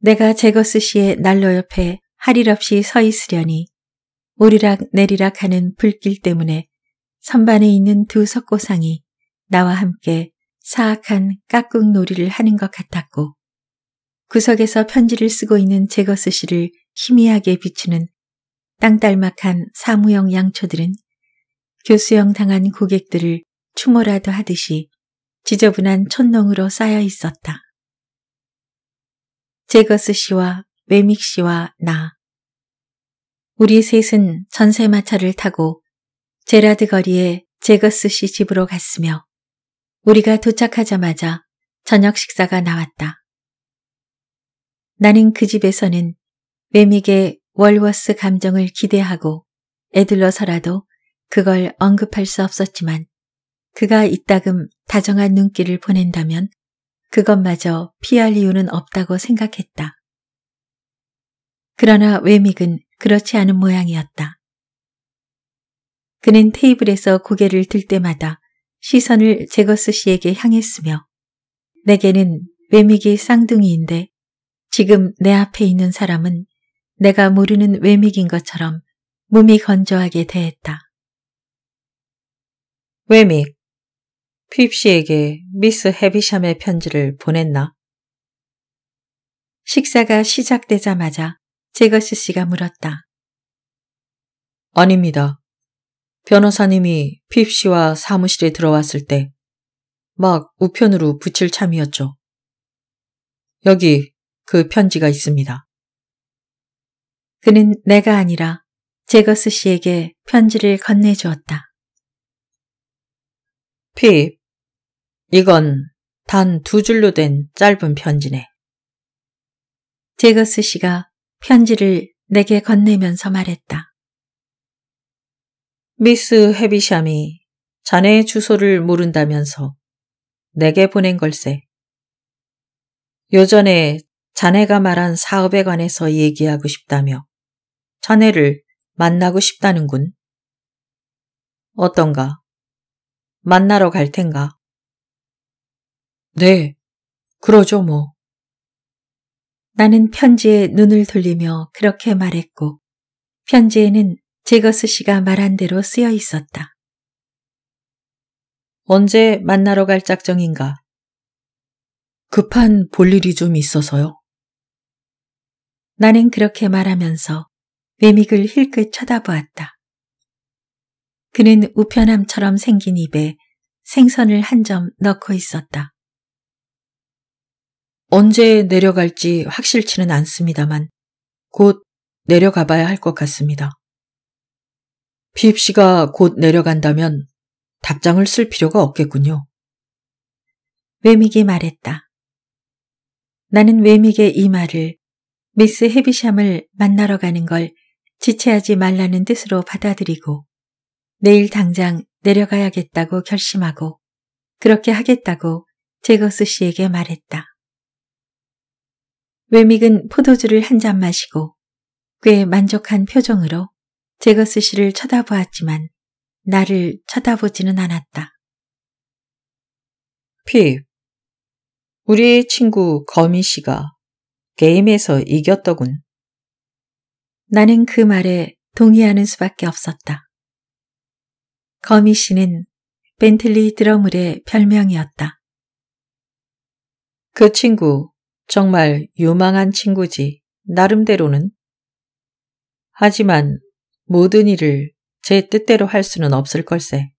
내가 제거스 씨의 난로 옆에 할 일 없이 서 있으려니 오리락 내리락 하는 불길 때문에 선반에 있는 두 석고상이 나와 함께 사악한 까꿍 놀이를 하는 것 같았고 구석에서 편지를 쓰고 있는 제거스 씨를 희미하게 비추는 땅딸막한 사무형 양초들은 교수형 당한 고객들을 추모라도 하듯이 지저분한 촌농으로 쌓여 있었다. 제거스 씨와 웨믹 씨와 나. 우리 셋은 전세마차를 타고 제라드 거리의 제거스 씨 집으로 갔으며 우리가 도착하자마자 저녁 식사가 나왔다. 나는 그 집에서는 웨믹의 월워스 감정을 기대하고 애들러서라도 그걸 언급할 수 없었지만 그가 이따금 다정한 눈길을 보낸다면 그것마저 피할 이유는 없다고 생각했다. 그러나 외믹은 그렇지 않은 모양이었다. 그는 테이블에서 고개를 들 때마다 시선을 제거스 씨에게 향했으며 내게는 외믹이 쌍둥이인데 지금 내 앞에 있는 사람은 내가 모르는 외믹인 것처럼 몸이 건조하게 대했다. 외믹, 피입씨에게 미스 헤비샴의 편지를 보냈나? 식사가 시작되자마자 제거스 씨가 물었다. 아닙니다. 변호사님이 핍씨와 사무실에 들어왔을 때 막 우편으로 붙일 참이었죠. 여기 그 편지가 있습니다. 그는 내가 아니라 제거스 씨에게 편지를 건네주었다. 핍, 이건 단 두 줄로 된 짧은 편지네. 제거스 씨가 편지를 내게 건네면서 말했다. 미스 헤비샴이 자네의 주소를 모른다면서 내게 보낸 걸세. 요전에 자네가 말한 사업에 관해서 얘기하고 싶다며 자네를 만나고 싶다는군. 어떤가? 만나러 갈 텐가? 네, 그러죠 뭐. 나는 편지에 눈을 돌리며 그렇게 말했고 편지에는 제거스 씨가 말한 대로 쓰여 있었다. 언제 만나러 갈 작정인가? 급한 볼일이 좀 있어서요. 나는 그렇게 말하면서 외믹을 힐끗 쳐다보았다. 그는 우편함처럼 생긴 입에 생선을 한 점 넣고 있었다. 언제 내려갈지 확실치는 않습니다만 곧 내려가 봐야 할 것 같습니다. 피입씨가 곧 내려간다면 답장을 쓸 필요가 없겠군요. 외믹이 말했다. 나는 외믹의 이 말을 미스 헤비샴을 만나러 가는 걸 지체하지 말라는 뜻으로 받아들이고 내일 당장 내려가야겠다고 결심하고 그렇게 하겠다고 제거스 씨에게 말했다. 외믹은 포도주를 한 잔 마시고 꽤 만족한 표정으로 제거스 씨를 쳐다보았지만 나를 쳐다보지는 않았다. 핍, 우리 친구 거미 씨가 게임에서 이겼더군. 나는 그 말에 동의하는 수밖에 없었다. 거미 씨는 벤틀리 드러물의 별명이었다. 그 친구 정말 유망한 친구지 나름대로는. 하지만 모든 일을 제 뜻대로 할 수는 없을 걸세.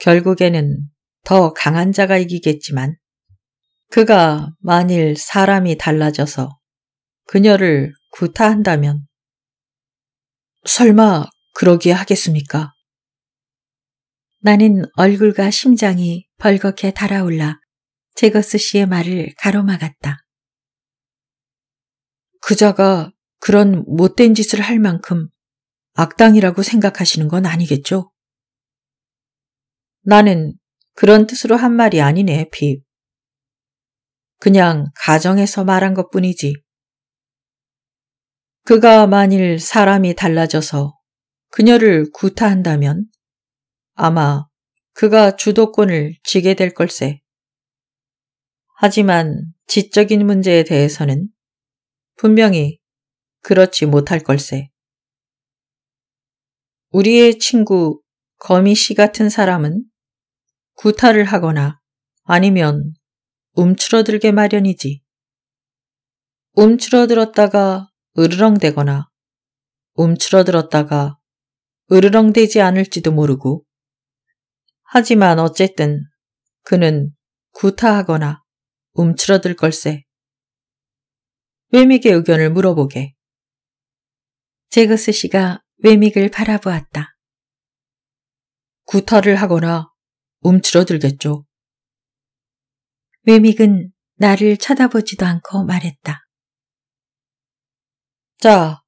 결국에는 더 강한 자가 이기겠지만 그가 만일 사람이 달라져서 그녀를 구타한다면 설마 그러기에 하겠습니까? 나는 얼굴과 심장이 벌겋게 달아올라 제거스 씨의 말을 가로막았다. 그자가 그런 못된 짓을 할 만큼 악당이라고 생각하시는 건 아니겠죠? 나는 그런 뜻으로 한 말이 아니네, 빕. 그냥 가정에서 말한 것 뿐이지. 그가 만일 사람이 달라져서 그녀를 구타한다면 아마 그가 주도권을 지게될 걸세. 하지만 지적인 문제에 대해서는 분명히 그렇지 못할 걸세. 우리의 친구 거미 씨 같은 사람은 구타를 하거나 아니면 움츠러들게 마련이지. 움츠러들었다가 으르렁대거나 움츠러들었다가 으르렁대지 않을지도 모르고 하지만 어쨌든 그는 구타하거나 움츠러들 걸세. 외믹의 의견을 물어보게. 제거스 씨가 외믹을 바라보았다. 구타를 하거나 움츠러들겠죠. 외믹은 나를 쳐다보지도 않고 말했다. 자,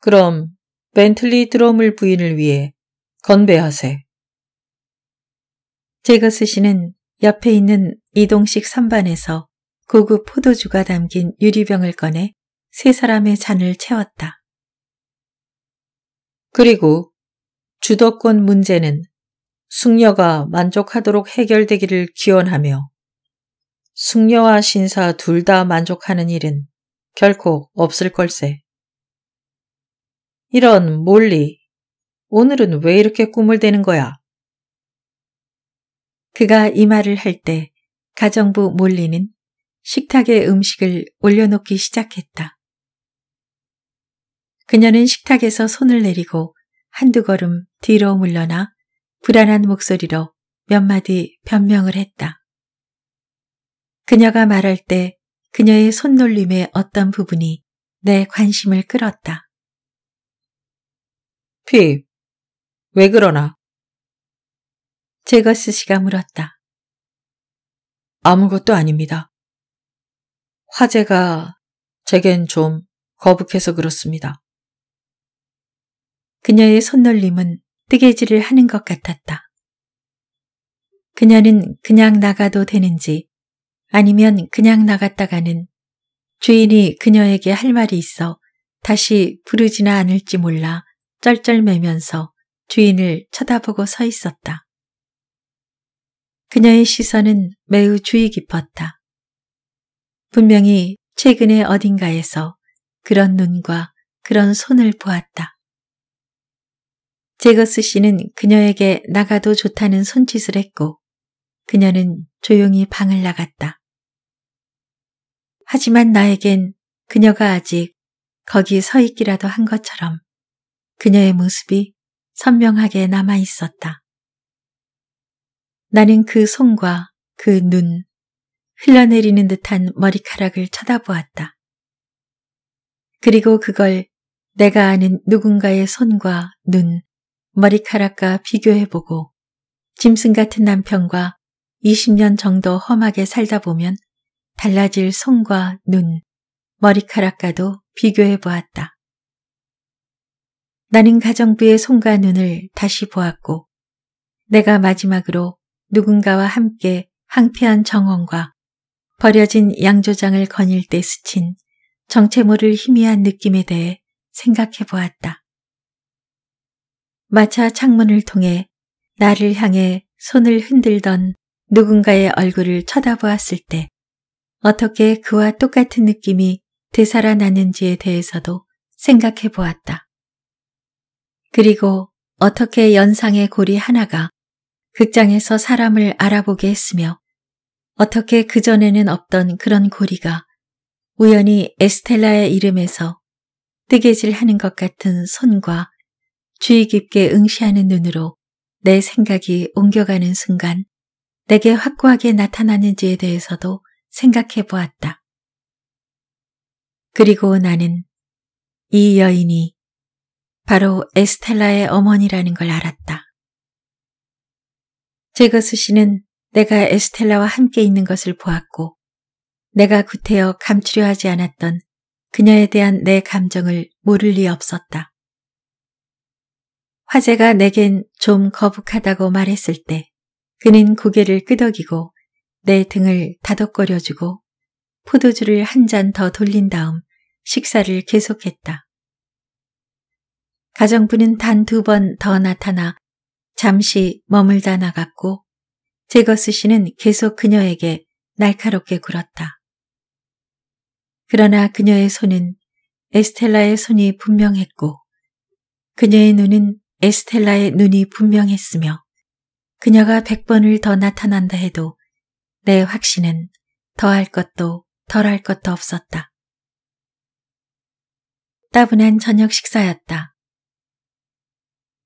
그럼 벤틀리 드러물 부인을 위해 건배하세. 제거스 씨는 옆에 있는 이동식 선반에서 고급 포도주가 담긴 유리병을 꺼내 세 사람의 잔을 채웠다. 그리고 주도권 문제는 숙녀가 만족하도록 해결되기를 기원하며 숙녀와 신사 둘 다 만족하는 일은 결코 없을 걸세. 이런 몰리. 오늘은 왜 이렇게 꿈을 대는 거야? 그가 이 말을 할 때 가정부 몰리는 식탁에 음식을 올려놓기 시작했다. 그녀는 식탁에서 손을 내리고 한두 걸음 뒤로 물러나 불안한 목소리로 몇 마디 변명을 했다. 그녀가 말할 때 그녀의 손놀림의 어떤 부분이 내 관심을 끌었다. 피, 왜 그러나? 제거스 씨가 물었다. 아무것도 아닙니다. 화제가 제겐 좀 거북해서 그렇습니다. 그녀의 손놀림은 뜨개질을 하는 것 같았다. 그녀는 그냥 나가도 되는지 아니면 그냥 나갔다가는 주인이 그녀에게 할 말이 있어 다시 부르지나 않을지 몰라 쩔쩔매면서 주인을 쳐다보고 서 있었다. 그녀의 시선은 매우 주의 깊었다. 분명히 최근에 어딘가에서 그런 눈과 그런 손을 보았다. 제거스 씨는 그녀에게 나가도 좋다는 손짓을 했고 그녀는 조용히 방을 나갔다. 하지만 나에겐 그녀가 아직 거기 서 있기라도 한 것처럼 그녀의 모습이 선명하게 남아 있었다. 나는 그 손과 그 눈, 흘러내리는 듯한 머리카락을 쳐다보았다. 그리고 그걸 내가 아는 누군가의 손과 눈, 머리카락과 비교해보고 짐승 같은 남편과 20년 정도 험하게 살다 보면 달라질 손과 눈, 머리카락과도 비교해보았다. 나는 가정부의 손과 눈을 다시 보았고 내가 마지막으로 누군가와 함께 항폐한 정원과 버려진 양조장을 거닐 때 스친 정체모를 희미한 느낌에 대해 생각해 보았다. 마차 창문을 통해 나를 향해 손을 흔들던 누군가의 얼굴을 쳐다보았을 때 어떻게 그와 똑같은 느낌이 되살아나는지에 대해서도 생각해 보았다. 그리고 어떻게 연상의 고리 하나가 극장에서 사람을 알아보게 했으며 어떻게 그전에는 없던 그런 고리가 우연히 에스텔라의 이름에서 뜨개질하는 것 같은 손과 주의 깊게 응시하는 눈으로 내 생각이 옮겨가는 순간 내게 확고하게 나타나는지에 대해서도 생각해 보았다. 그리고 나는 이 여인이 바로 에스텔라의 어머니라는 걸 알았다. 제거수 씨는 내가 에스텔라와 함께 있는 것을 보았고 내가 구태여 감추려 하지 않았던 그녀에 대한 내 감정을 모를 리 없었다. 화재가 내겐 좀 거북하다고 말했을 때 그는 고개를 끄덕이고 내 등을 다독거려주고 포도주를 한 잔 더 돌린 다음 식사를 계속했다. 가정부는 단 두 번 더 나타나 잠시 머물다 나갔고 제거스 씨는 계속 그녀에게 날카롭게 굴었다. 그러나 그녀의 손은 에스텔라의 손이 분명했고 그녀의 눈은 에스텔라의 눈이 분명했으며 그녀가 백번을더 나타난다 해도 내 확신은 더할 것도 덜할 것도 없었다. 따분한 저녁 식사였다.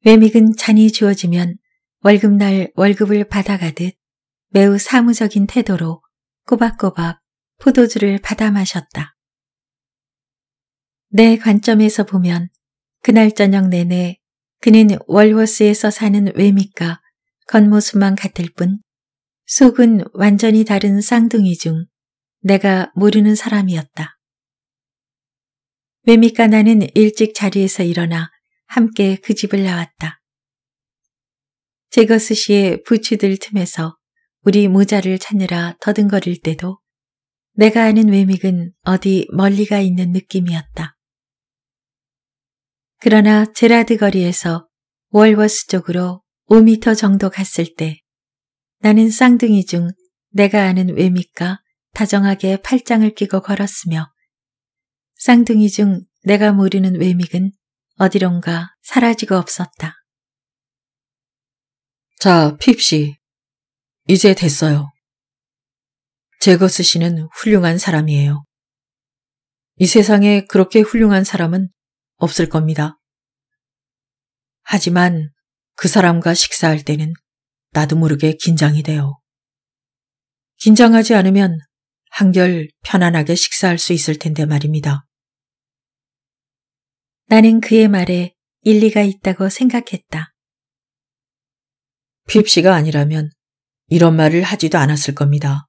외믹은 잔이 주어지면 월급날 월급을 받아가듯 매우 사무적인 태도로 꼬박꼬박 포도주를 받아 마셨다. 내 관점에서 보면 그날 저녁 내내 그는 월워스에서 사는 외믹과 겉모습만 같을 뿐 속은 완전히 다른 쌍둥이 중 내가 모르는 사람이었다. 외믹과 나는 일찍 자리에서 일어나 함께 그 집을 나왔다. 제거스 시의 부츠들 틈에서 우리 모자를 찾느라 더듬거릴 때도 내가 아는 외믹은 어디 멀리가 있는 느낌이었다. 그러나 제라드 거리에서 월워스 쪽으로 5미터 정도 갔을 때 나는 쌍둥이 중 내가 아는 외믹과 다정하게 팔짱을 끼고 걸었으며 쌍둥이 중 내가 모르는 외믹은 어디론가 사라지고 없었다. 자, 핍시 이제 됐어요. 제거스 씨는 훌륭한 사람이에요. 이 세상에 그렇게 훌륭한 사람은 없을 겁니다. 하지만 그 사람과 식사할 때는 나도 모르게 긴장이 돼요. 긴장하지 않으면 한결 편안하게 식사할 수 있을 텐데 말입니다. 나는 그의 말에 일리가 있다고 생각했다. 핍씨가 아니라면 이런 말을 하지도 않았을 겁니다.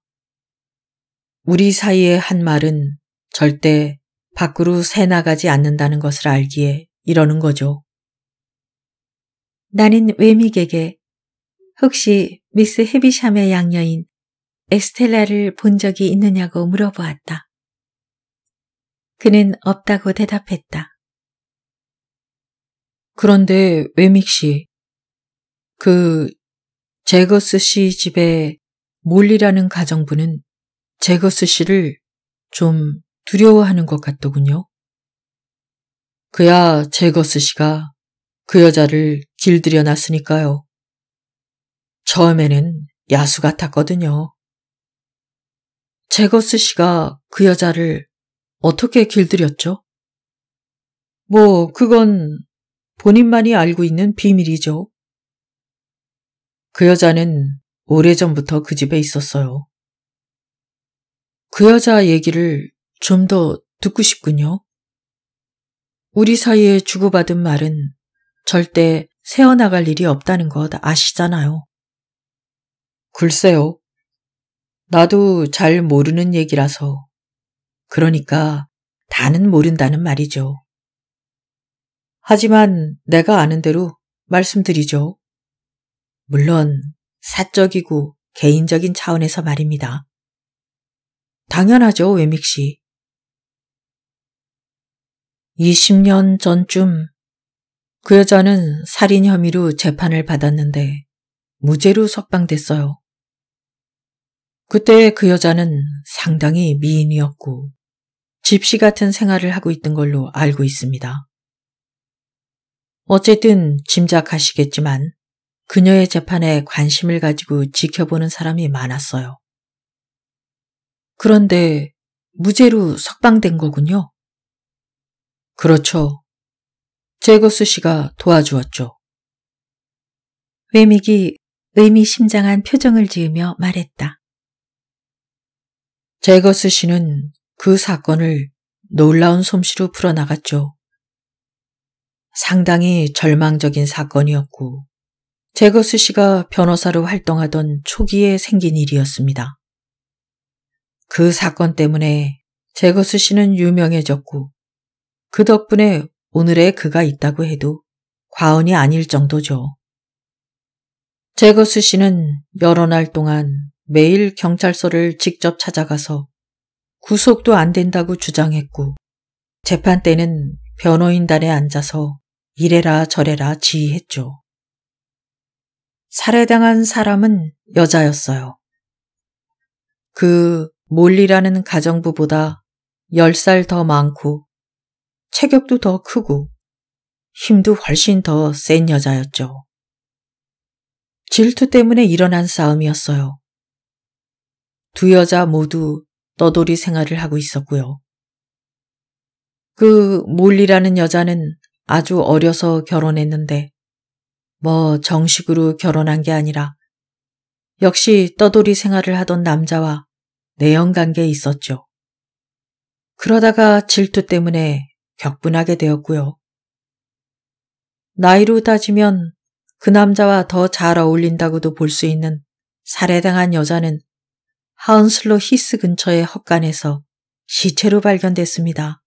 우리 사이의 한 말은 절대 밖으로 새 나가지 않는다는 것을 알기에 이러는 거죠. 나는 외믹에게 혹시 미스 헤비샴의 양녀인 에스텔라를 본 적이 있느냐고 물어보았다. 그는 없다고 대답했다. 그런데 외믹 씨, 그 제거스 씨 집에 몰리라는 가정부는 제거스 씨를 좀 두려워하는 것 같더군요. 그야 제거스 씨가 그 여자를 길들여 놨으니까요. 처음에는 야수 같았거든요. 제거스 씨가 그 여자를 어떻게 길들였죠? 뭐, 그건 본인만이 알고 있는 비밀이죠. 그 여자는 오래전부터 그 집에 있었어요. 그 여자 얘기를 좀 더 듣고 싶군요. 우리 사이에 주고받은 말은 절대 새어나갈 일이 없다는 것 아시잖아요. 글쎄요. 나도 잘 모르는 얘기라서. 그러니까 다는 모른다는 말이죠. 하지만 내가 아는 대로 말씀드리죠. 물론 사적이고 개인적인 차원에서 말입니다. 당연하죠, 외믹 씨. 20년 전쯤 그 여자는 살인 혐의로 재판을 받았는데 무죄로 석방됐어요. 그때 그 여자는 상당히 미인이었고 집시 같은 생활을 하고 있던 걸로 알고 있습니다. 어쨌든 짐작하시겠지만 그녀의 재판에 관심을 가지고 지켜보는 사람이 많았어요. 그런데 무죄로 석방된 거군요. 그렇죠. 제거스 씨가 도와주었죠. 외믹이 의미심장한 표정을 지으며 말했다. 제거스 씨는 그 사건을 놀라운 솜씨로 풀어나갔죠. 상당히 절망적인 사건이었고 제거스 씨가 변호사로 활동하던 초기에 생긴 일이었습니다. 그 사건 때문에 제거스 씨는 유명해졌고 그 덕분에 오늘의 그가 있다고 해도 과언이 아닐 정도죠. 제거스 씨는 여러 날 동안 매일 경찰서를 직접 찾아가서 구속도 안 된다고 주장했고 재판 때는 변호인단에 앉아서 이래라 저래라 지휘했죠. 살해당한 사람은 여자였어요. 그 몰리라는 가정부보다 10살 더 많고 체격도 더 크고 힘도 훨씬 더 센 여자였죠. 질투 때문에 일어난 싸움이었어요. 두 여자 모두 떠돌이 생활을 하고 있었고요. 그 몰리라는 여자는 아주 어려서 결혼했는데 뭐 정식으로 결혼한 게 아니라 역시 떠돌이 생활을 하던 남자와 내연관계에 있었죠. 그러다가 질투 때문에 격분하게 되었고요. 나이로 따지면 그 남자와 더 잘 어울린다고도 볼 수 있는 살해당한 여자는 하운슬로 히스 근처의 헛간에서 시체로 발견됐습니다.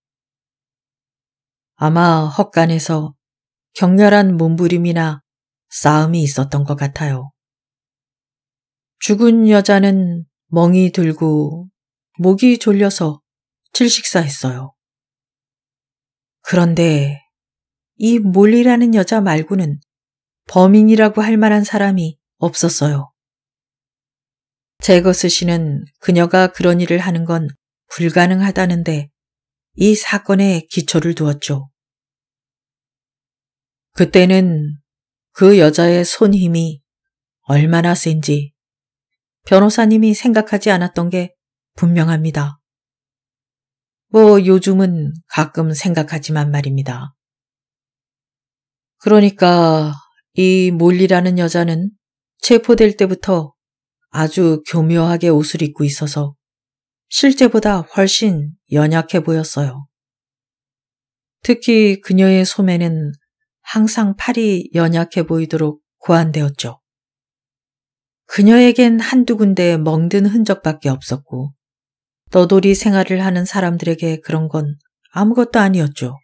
아마 헛간에서 격렬한 몸부림이나 싸움이 있었던 것 같아요. 죽은 여자는 멍이 들고 목이 졸려서 질식사했어요. 그런데 이 몰리라는 여자 말고는 범인이라고 할 만한 사람이 없었어요. 제거스 씨는 그녀가 그런 일을 하는 건 불가능하다는데 이 사건에 기초를 두었죠. 그때는 그 여자의 손 힘이 얼마나 센지 변호사님이 생각하지 않았던 게 분명합니다. 뭐 요즘은 가끔 생각하지만 말입니다. 그러니까 이 몰리라는 여자는 체포될 때부터 아주 교묘하게 옷을 입고 있어서 실제보다 훨씬 연약해 보였어요. 특히 그녀의 소매는 항상 팔이 연약해 보이도록 고안되었죠. 그녀에겐 한두 군데 멍든 흔적밖에 없었고 너돌이 생활을 하는 사람들에게 그런 건 아무것도 아니었죠.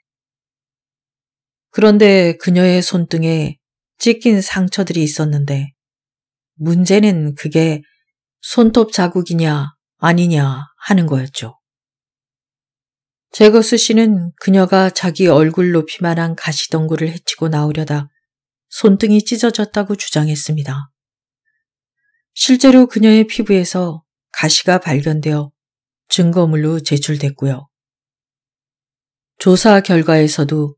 그런데 그녀의 손등에 찢긴 상처들이 있었는데 문제는 그게 손톱 자국이냐 아니냐 하는 거였죠. 제거스 씨는 그녀가 자기 얼굴 높이만 한 가시덩굴을 헤치고 나오려다 손등이 찢어졌다고 주장했습니다. 실제로 그녀의 피부에서 가시가 발견되어 증거물로 제출됐고요. 조사 결과에서도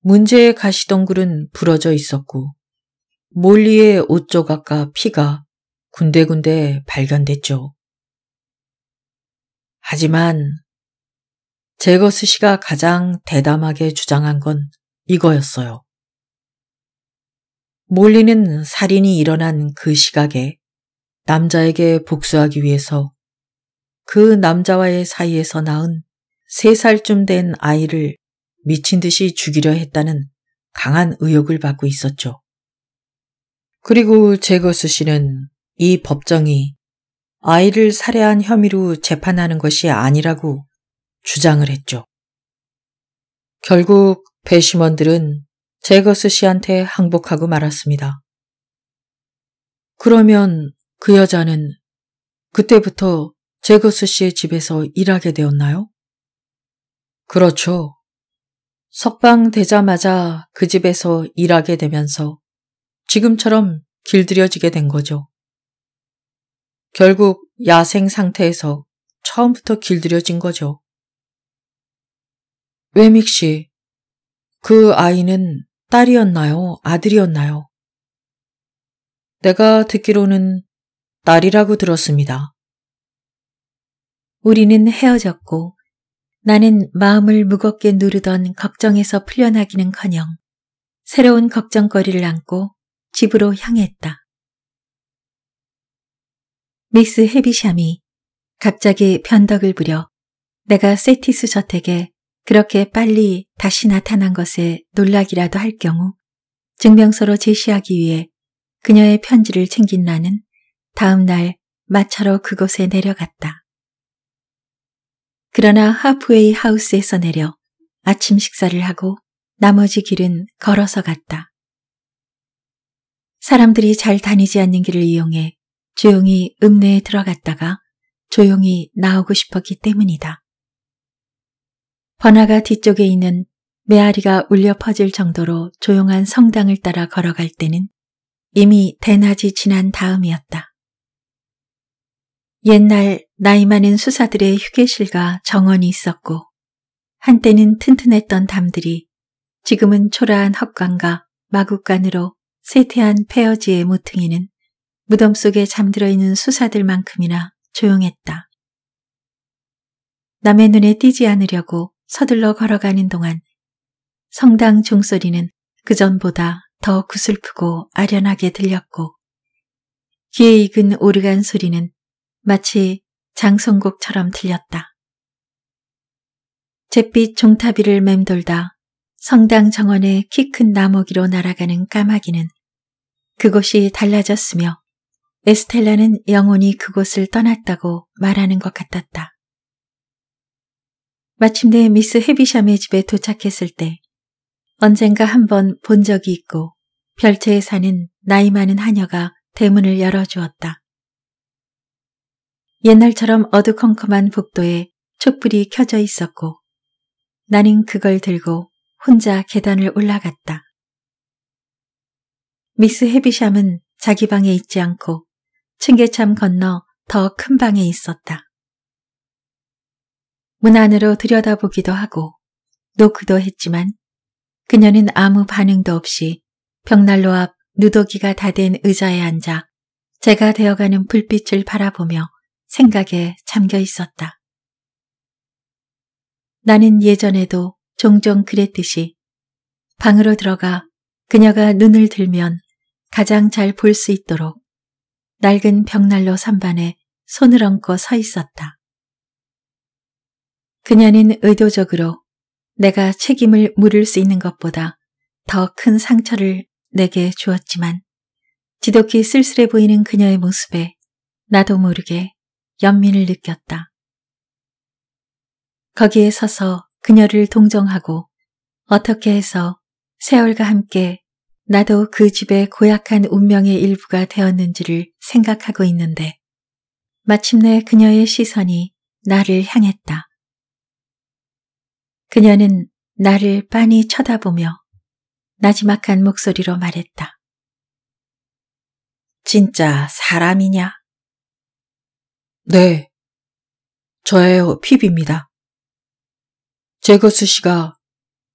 문제의 가시덩굴은 부러져 있었고 몰리의 옷 조각과 피가 군데군데 발견됐죠. 하지만 제거스 씨가 가장 대담하게 주장한 건 이거였어요. 몰리는 살인이 일어난 그 시각에 남자에게 복수하기 위해서 그 남자와의 사이에서 낳은 3살쯤 된 아이를 미친 듯이 죽이려 했다는 강한 의혹을 받고 있었죠. 그리고 제거스 씨는 이 법정이 아이를 살해한 혐의로 재판하는 것이 아니라고 주장을 했죠. 결국 배심원들은 제거스 씨한테 항복하고 말았습니다. 그러면 그 여자는 그때부터 제거스 씨의 집에서 일하게 되었나요? 그렇죠. 석방되자마자 그 집에서 일하게 되면서 지금처럼 길들여지게 된 거죠. 결국 야생 상태에서 처음부터 길들여진 거죠. 외믹 씨, 그 아이는 딸이었나요? 아들이었나요? 내가 듣기로는 딸이라고 들었습니다. 우리는 헤어졌고 나는 마음을 무겁게 누르던 걱정에서 풀려나기는커녕 새로운 걱정거리를 안고 집으로 향했다. 미스 헤비샴이 갑자기 변덕을 부려 내가 세티스 저택에 그렇게 빨리 다시 나타난 것에 놀라기라도 할 경우 증명서로 제시하기 위해 그녀의 편지를 챙긴 나는 다음 날 마차로 그곳에 내려갔다. 그러나 하프웨이 하우스에서 내려 아침 식사를 하고 나머지 길은 걸어서 갔다. 사람들이 잘 다니지 않는 길을 이용해 조용히 읍내에 들어갔다가 조용히 나오고 싶었기 때문이다. 번화가 뒤쪽에 있는 메아리가 울려 퍼질 정도로 조용한 성당을 따라 걸어갈 때는 이미 대낮이 지난 다음이었다. 옛날 나이 많은 수사들의 휴게실과 정원이 있었고 한때는 튼튼했던 담들이 지금은 초라한 헛간과 마구간으로 쇠퇴한 폐허지의 모퉁이는 무덤 속에 잠들어 있는 수사들만큼이나 조용했다. 남의 눈에 띄지 않으려고 서둘러 걸어가는 동안 성당 종소리는 그전보다 더 구슬프고 아련하게 들렸고 귀에 익은 오르간 소리는 마치 장성곡처럼 들렸다. 잿빛 종탑이를 맴돌다 성당 정원의 키 큰 나무기로 날아가는 까마귀는 그곳이 달라졌으며 에스텔라는 영혼이 그곳을 떠났다고 말하는 것 같았다. 마침내 미스 헤비샴의 집에 도착했을 때 언젠가 한 번 본 적이 있고 별채에 사는 나이 많은 하녀가 대문을 열어주었다. 옛날처럼 어두컴컴한 복도에 촛불이 켜져 있었고 나는 그걸 들고 혼자 계단을 올라갔다. 미스 헤비샴은 자기 방에 있지 않고 층계참 건너 더 큰 방에 있었다. 문 안으로 들여다보기도 하고 노크도 했지만 그녀는 아무 반응도 없이 벽난로 앞 누더기가 다 된 의자에 앉아 제가 되어가는 불빛을 바라보며 생각에 잠겨 있었다. 나는 예전에도 종종 그랬듯이 방으로 들어가 그녀가 눈을 들면 가장 잘 볼 수 있도록 낡은 벽난로 선반에 손을 얹고 서 있었다. 그녀는 의도적으로 내가 책임을 물을 수 있는 것보다 더 큰 상처를 내게 주었지만 지독히 쓸쓸해 보이는 그녀의 모습에 나도 모르게 연민을 느꼈다. 거기에 서서 그녀를 동정하고 어떻게 해서 세월과 함께 나도 그 집의 고약한 운명의 일부가 되었는지를 생각하고 있는데 마침내 그녀의 시선이 나를 향했다. 그녀는 나를 빤히 쳐다보며 나지막한 목소리로 말했다. 진짜 사람이냐? 네. 저예요, 피입니다 제거스 씨가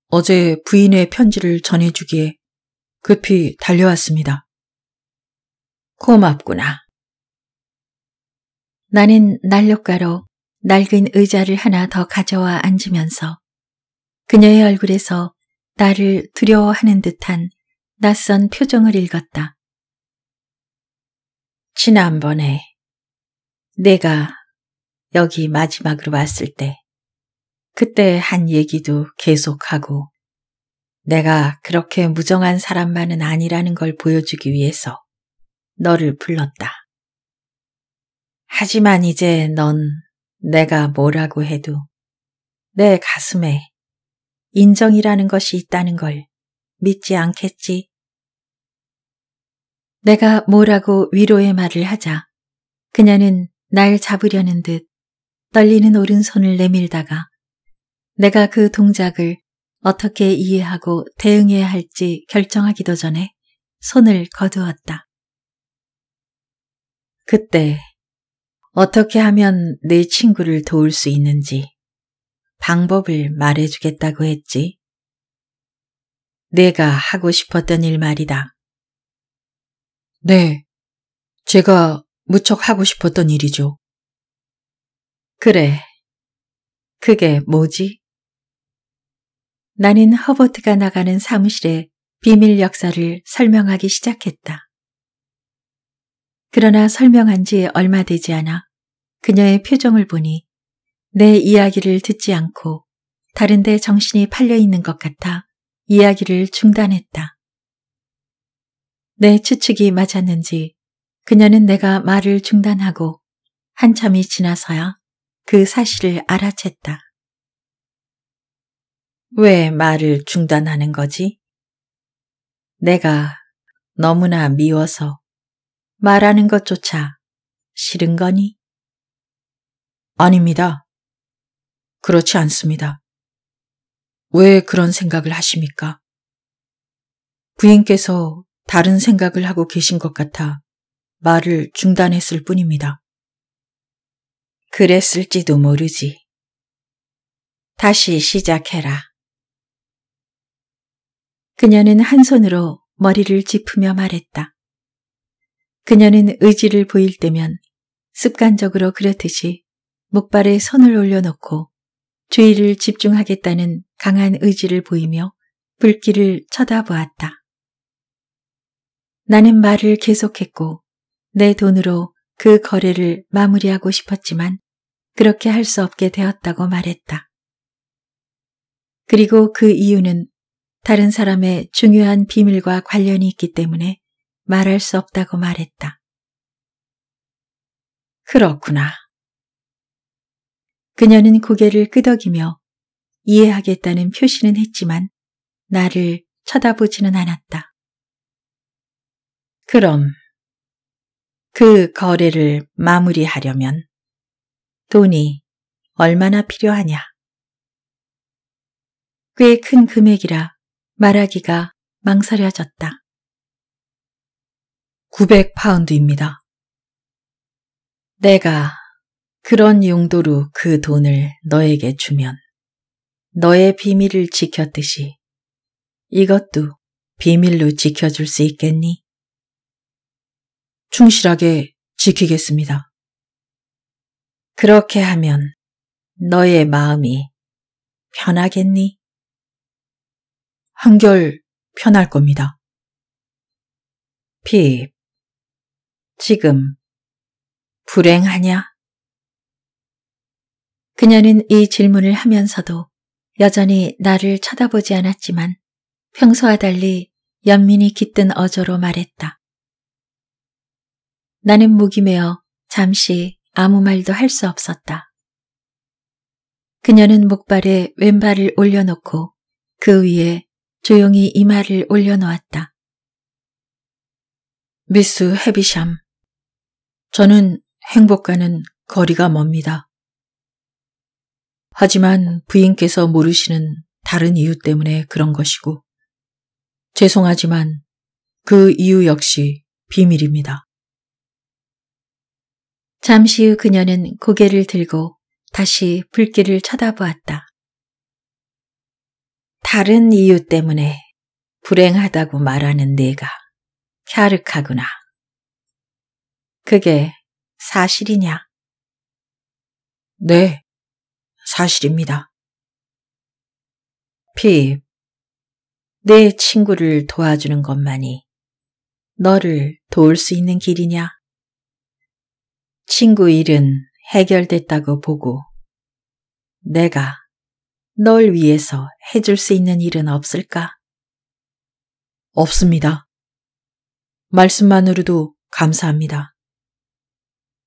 어제 부인의 편지를 전해주기에 급히 달려왔습니다. 고맙구나. 나는 날로가로 낡은 의자를 하나 더 가져와 앉으면서 그녀의 얼굴에서 나를 두려워하는 듯한 낯선 표정을 읽었다. 지난번에 내가 여기 마지막으로 왔을 때 그때 한 얘기도 계속하고 내가 그렇게 무정한 사람만은 아니라는 걸 보여주기 위해서 너를 불렀다. 하지만 이제 넌 내가 뭐라고 해도 내 가슴에 인정이라는 것이 있다는 걸 믿지 않겠지. 내가 뭐라고 위로의 말을 하자 그녀는 날 잡으려는 듯 떨리는 오른손을 내밀다가 내가 그 동작을 어떻게 이해하고 대응해야 할지 결정하기도 전에 손을 거두었다. 그때 어떻게 하면 내 친구를 도울 수 있는지 방법을 말해주겠다고 했지. 내가 하고 싶었던 일 말이다. 네, 제가 무척 하고 싶었던 일이죠. 그래, 그게 뭐지? 나는 허버트가 나가는 사무실에 비밀 역사를 설명하기 시작했다. 그러나 설명한 지 얼마 되지 않아 그녀의 표정을 보니 내 이야기를 듣지 않고 다른데 정신이 팔려 있는 것 같아 이야기를 중단했다. 내 추측이 맞았는지 그녀는 내가 말을 중단하고 한참이 지나서야 그 사실을 알아챘다. 왜 말을 중단하는 거지? 내가 너무나 미워서 말하는 것조차 싫은 거니? 아닙니다. 그렇지 않습니다. 왜 그런 생각을 하십니까? 부인께서 다른 생각을 하고 계신 것 같아 말을 중단했을 뿐입니다. 그랬을지도 모르지. 다시 시작해라. 그녀는 한 손으로 머리를 짚으며 말했다. 그녀는 의지를 보일 때면 습관적으로 그렇듯이 목발에 손을 올려놓고 주의를 집중하겠다는 강한 의지를 보이며 불길을 쳐다보았다. 나는 말을 계속했고 내 돈으로 그 거래를 마무리하고 싶었지만 그렇게 할 수 없게 되었다고 말했다. 그리고 그 이유는 다른 사람의 중요한 비밀과 관련이 있기 때문에 말할 수 없다고 말했다. 그렇구나. 그녀는 고개를 끄덕이며 이해하겠다는 표시는 했지만 나를 쳐다보지는 않았다. 그럼 그 거래를 마무리하려면 돈이 얼마나 필요하냐? 꽤 큰 금액이라 말하기가 망설여졌다. 900파운드입니다. 내가 그런 용도로 그 돈을 너에게 주면 너의 비밀을 지켰듯이 이것도 비밀로 지켜줄 수 있겠니? 충실하게 지키겠습니다. 그렇게 하면 너의 마음이 편하겠니? 한결 편할 겁니다. 핍, 지금 불행하냐? 그녀는 이 질문을 하면서도 여전히 나를 쳐다보지 않았지만 평소와 달리 연민이 깃든 어조로 말했다. 나는 목이 메어 잠시 아무 말도 할 수 없었다. 그녀는 목발에 왼발을 올려놓고 그 위에 조용히 이마를 올려놓았다. 미스 헤비샴, 저는 행복과는 거리가 멉니다. 하지만 부인께서 모르시는 다른 이유 때문에 그런 것이고 죄송하지만 그 이유 역시 비밀입니다. 잠시 후 그녀는 고개를 들고 다시 불길을 쳐다보았다. 다른 이유 때문에 불행하다고 말하는 내가 캬르하구나 그게 사실이냐? 네. 사실입니다. 피입. 내 친구를 도와주는 것만이 너를 도울 수 있는 길이냐? 친구 일은 해결됐다고 보고 내가 널 위해서 해줄 수 있는 일은 없을까? 없습니다. 말씀만으로도 감사합니다.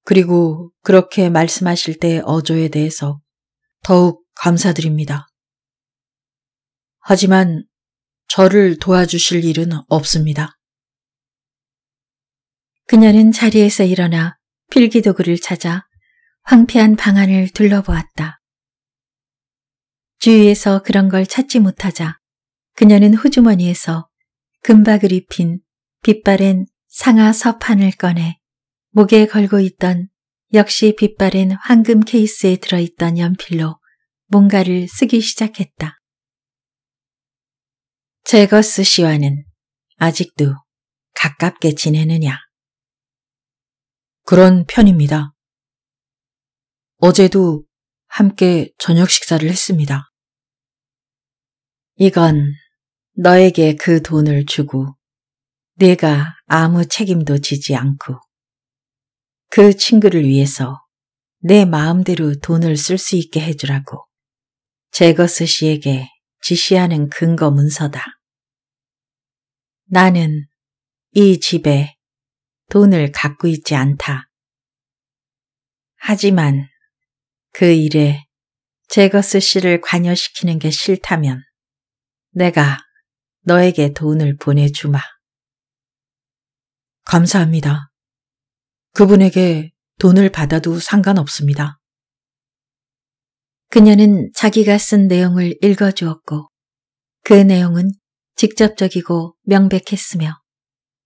그리고 그렇게 말씀하실 때 어조에 대해서 더욱 감사드립니다. 하지만 저를 도와주실 일은 없습니다. 그녀는 자리에서 일어나 필기도구를 찾아 황폐한 방안을 둘러보았다. 주위에서 그런 걸 찾지 못하자 그녀는 호주머니에서 금박을 입힌 빛바랜 상하 서판을 꺼내 목에 걸고 있던 역시 빛바랜 황금 케이스에 들어있던 연필로 뭔가를 쓰기 시작했다. 제거스 씨와는 아직도 가깝게 지내느냐? 그런 편입니다. 어제도 함께 저녁 식사를 했습니다. 이건 너에게 그 돈을 주고 내가 아무 책임도 지지 않고 그 친구를 위해서 내 마음대로 돈을 쓸 수 있게 해주라고 제거스 씨에게 지시하는 근거 문서다. 나는 이 집에 돈을 갖고 있지 않다. 하지만 그 일에 제거스 씨를 관여시키는 게 싫다면 내가 너에게 돈을 보내주마. 감사합니다. 그분에게 돈을 받아도 상관없습니다. 그녀는 자기가 쓴 내용을 읽어주었고 그 내용은 직접적이고 명백했으며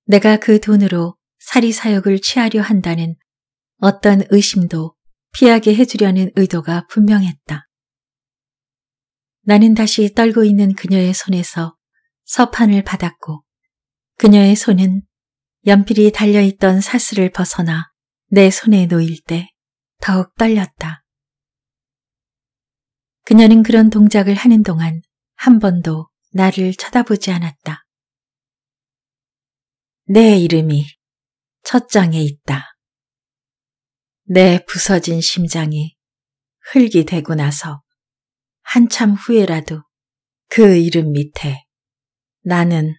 내가 그 돈으로 사리사욕을 취하려 한다는 어떤 의심도 피하게 해주려는 의도가 분명했다. 나는 다시 떨고 있는 그녀의 손에서 서판을 받았고 그녀의 손은 연필이 달려있던 사슬을 벗어나 내 손에 놓일 때 더욱 떨렸다. 그녀는 그런 동작을 하는 동안 한 번도 나를 쳐다보지 않았다. 내 이름이 첫 장에 있다. 내 부서진 심장이 흙이 되고 나서 한참 후에라도 그 이름 밑에 나는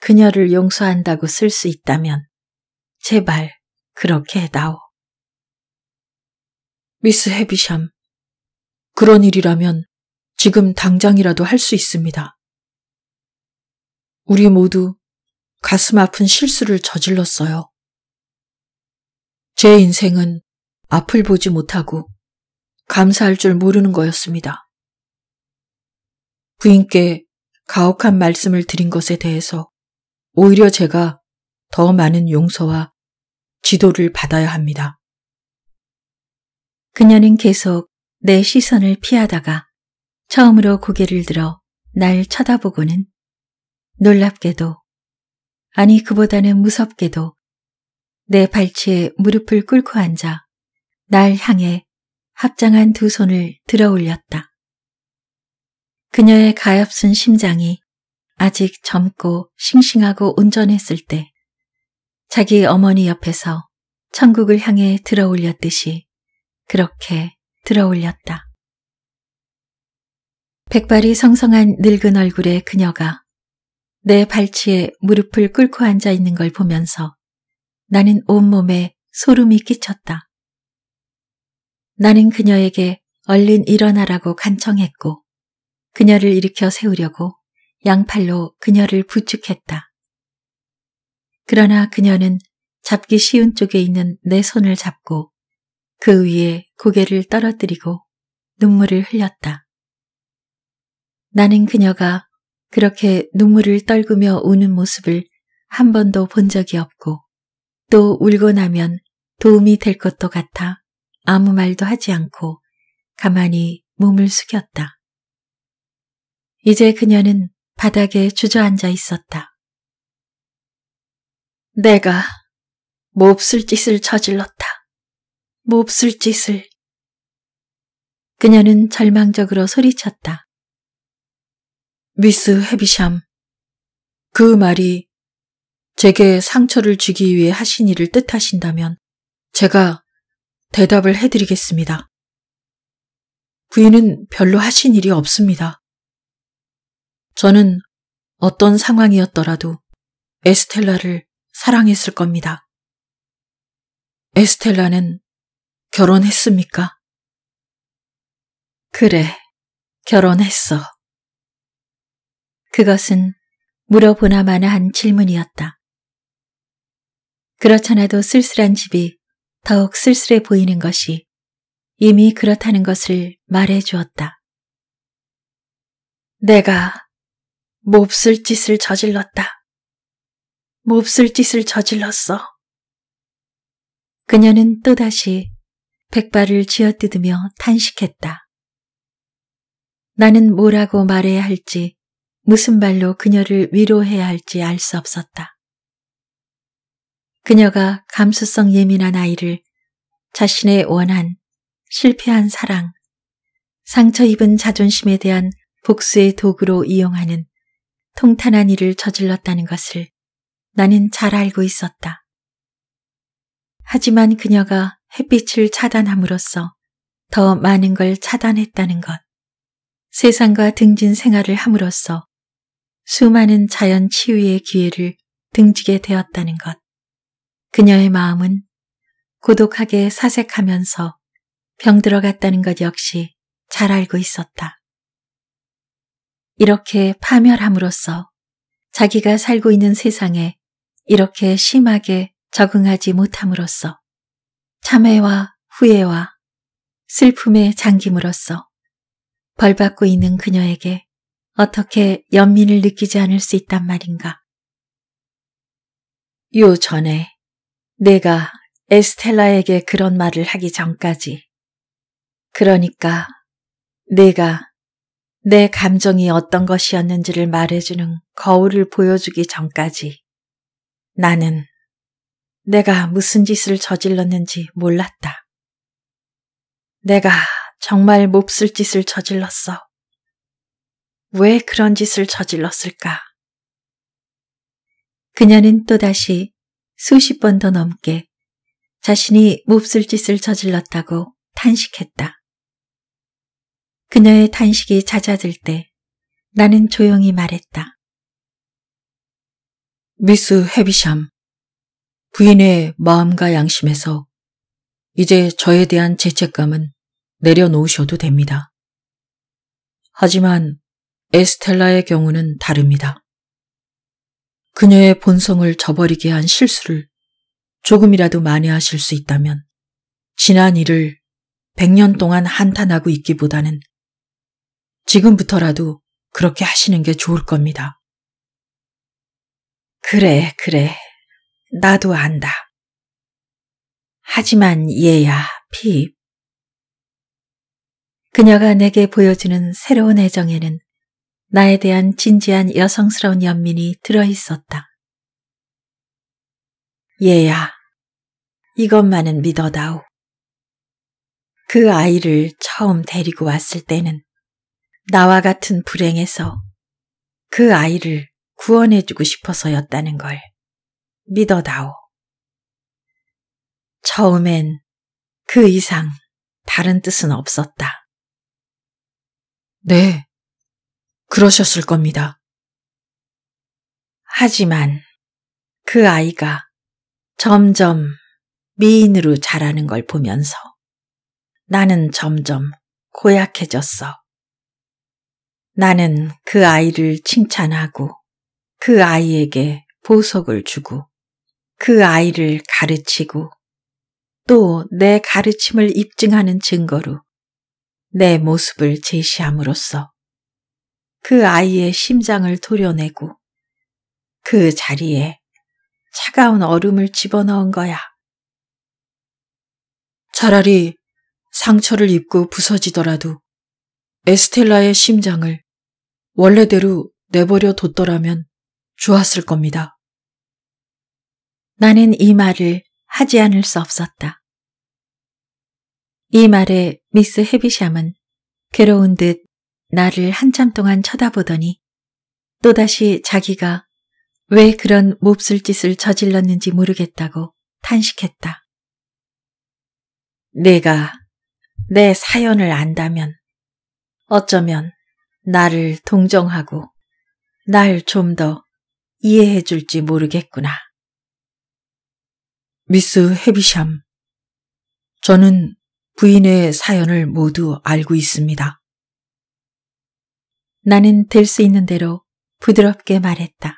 그녀를 용서한다고 쓸 수 있다면 제발 그렇게 해다오. 미스 헤비샴, 그런 일이라면 지금 당장이라도 할 수 있습니다. 우리 모두 가슴 아픈 실수를 저질렀어요. 제 인생은 앞을 보지 못하고 감사할 줄 모르는 거였습니다. 부인께 가혹한 말씀을 드린 것에 대해서 오히려 제가 더 많은 용서와 지도를 받아야 합니다. 그녀는 계속 내 시선을 피하다가 처음으로 고개를 들어 날 쳐다보고는 놀랍게도 아니 그보다는 무섭게도 내 발치에 무릎을 꿇고 앉아 날 향해 합장한 두 손을 들어 올렸다. 그녀의 가엾은 심장이 아직 젊고 싱싱하고 온전했을 때 자기 어머니 옆에서 천국을 향해 들어올렸듯이 그렇게 들어올렸다. 백발이 성성한 늙은 얼굴의 그녀가 내 발치에 무릎을 꿇고 앉아 있는 걸 보면서 나는 온몸에 소름이 끼쳤다. 나는 그녀에게 얼른 일어나라고 간청했고 그녀를 일으켜 세우려고 양팔로 그녀를 부축했다. 그러나 그녀는 잡기 쉬운 쪽에 있는 내 손을 잡고 그 위에 고개를 떨어뜨리고 눈물을 흘렸다. 나는 그녀가 그렇게 눈물을 떨구며 우는 모습을 한 번도 본 적이 없고 또 울고 나면 도움이 될 것도 같아 아무 말도 하지 않고 가만히 몸을 숙였다. 이제 그녀는 바닥에 주저앉아 있었다. 내가 몹쓸 짓을 저질렀다. 몹쓸 짓을. 그녀는 절망적으로 소리쳤다. 미스 헤비샴, 그 말이 제게 상처를 주기 위해 하신 일을 뜻하신다면 제가 대답을 해드리겠습니다. 부인은 별로 하신 일이 없습니다. 저는 어떤 상황이었더라도 에스텔라를 사랑했을 겁니다. 에스텔라는 결혼했습니까? 그래, 결혼했어. 그것은 물어보나 마나 한 질문이었다. 그렇잖아도 쓸쓸한 집이 더욱 쓸쓸해 보이는 것이 이미 그렇다는 것을 말해 주었다. 내가 몹쓸 짓을 저질렀다. 몹쓸 짓을 저질렀어. 그녀는 또다시 백발을 쥐어뜯으며 탄식했다. 나는 뭐라고 말해야 할지, 무슨 말로 그녀를 위로해야 할지 알 수 없었다. 그녀가 감수성 예민한 아이를 자신의 원한, 실패한 사랑, 상처 입은 자존심에 대한 복수의 도구로 이용하는 통탄한 일을 저질렀다는 것을 나는 잘 알고 있었다. 하지만 그녀가 햇빛을 차단함으로써 더 많은 걸 차단했다는 것, 세상과 등진 생활을 함으로써 수많은 자연 치유의 기회를 등지게 되었다는 것, 그녀의 마음은 고독하게 사색하면서 병들어갔다는 것 역시 잘 알고 있었다. 이렇게 파멸함으로써 자기가 살고 있는 세상에 이렇게 심하게 적응하지 못함으로써 참회와 후회와 슬픔에 잠김으로써 벌받고 있는 그녀에게 어떻게 연민을 느끼지 않을 수 있단 말인가. 요 전에 내가 에스텔라에게 그런 말을 하기 전까지 그러니까 내가 내 감정이 어떤 것이었는지를 말해주는 거울을 보여주기 전까지 나는 내가 무슨 짓을 저질렀는지 몰랐다. 내가 정말 몹쓸 짓을 저질렀어. 왜 그런 짓을 저질렀을까? 그녀는 또다시 수십 번 더 넘게 자신이 몹쓸 짓을 저질렀다고 탄식했다. 그녀의 탄식이 잦아들 때 나는 조용히 말했다. 미스 헤비샴, 부인의 마음과 양심에서 이제 저에 대한 죄책감은 내려놓으셔도 됩니다. 하지만 에스텔라의 경우는 다릅니다. 그녀의 본성을 저버리게 한 실수를 조금이라도 만회하실 수 있다면 지난 일을 100년 동안 한탄하고 있기보다는 지금부터라도 그렇게 하시는 게 좋을 겁니다. 그래, 그래. 나도 안다. 하지만 얘야, 핍. 그녀가 내게 보여주는 새로운 애정에는 나에 대한 진지한 여성스러운 연민이 들어있었다. 얘야, 이것만은 믿어다오. 그 아이를 처음 데리고 왔을 때는 나와 같은 불행에서 그 아이를 구원해주고 싶어서였다는 걸 믿어다오. 처음엔 그 이상 다른 뜻은 없었다. 네, 그러셨을 겁니다. 하지만 그 아이가 점점 미인으로 자라는 걸 보면서 나는 점점 고약해졌어. 나는 그 아이를 칭찬하고 그 아이에게 보석을 주고 그 아이를 가르치고 또 내 가르침을 입증하는 증거로 내 모습을 제시함으로써 그 아이의 심장을 도려내고 그 자리에 차가운 얼음을 집어넣은 거야. 차라리 상처를 입고 부서지더라도 에스텔라의 심장을 원래대로 내버려 뒀더라면 좋았을 겁니다. 나는 이 말을 하지 않을 수 없었다. 이 말에 미스 헤비샴은 괴로운 듯 나를 한참 동안 쳐다보더니 또다시 자기가 왜 그런 몹쓸 짓을 저질렀는지 모르겠다고 탄식했다. 내가 내 사연을 안다면 어쩌면 나를 동정하고 날 좀 더 이해해 줄지 모르겠구나. 미스 헤비샴, 저는 부인의 사연을 모두 알고 있습니다. 나는 될 수 있는 대로 부드럽게 말했다.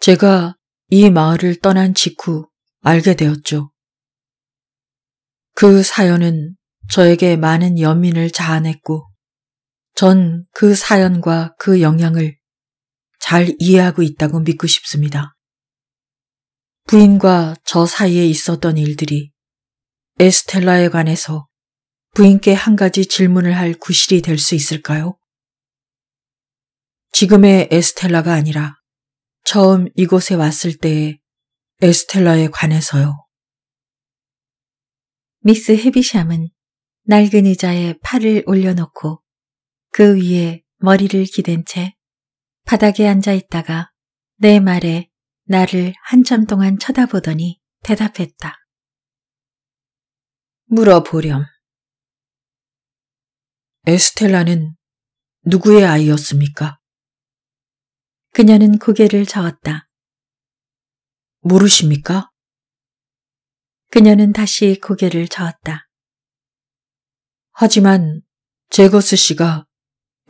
제가 이 마을을 떠난 직후 알게 되었죠. 그 사연은 저에게 많은 연민을 자아냈고 전 그 사연과 그 영향을 잘 이해하고 있다고 믿고 싶습니다. 부인과 저 사이에 있었던 일들이 에스텔라에 관해서 부인께 한 가지 질문을 할 구실이 될 수 있을까요? 지금의 에스텔라가 아니라 처음 이곳에 왔을 때의 에스텔라에 관해서요. 미스 헤비샴은 낡은 의자에 팔을 올려놓고 그 위에 머리를 기댄 채 바닥에 앉아 있다가 내 말에 나를 한참 동안 쳐다보더니 대답했다. 물어보렴. 에스텔라는 누구의 아이였습니까? 그녀는 고개를 저었다. 모르십니까? 그녀는 다시 고개를 저었다. 하지만 제거스 씨가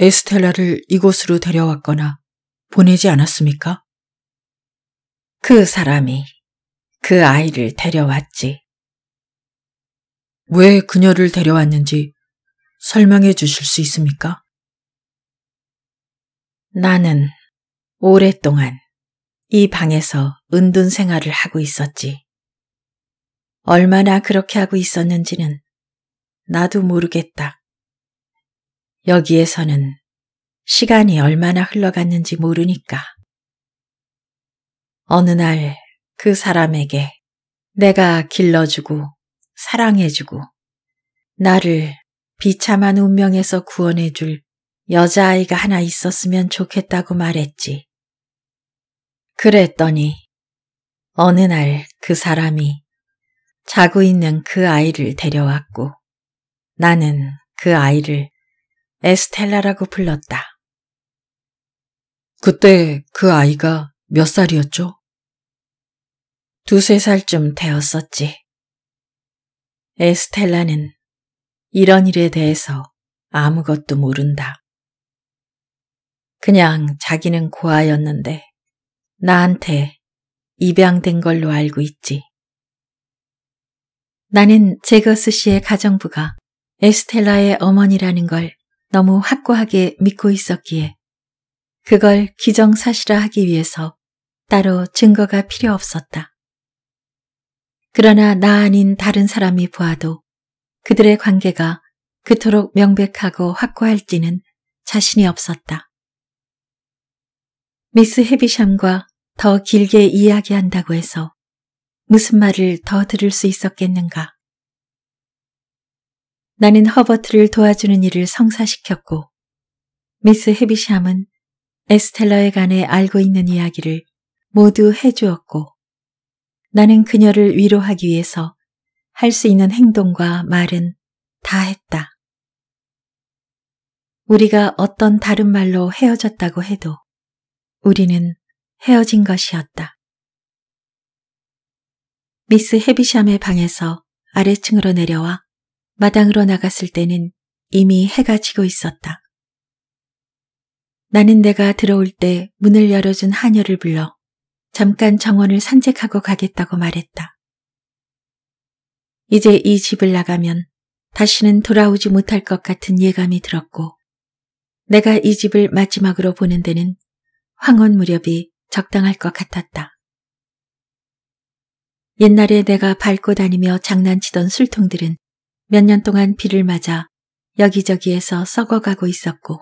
에스텔라를 이곳으로 데려왔거나 보내지 않았습니까? 그 사람이 그 아이를 데려왔지. 왜 그녀를 데려왔는지 설명해 주실 수 있습니까? 나는 오랫동안 이 방에서 은둔 생활을 하고 있었지. 얼마나 그렇게 하고 있었는지는 나도 모르겠다. 여기에서는 시간이 얼마나 흘러갔는지 모르니까. 어느 날 그 사람에게 내가 길러주고 사랑해주고 나를 비참한 운명에서 구원해줄 여자아이가 하나 있었으면 좋겠다고 말했지. 그랬더니 어느 날 그 사람이 자고 있는 그 아이를 데려왔고 나는 그 아이를 에스텔라라고 불렀다. 그때 그 아이가 몇 살이었죠? 두세 살쯤 되었었지. 에스텔라는 이런 일에 대해서 아무것도 모른다. 그냥 자기는 고아였는데 나한테 입양된 걸로 알고 있지. 나는 제거스 씨의 가정부가 에스텔라의 어머니라는 걸 너무 확고하게 믿고 있었기에 그걸 기정사실화 하기 위해서 따로 증거가 필요 없었다. 그러나 나 아닌 다른 사람이 보아도 그들의 관계가 그토록 명백하고 확고할지는 자신이 없었다. 미스 헤비샴과 더 길게 이야기한다고 해서 무슨 말을 더 들을 수 있었겠는가. 나는 허버트를 도와주는 일을 성사시켰고 미스 헤비샴은 에스텔라에 관해 알고 있는 이야기를 모두 해주었고 나는 그녀를 위로하기 위해서 할 수 있는 행동과 말은 다 했다. 우리가 어떤 다른 말로 헤어졌다고 해도 우리는 헤어진 것이었다. 미스 헤비샴의 방에서 아래층으로 내려와 마당으로 나갔을 때는 이미 해가 지고 있었다. 나는 내가 들어올 때 문을 열어준 하녀를 불러 잠깐 정원을 산책하고 가겠다고 말했다. 이제 이 집을 나가면 다시는 돌아오지 못할 것 같은 예감이 들었고 내가 이 집을 마지막으로 보는 데는 황혼 무렵이 적당할 것 같았다. 옛날에 내가 밟고 다니며 장난치던 술통들은 몇년 동안 비를 맞아 여기저기에서 썩어가고 있었고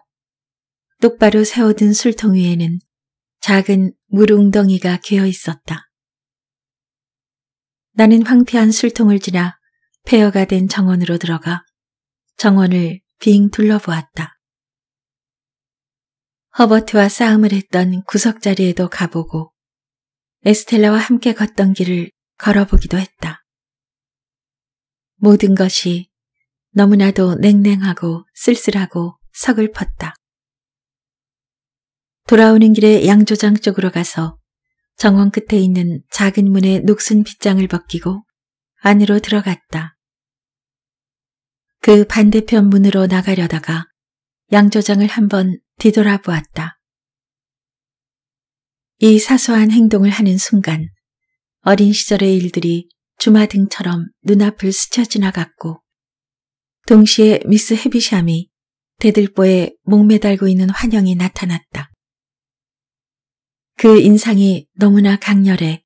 똑바로 세워둔 술통 위에는 작은 물웅덩이가 괴어 있었다. 나는 황폐한 술통을 지나 폐허가 된 정원으로 들어가 정원을 빙 둘러보았다. 허버트와 싸움을 했던 구석자리에도 가보고 에스텔라와 함께 걷던 길을 걸어보기도 했다. 모든 것이 너무나도 냉랭하고 쓸쓸하고 서글펐다. 돌아오는 길에 양조장 쪽으로 가서 정원 끝에 있는 작은 문의 녹슨 빗장을 벗기고 안으로 들어갔다. 그 반대편 문으로 나가려다가 양조장을 한번 뒤돌아보았다. 이 사소한 행동을 하는 순간 어린 시절의 일들이 주마등처럼 눈앞을 스쳐 지나갔고 동시에 미스 헤비샴이 대들보에 목매달고 있는 환영이 나타났다. 그 인상이 너무나 강렬해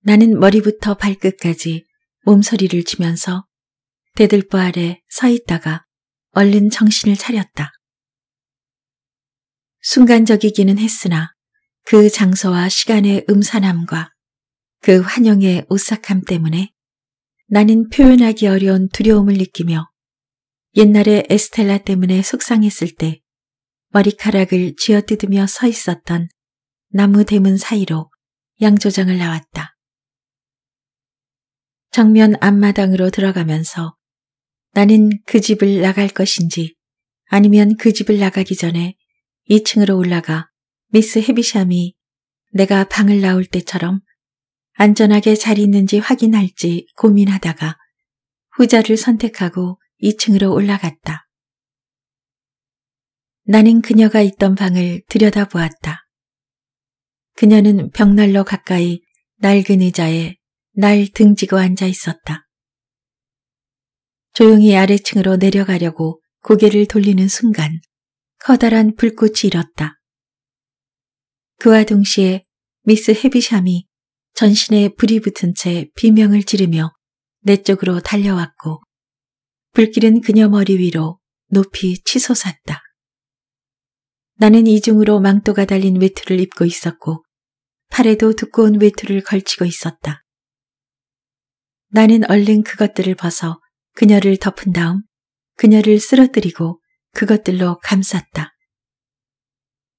나는 머리부터 발끝까지 몸서리를 치면서 대들보 아래 서 있다가 얼른 정신을 차렸다. 순간적이기는 했으나 그 장소와 시간의 음산함과 그 환영의 오싹함 때문에 나는 표현하기 어려운 두려움을 느끼며 옛날에 에스텔라 때문에 속상했을 때 머리카락을 쥐어뜯으며 서 있었던 나무 대문 사이로 양조장을 나왔다. 정면 앞마당으로 들어가면서 나는 그 집을 나갈 것인지 아니면 그 집을 나가기 전에 2층으로 올라가 미스 헤비샴이 내가 방을 나올 때처럼 안전하게 잘 있는지 확인할지 고민하다가 후자를 선택하고 2층으로 올라갔다. 나는 그녀가 있던 방을 들여다보았다. 그녀는 벽난로 가까이 낡은 의자에 날 등지고 앉아 있었다. 조용히 아래층으로 내려가려고 고개를 돌리는 순간 커다란 불꽃이 일었다. 그와 동시에 미스 헤비샴이 전신에 불이 붙은 채 비명을 지르며 내 쪽으로 달려왔고 불길은 그녀 머리 위로 높이 치솟았다. 나는 이중으로 망토가 달린 외투를 입고 있었고 팔에도 두꺼운 외투를 걸치고 있었다. 나는 얼른 그것들을 벗어 그녀를 덮은 다음 그녀를 쓰러뜨리고 그것들로 감쌌다.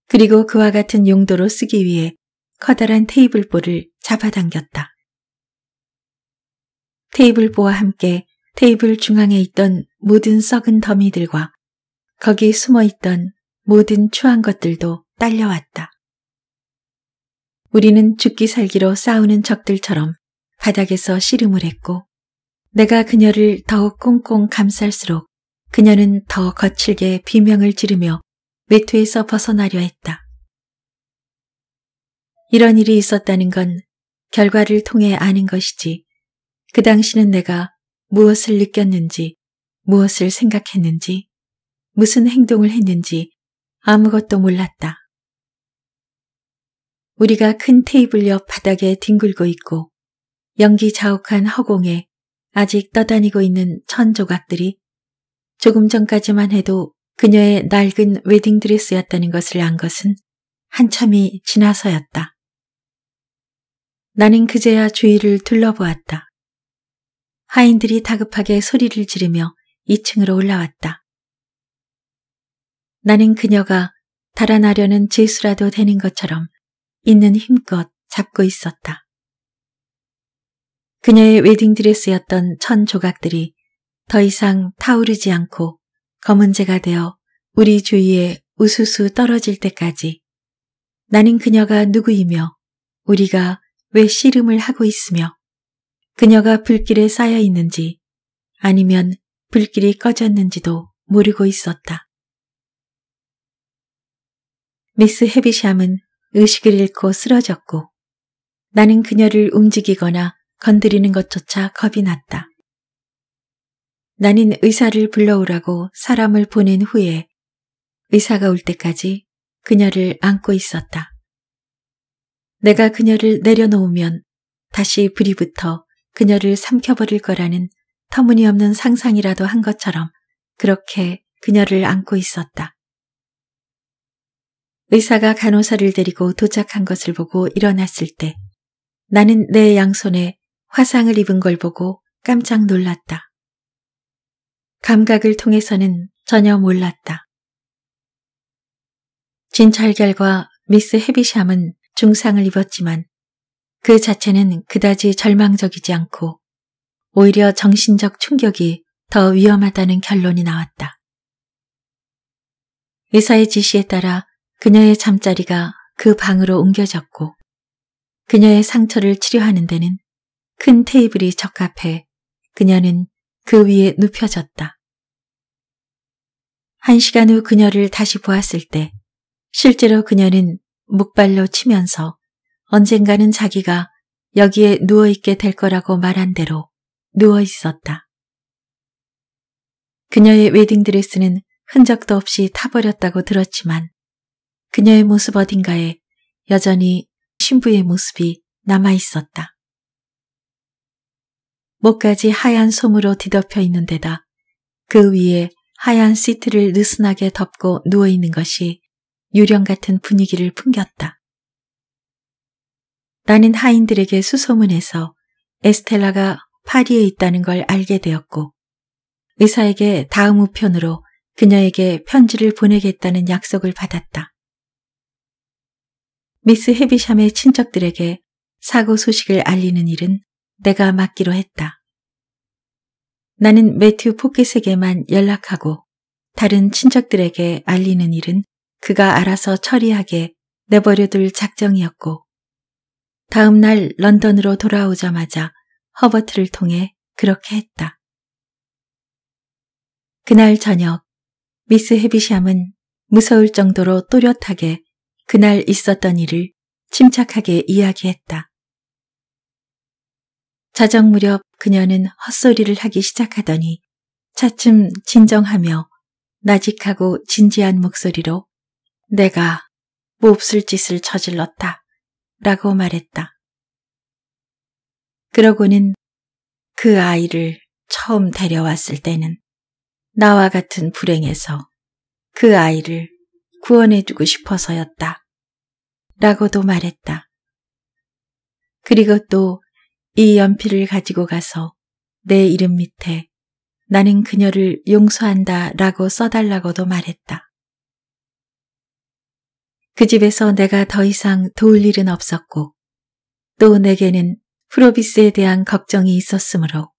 그리고 그와 같은 용도로 쓰기 위해 커다란 테이블보를 잡아당겼다. 테이블보와 함께 테이블 중앙에 있던 모든 썩은 더미들과 거기 숨어 있던 모든 추한 것들도 딸려왔다. 우리는 죽기 살기로 싸우는 적들처럼 바닥에서 씨름을 했고 내가 그녀를 더욱 꽁꽁 감쌀수록 그녀는 더 거칠게 비명을 지르며 외투에서 벗어나려 했다. 이런 일이 있었다는 건 결과를 통해 아는 것이지 그 당시는 내가 무엇을 느꼈는지 무엇을 생각했는지 무슨 행동을 했는지 아무것도 몰랐다. 우리가 큰 테이블 옆 바닥에 뒹굴고 있고 연기 자욱한 허공에 아직 떠다니고 있는 천 조각들이 조금 전까지만 해도 그녀의 낡은 웨딩드레스였다는 것을 안 것은 한참이 지나서였다. 나는 그제야 주위를 둘러보았다. 하인들이 다급하게 소리를 지르며 2층으로 올라왔다. 나는 그녀가 달아나려는 재수라도 되는 것처럼 있는 힘껏 잡고 있었다. 그녀의 웨딩드레스였던 천 조각들이 더 이상 타오르지 않고 검은재가 되어 우리 주위에 우수수 떨어질 때까지 나는 그녀가 누구이며 우리가 왜 씨름을 하고 있으며 그녀가 불길에 쌓여 있는지 아니면 불길이 꺼졌는지도 모르고 있었다. 미스 헤비샴은 의식을 잃고 쓰러졌고 나는 그녀를 움직이거나 건드리는 것조차 겁이 났다. 나는 의사를 불러오라고 사람을 보낸 후에 의사가 올 때까지 그녀를 안고 있었다. 내가 그녀를 내려놓으면 다시 불이 붙어 그녀를 삼켜버릴 거라는 터무니없는 상상이라도 한 것처럼 그렇게 그녀를 안고 있었다. 의사가 간호사를 데리고 도착한 것을 보고 일어났을 때 나는 내 양손에 화상을 입은 걸 보고 깜짝 놀랐다. 감각을 통해서는 전혀 몰랐다. 진찰 결과 미스 헤비샴은 중상을 입었지만 그 자체는 그다지 절망적이지 않고 오히려 정신적 충격이 더 위험하다는 결론이 나왔다. 의사의 지시에 따라 그녀의 잠자리가 그 방으로 옮겨졌고 그녀의 상처를 치료하는 데는 큰 테이블이 적합해 그녀는 그 위에 눕혀졌다. 한 시간 후 그녀를 다시 보았을 때 실제로 그녀는 묵발로 치면서 언젠가는 자기가 여기에 누워있게 될 거라고 말한 대로 누워있었다. 그녀의 웨딩드레스는 흔적도 없이 타버렸다고 들었지만 그녀의 모습 어딘가에 여전히 신부의 모습이 남아있었다. 목까지 하얀 솜으로 뒤덮여 있는 데다 그 위에 하얀 시트를 느슨하게 덮고 누워있는 것이 유령 같은 분위기를 풍겼다. 나는 하인들에게 수소문해서 에스텔라가 파리에 있다는 걸 알게 되었고 의사에게 다음 우편으로 그녀에게 편지를 보내겠다는 약속을 받았다. 미스 헤비샴의 친척들에게 사고 소식을 알리는 일은 내가 맡기로 했다. 나는 매튜 포켓에게만 연락하고 다른 친척들에게 알리는 일은 그가 알아서 처리하게 내버려둘 작정이었고 다음 날 런던으로 돌아오자마자 허버트를 통해 그렇게 했다. 그날 저녁 미스 헤비샴은 무서울 정도로 또렷하게 그날 있었던 일을 침착하게 이야기했다. 자정 무렵 그녀는 헛소리를 하기 시작하더니 차츰 진정하며 나직하고 진지한 목소리로 내가 몹쓸 짓을 저질렀다 라고 말했다. 그러고는 그 아이를 처음 데려왔을 때는 나와 같은 불행에서 그 아이를 구원해주고 싶어서였다. 라고도 말했다. 그리고 또 이 연필을 가지고 가서 내 이름 밑에 나는 그녀를 용서한다 라고 써달라고도 말했다. 그 집에서 내가 더 이상 도울 일은 없었고 또 내게는 프로비스에 대한 걱정이 있었으므로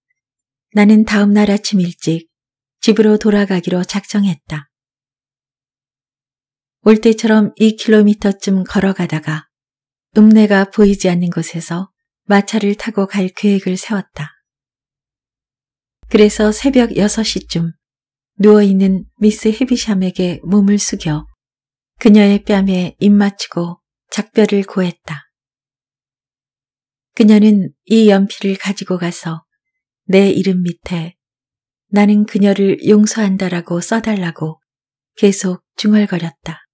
나는 다음날 아침 일찍 집으로 돌아가기로 작정했다. 올 때처럼 2km쯤 걸어가다가 읍내가 보이지 않는 곳에서 마차를 타고 갈 계획을 세웠다. 그래서 새벽 6시쯤 누워있는 미스 헤비샴에게 몸을 숙여 그녀의 뺨에 입맞추고 작별을 구했다 그녀는 이 연필을 가지고 가서 내 이름 밑에 나는 그녀를 용서한다라고 써달라고 계속 중얼거렸다.